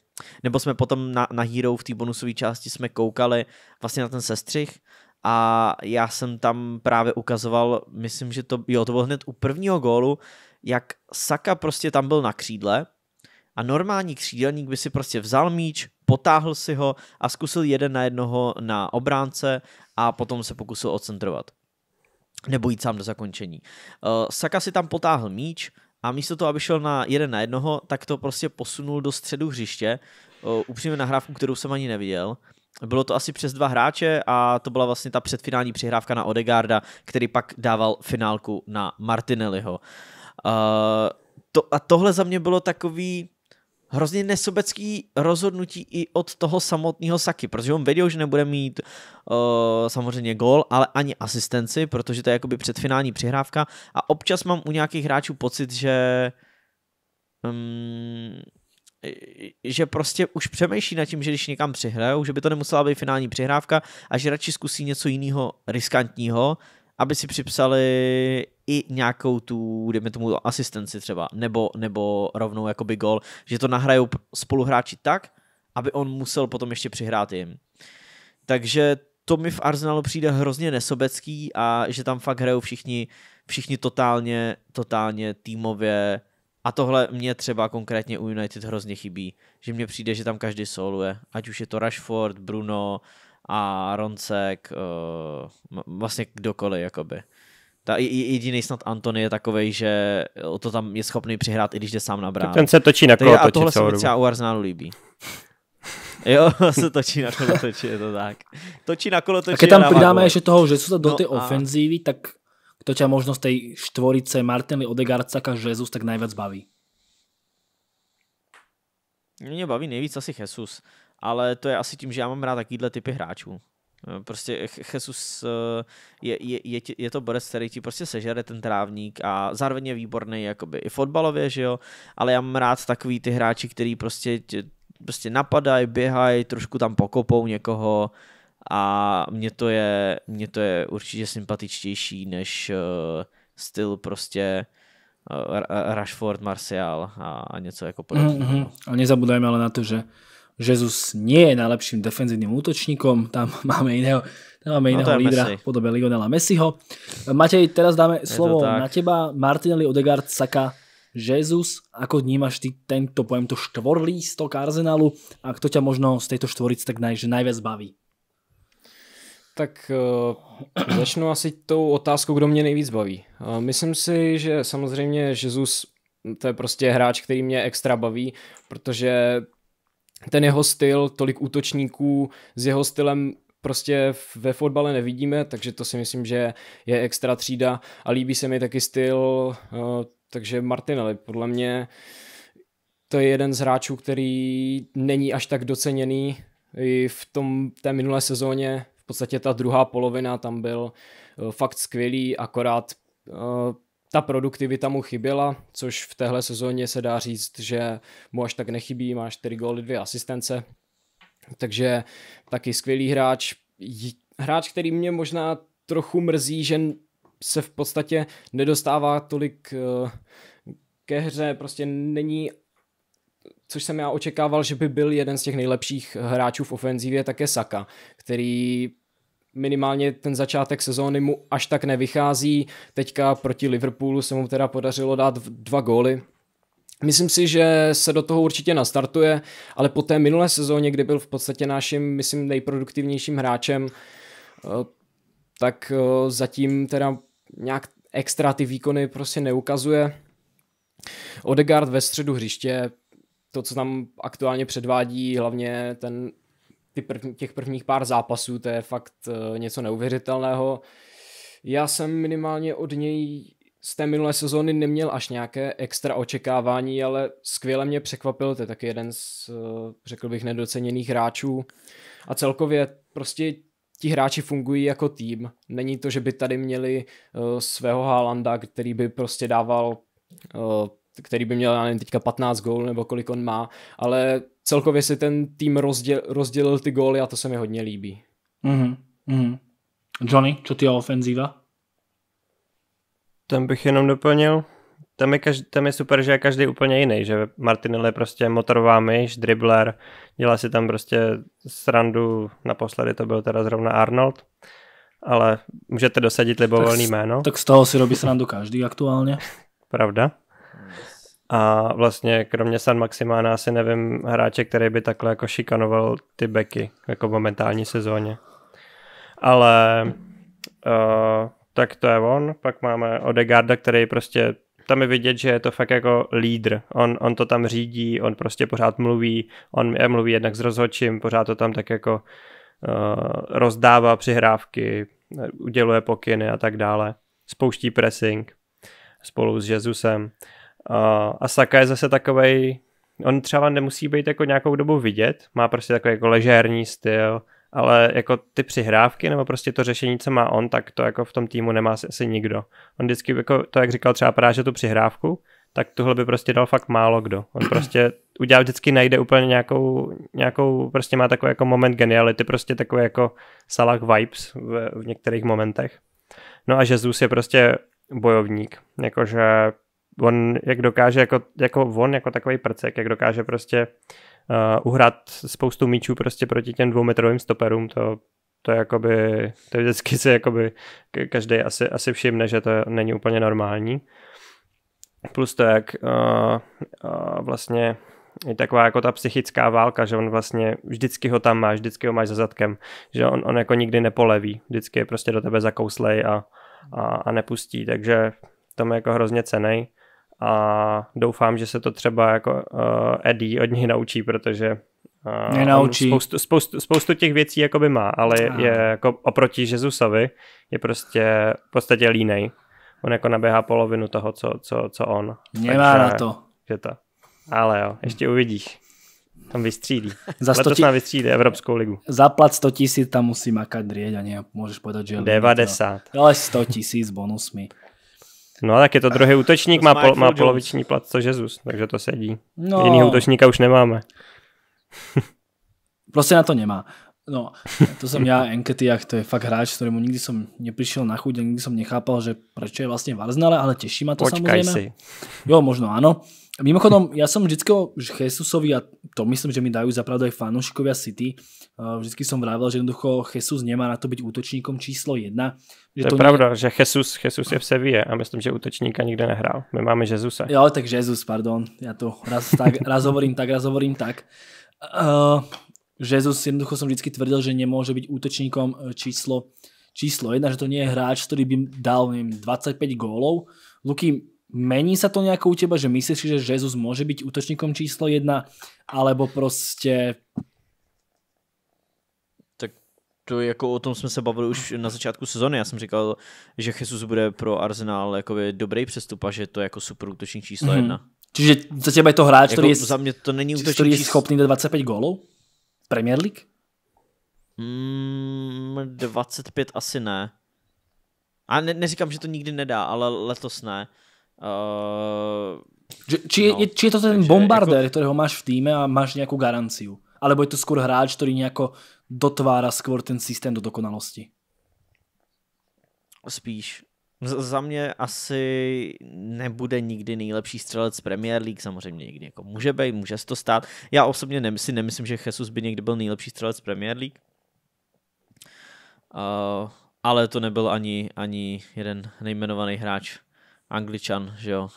nebo jsme potom na, na Hero v té bonusové části jsme koukali vlastně na ten sestřih a já jsem tam právě ukazoval, myslím, že to, jo, to bylo hned u prvního gólu, jak Saka prostě tam byl na křídle a normální křídelník by si prostě vzal míč, potáhl si ho a zkusil jeden na jednoho na obránce a potom se pokusil odcentrovat. Nebo jít sám do zakončení. Eh, Saka si tam potáhl míč a místo toho, aby šel na jeden na jednoho, tak to prostě posunul do středu hřiště. Eh, upřímně nahrávku, kterou jsem ani neviděl. Bylo to asi přes dva hráče a to byla vlastně ta předfinální přihrávka na Odegarda, který pak dával finálku na Martinelliho. Uh, Uh, to, a tohle za mě bylo takový hrozně nesobecký rozhodnutí i od toho samotného Saky, protože on věděl, že nebude mít uh, samozřejmě gol, ale ani asistenci, protože to je jakoby předfinální přihrávka a občas mám u nějakých hráčů pocit, že um, že prostě už přemýšlí nad tím, že když někam přihrajou, že by to nemusela být finální přihrávka a že radši zkusí něco jiného riskantního, aby si připsali i nějakou tu, dejme tomu, asistenci třeba, nebo, nebo rovnou jakoby gol, že to nahrajou spoluhráči tak, aby on musel potom ještě přihrát jim. Takže to mi v Arsenalu přijde hrozně nesobecký a že tam fakt hrajou všichni, všichni totálně, totálně týmově a tohle mě třeba konkrétně u United hrozně chybí, že mně přijde, že tam každý soluje, ať už je to Rashford, Bruno a Roncek, eh, vlastně kdokoliv jakoby. Ta jediný snad Antony je takový, že to tam je schopný přihrát, i když jde sám na bránu. Ten se točí na kolo, točí A tohle se mi třeba u Arsenalu líbí. Jo, se točí na kolo, točí, je to tak. Točí na kolo, točí a Když tam pridáme ještě toho, že jsou to do no ty ofenzívy, tak to tě možná z té štvorice Martinly, Odegaard, Saka, Jesus tak nejvíc baví. Mě baví nejvíc asi Jesus, ale to je asi tím, že já mám rád takovýhle typy hráčů. Eh, prostě Jesus eh, je, je, je, je to borec, který ti prostě sežere ten trávník a zároveň je výborný jakoby i fotbalově, že jo, ale já mám rád takový ty hráči, který prostě, prostě napadají, běhají, trošku tam pokopou někoho a mně to je, mně to je určitě sympatičtější než uh, styl prostě Rashford, Martial a, a něco jako podobného. Mm-hmm. A nezabudajme ale na to, že Jesus nie je najlepším defenzívnym útočníkom, tam máme iného, tam máme no iného no, lídra Messi. v podobe Lionela Messiho. Matej, teraz dáme je slovo na teba. Martinelli, Odegaard, Saka, Jesus, ako vnímaš ty tento pojem, to toho Arsenalu a kto ťa možno z tejto štvorice tak naj, že najviac baví? Tak uh, začnu asi tou otázkou, kdo mě nejvíc baví. Uh, myslím si, že samozřejmě Jesus to je prostě hráč, který mě extra baví, protože ten jeho styl, tolik útočníků s jeho stylem prostě ve fotbale nevidíme, takže to si myslím, že je extra třída a líbí se mi taky styl, eh, takže Martinelli podle mě to je jeden z hráčů, který není až tak doceněný i v tom, té minulé sezóně, v podstatě ta druhá polovina tam byl eh, fakt skvělý, akorát eh, ta produktivita mu chyběla, což v téhle sezóně se dá říct, že mu až tak nechybí, má 4 góly, 2 asistence, takže taky skvělý hráč, hráč, který mě možná trochu mrzí, že se v podstatě nedostává tolik eh, ke hře, prostě není což jsem já očekával, že by byl jeden z těch nejlepších hráčů v ofenzívě, také Saka, který minimálně ten začátek sezóny mu až tak nevychází. Teďka proti Liverpoolu se mu teda podařilo dát dva góly, Myslím si, že se do toho určitě nastartuje, ale po té minulé sezóně, kdy byl v podstatě naším, myslím, nejproduktivnějším hráčem, eh, tak eh, zatím teda nějak extra ty výkony prostě neukazuje. Odegaard ve středu hřiště, to, co tam aktuálně předvádí, hlavně ten ty první, těch prvních pár zápasů, to je fakt uh, něco neuvěřitelného. Já jsem minimálně od něj z té minulé sezóny neměl až nějaké extra očekávání, ale skvěle mě překvapil, to je taky jeden z, eh, řekl bych, nedoceněných hráčů. A celkově prostě ti hráči fungují jako tým. Není to, že by tady měli uh, svého Haalanda, který by prostě dával, uh, který by měl, já nevím, teďka 15 gólů nebo kolik on má, ale celkově si ten tým rozděl, rozdělil ty góly a to se mi hodně líbí. Mm-hmm. Mm-hmm. Johnny, co ty ofenzíva? Tam bych jenom doplnil. Tam je, každý, tam je super, že je každý úplně jiný, že Martinelli je prostě motorová myš, dribbler, dělá si tam prostě srandu, naposledy to byl teda zrovna Arnold, ale můžete dosadit libovolný jméno. Tak z toho si robí srandu každý aktuálně. Pravda. A vlastně kromě San Maximána asi nevím hráče, který by takhle jako šikanoval ty beky jako v momentální sezóně. Ale uh, tak to je on. Pak máme Odegarda, který prostě tam je vidět, že je to fakt jako lídr. On, on to tam řídí, on prostě pořád mluví, on je mluví jednak s rozhodčím, pořád to tam tak jako uh, rozdává přihrávky, uděluje pokyny a tak dále. Spouští pressing spolu s Jezusem. Uh, a Saka je zase takovej, on třeba nemusí být jako nějakou dobu vidět, má prostě takový jako ležérní styl, ale jako ty přihrávky nebo prostě to řešení, co má on, tak to jako v tom týmu nemá asi nikdo. On vždycky, jako to jak říkal třeba Práže, tu přihrávku, tak tohle by prostě dal fakt málo kdo. On prostě udělal vždycky, najde úplně nějakou, nějakou prostě má takový jako moment geniality, prostě takový jako Salah vibes v, v některých momentech. No a Jezus je prostě bojovník, jakože on jak dokáže, jako, jako on jako takový prcek, jak dokáže prostě uh, uhrát spoustu míčů prostě proti těm dvoumetrovým stoperům, to, to jakoby, to vždycky se jakoby každý asi, asi všimne, že to není úplně normální. Plus to, jak uh, uh, vlastně je taková jako ta psychická válka, že on vlastně vždycky ho tam má, vždycky ho máš za zadkem, že on, on jako nikdy nepoleví, vždycky je prostě do tebe zakouslej a, a, a nepustí, takže to je jako hrozně cenej a doufám, že se to třeba jako uh, Eddie od něj naučí, protože uh, eh, naučí. Spoustu, spoustu, spoustu těch věcí jako by má, ale je, je jako oproti Jezusovi je prostě v podstatě línej. On jako naběhá polovinu toho, co, co, co on. Nemá na to. Že to. Ale jo, ještě uvidíš. Tam vystřílí. Za to Letos nám vystřílí Evropskou ligu. Za plat 100 tisíc tam musí makat drieť a ne, můžeš povedať, že... 90. Ale 100 tisíc bonusmi. No tak je to druhý útočník, to má, pol, má poloviční plat, což Jezus, takže to sedí. No. Jiný útočníka už nemáme. prostě na to nemá. No, to som ja, Enketiach, to je fakt hráč, ktorému nikdy som neprišiel na chuť, nikdy som nechápal, že prečo je vlastne v ale teší ma to Počkaj samozrejme. Si. Jo, možno áno. Mimochodom, ja som vždycky o Jesusovi, a to myslím, že mi dajú zapravdu aj fanúšikovia City, eh, vždycky som vravil, že jednoducho Jesus nemá na to byť útočníkom číslo jedna. Že to, to je pravda, nie... že Jesus, Jesus je v Sevie a myslím, že útočníka nikde nehrál. My máme Jezusa. Jo, tak Jezus, pardon. Ja to raz, tak, raz hovorím tak, raz hovorím tak. Uh, Jezus, jednoducho som vždy tvrdil, že nemôže byť útočníkom eh, číslo, číslo jedna, že to nie je hráč, ktorý by dal neviem, 25 gólov. Luky, mení sa to nejako u teba, že myslíš, že Jezus môže byť útočníkom číslo jedna, alebo proste to jako o tom jsme se bavili už na začátku sezóny. Já jsem říkal, že Jesus bude pro Arsenal jakoby dobrý přestup a že to je jako super útočník číslo mm. jedna. Čiže za tebe je to hráč, jako který je, za mě to není útočník který je schopný do 25 gólů? Premier League? Mm, 25 asi ne. A ne, neříkám, že to nikdy nedá, ale letos ne. Uh, že, či, no, je, či je to ten bombardér, jako... kterého máš v týme a máš nějakou garanciu? Alebo je to skôr hráč, který nějako dotvára skôr ten systém do dokonalosti? Spíš za mě asi nebude nikdy nejlepší střelec Premier League, samozřejmě někdy jako může být, může se to stát. Já osobně nemyslím, nemyslím, že Jesus by někdy byl nejlepší střelec Premier League. Uh, ale to nebyl ani, ani jeden nejmenovaný hráč, angličan, že jo.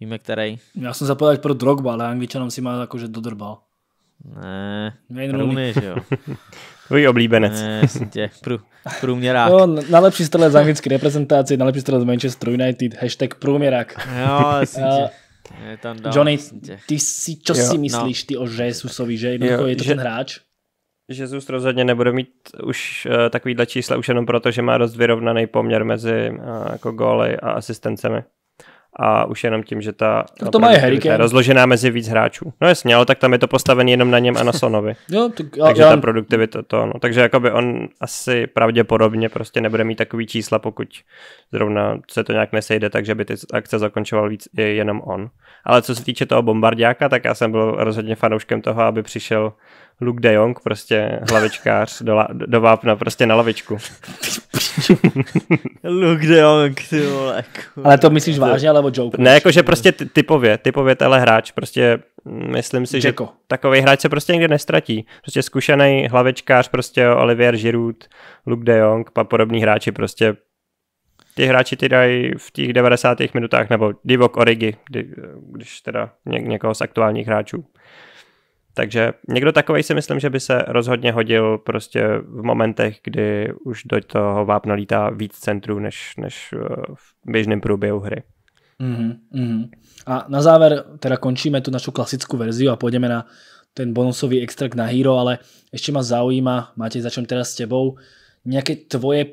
Víme, který? Já jsem zapodal pro Drogba, ale Angličanom si má jakože dodrbal. Ne, Rooney, že jo. Tvůj oblíbenec. Ne, prů, průměrák. No, na lepší strelec z anglické reprezentace, lepší strelec z Manchester United, hashtag průměrák. Jo, jasně. tam Johnny, ty si, čo jo, si no. myslíš no. ty o Jesusovi, že jo, je to že, ten hráč? Jezus rozhodně nebude mít už uh, takovýhle čísla už jenom proto, že má dost vyrovnaný poměr mezi uh, jako góly a asistencemi a už jenom tím, že ta tak to má je rozložená mezi víc hráčů. No jasně, ale tak tam je to postavené jenom na něm a na Sonovi. jo, tak, a, Takže já... ta produktivita to, no. Takže jakoby on asi pravděpodobně prostě nebude mít takový čísla, pokud zrovna se to nějak nesejde, takže by ty akce zakončoval víc jenom on. Ale co se týče toho bombardáka, tak já jsem byl rozhodně fanouškem toho, aby přišel Luke de Jong, prostě hlavičkář do, la, do vápna, prostě na lavičku. Luke de Jong, ty vole. Kurva. Ale to myslíš vážně, alebo joke? Ne, jakože prostě typově, typově tenhle hráč, prostě mm, myslím si, Jacko. že takový hráč se prostě někde nestratí. Prostě zkušený hlavečkář, prostě Olivier Giroud, Luke de Jong a podobní hráči prostě ty hráči ty dají v těch 90. minutách, nebo Divok Origi, kdy, když teda ně, někoho z aktuálních hráčů. Takže někdo takový si myslím, že by se rozhodně hodil prostě v momentech, kdy už do toho vápna lítá víc centrů než, než eh, v běžném průběhu hry. Mm-hmm, A na záver teda končíme tu našu klasickou verzi a půjdeme na ten bonusový extrakt na Hero, ale ještě ma zaujíma, máte začnem teda s tebou, nějaké tvoje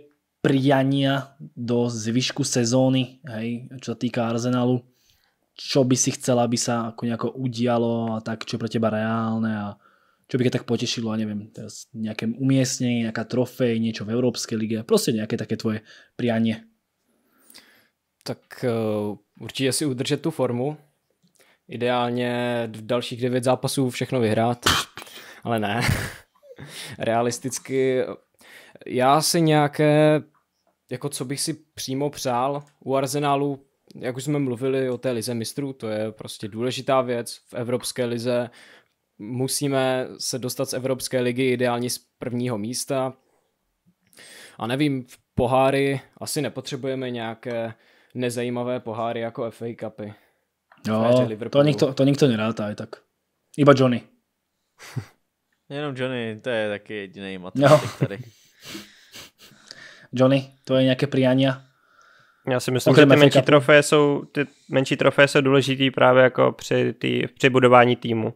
priania do zvyšku sezóny, hej, čo se týká Arsenalu čo by si chcela, aby sa ako nejako udialo a tak, čo je pre teba reálne a čo by ťa tak potešilo, a neviem, teraz nejaké umiestnenie, nejaká trofej, niečo v Európskej lige, prostě nejaké také tvoje prianie. Tak určite eh, určitě si udržet tu formu. Ideálně v dalších devět zápasů všechno vyhrát, ale ne. Realisticky já si nějaké, jako co bych si přímo přál, u Arsenálu jak už jsme mluvili o té lize mistrů, to je prostě důležitá věc v Evropské lize. Musíme se dostat z Evropské ligy ideálně z prvního místa. A nevím, v poháry asi nepotřebujeme nějaké nezajímavé poháry jako FA Cupy. Jo, to nikto, to nikto nerátá, tak. Iba Johnny. Jenom Johnny, to je taky jediný matematik no. tady. Johnny, to je nějaké priania? Já si myslím, že ty menší, trofeje jsou, ty menší trofeje jsou důležitý právě jako při, tý, při budování týmu.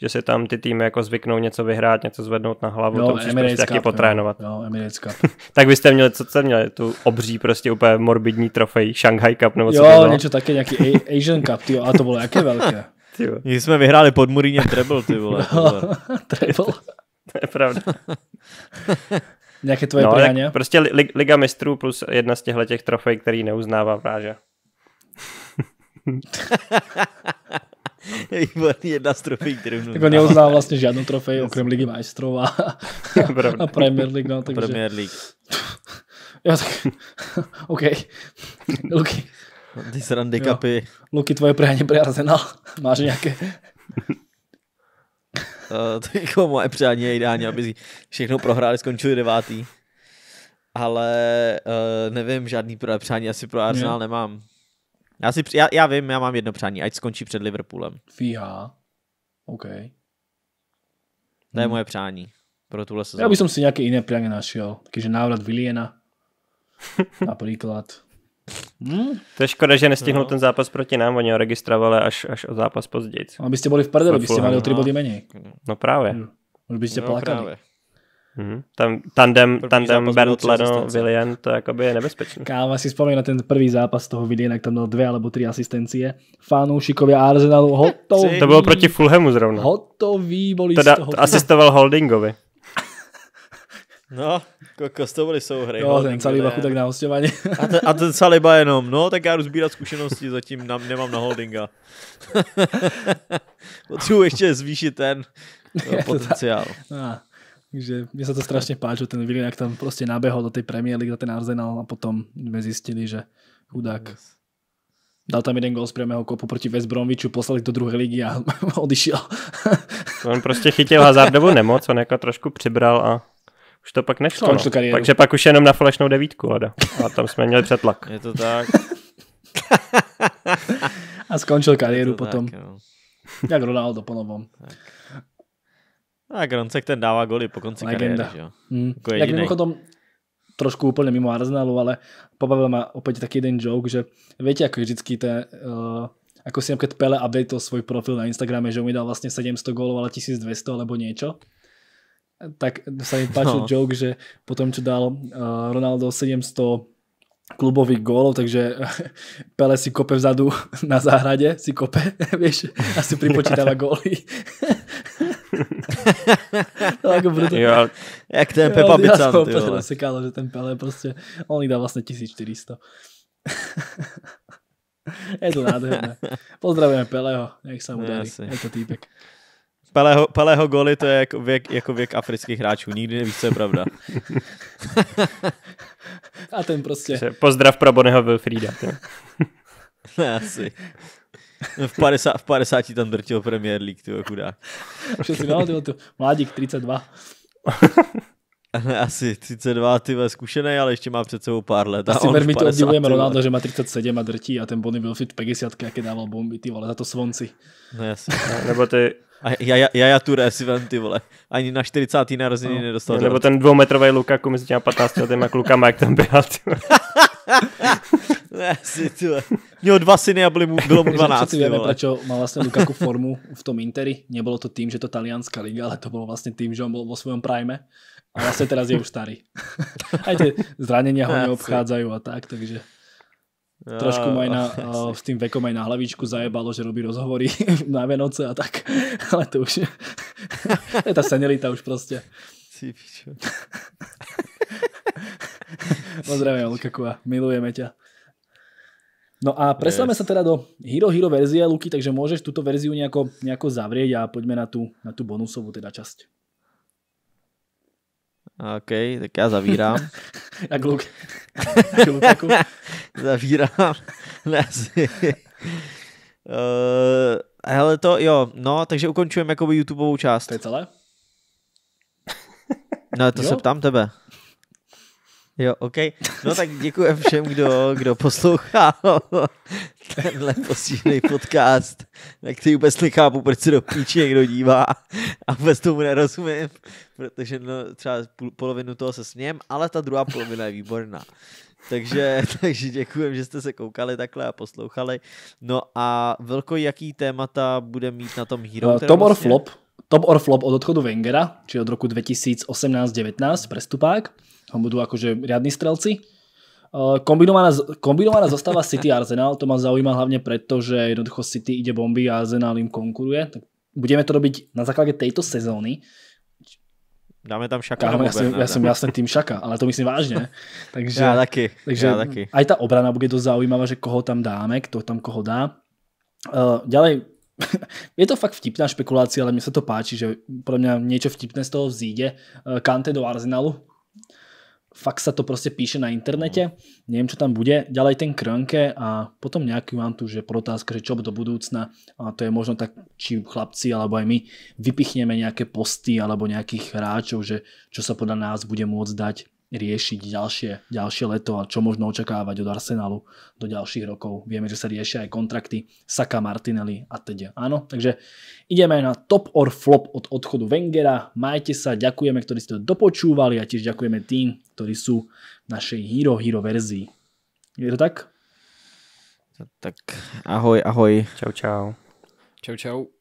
Že se tam ty týmy jako zvyknou něco vyhrát, něco zvednout na hlavu, no, to musíš prostě taky potrénovat. No, no Cup. tak byste měli, co jste měli, tu obří prostě úplně morbidní trofej, Shanghai Cup nebo co Jo, něco také, nějaký Asian Cup, tyjo, a to bylo jaké velké. My jsme vyhráli pod Muríně treble, ty vole. No, treble. To je pravda. Nějaké tvoje no, priáně? Prostě li, Liga mistrů plus jedna z těchto těch trofej, který neuznává Práža. jedna z trofejí, kterou neuznává. Tak on neuznává vlastně žádnou trofej, okrem Ligy mistrů a, a Premier League. No, takže... Premier League. jo, tak, OK. Luky. Ty srandy kapy. Luky, tvoje priáně pro Arsenal. Máš nějaké? Eh, to jako moje přání je ideálně, aby všechno prohráli, skončili devátý. Ale uh, nevím, žádný přání asi pro Arsenal nemám. Já, si, já, já vím, já mám jedno přání, ať skončí před Liverpoolem. Fíha, OK. To je hmm. moje přání pro tuhle sezónu. Já bych si nějaké jiné přání našel, takže návrat Viliena například. Hmm. To je škoda, že nestihnul no. ten zápas proti nám, oni ho registrovali až, až o zápas později. A byste byli v prdelu, byste měli o tři body méně. No právě. Hmm. Už byste no, plakali. Právě. Hmm. Tam, tandem, tandem Bernd Leno, Willian, to jakoby je nebezpečné. Káma si vzpomíná ten první zápas toho Williana, tam měl dvě alebo tři asistencie. Fanoušikově Arsenalu hotový. To bylo proti Fulhamu zrovna. Hotový boli to z toho. Asistoval Holdingovi. No, kokos, to byly souhry. Jo, no, ten Saliba tak na hostování. A, ten, a ten Saliba jenom, no, tak já jdu sbírat zkušenosti, zatím na, nemám na holdinga. Potřebuji ještě zvýšit ten no, potenciál. No, takže mně se to strašně páčilo, ten Willian, jak tam prostě nabehol do té premiéry, League, ten Arsenal a potom jsme zjistili, že chudák yes. Dal tam jeden gol z prvého kopu proti West Bromwichu, poslali do druhé ligy a odišel. On prostě chytil hazardovou nemoc, on jako trošku přibral a už to pak nešlo. no. Takže pak už jenom na falešnou devítku, lada. A tam jsme měli přetlak. Je to tak. a skončil kariéru potom. Tak, no. Jak Ronaldo novom. Tak. A Groncek ten dává goly po konci Legenda. kariéry, jo? Mm. Jako Jak mimochodom, trošku úplně mimo Arsenalu, ale pobavil mě opět taky jeden joke, že víte, jako vždycky to, eh, jako si například Pele to svůj profil na Instagrame, že mu dal vlastně 700 gólov, ale 1200 alebo něco tak sa mi páčil no. joke, že potom, čo dal uh, Ronaldo 700 klubových gólov, takže Pele si kope vzadu na záhrade, si kope, vieš, a si pripočítava góly. to jako bruto. Jo, jak ten Pepa Bicam, ty vole. Sekalo, že ten Pele prostě, on jich dá vlastne 1400. je to nádherné. Pozdravujeme Peleho, nech sa mu darí. Je to týpek. Pelého, Pelého goly to je jako věk, jako věk afrických hráčů. Nikdy nevíš, co je pravda. A ten prostě. Pozdrav pro Boneho Wilfrida. ne, asi. V 50, v 50 tam drtil Premier League, ty chudák. Přesně, no, ty mládík 32. asi 32, ty zkušené, ale ještě má před sebou pár let. Asi velmi to obdivujeme Ronaldo, že má 37 a drtí a ten Bonny Wilfit 50, jak je dával bomby, ty vole, za to svonci. No jasně. Nebo ty... A já, já, já, já tu resivem, ty vole. Ani na 40. narozeniny no. nedostal. Nebo ten dvoumetrový Lukaku mezi těma 15 letýma klukama, jak tam byl. Ty vole. ty vole. Měl dva syny a byli mu, bylo mu 12. Přeci víme, proč má vlastně Lukaku formu v tom Interi. Nebylo to tým, že to talianská liga, ale to bylo vlastně tým, že on byl vo svém prime a vlastne teraz je už starý. Aj tie zranenia ho neobchádzajú a tak, takže... Ja, Trošku aj na, o, s tým vekom aj na hlavičku zajebalo, že robí rozhovory na Venoce a tak. Ale to už... je tá senilita už proste. Si pičo. Lukaku a milujeme ťa. No a presláme yes. sa teda do Hero Hero verzie, Luky, takže môžeš túto verziu nejako, nejako zavrieť a poďme na tú, na tú bonusovú teda časť. OK, tak já zavírám. Jak gluk. zavírám. Ne, Uh, hele to, jo, no, takže ukončujeme jakoby YouTubeovou část. To je celé? no, to jo? se ptám tebe. Jo, OK. No tak děkuji všem, kdo, kdo poslouchá tenhle posílený podcast, na který vůbec nechápu, proč se do píči někdo dívá a vůbec tomu nerozumím, protože no, třeba polovinu toho se sněm, ale ta druhá polovina je výborná. Takže, takže děkuji, že jste se koukali takhle a poslouchali. No a velko, jaký témata bude mít na tom Hero? Uh, Tom vlastně... flop. Top or flop od odchodu Wengera, či od roku 2018-19, prestupák. Tam budú akože riadni strelci. Eh, kombinovaná, kombinovaná zostava City Arsenal, to ma zaujíma hlavne preto, že jednoducho City ide bomby a Arsenal im konkuruje. Tak budeme to robiť na základe tejto sezóny. Dáme tam šaka. Dáme, ja, som, ja som jasný tým šaka, ale to myslím vážne. takže, ja taky. Takže ja taky. aj tá obrana bude dosť zaujímavá, že koho tam dáme, kto tam koho dá. Eh, ďalej, je to fakt vtipná špekulácia, ale mne sa to páči, že podľa mňa niečo vtipné z toho vzíde. Eh, Kante do Arsenalu, fakt sa to proste píše na internete, mm. neviem, čo tam bude, ďalej ten krönke a potom nejaký mám tu, že protázka, že čo do budúcna, a to je možno tak, či chlapci alebo aj my vypichneme nejaké posty alebo nejakých hráčov, že čo sa podľa nás bude môcť dať riešiť ďalšie, ďalšie leto a čo možno očakávať od Arsenalu do ďalších rokov. Vieme, že sa riešia aj kontrakty Saka, Martinelli a teda. Áno, takže ideme na top or flop od odchodu Wengera. Majte sa, ďakujeme, ktorí ste to dopočúvali a tiež ďakujeme tým, ktorí sú v našej Hero Hero verzii. Je to tak? Tak ahoj, ahoj. Čau, čau. Čau, čau.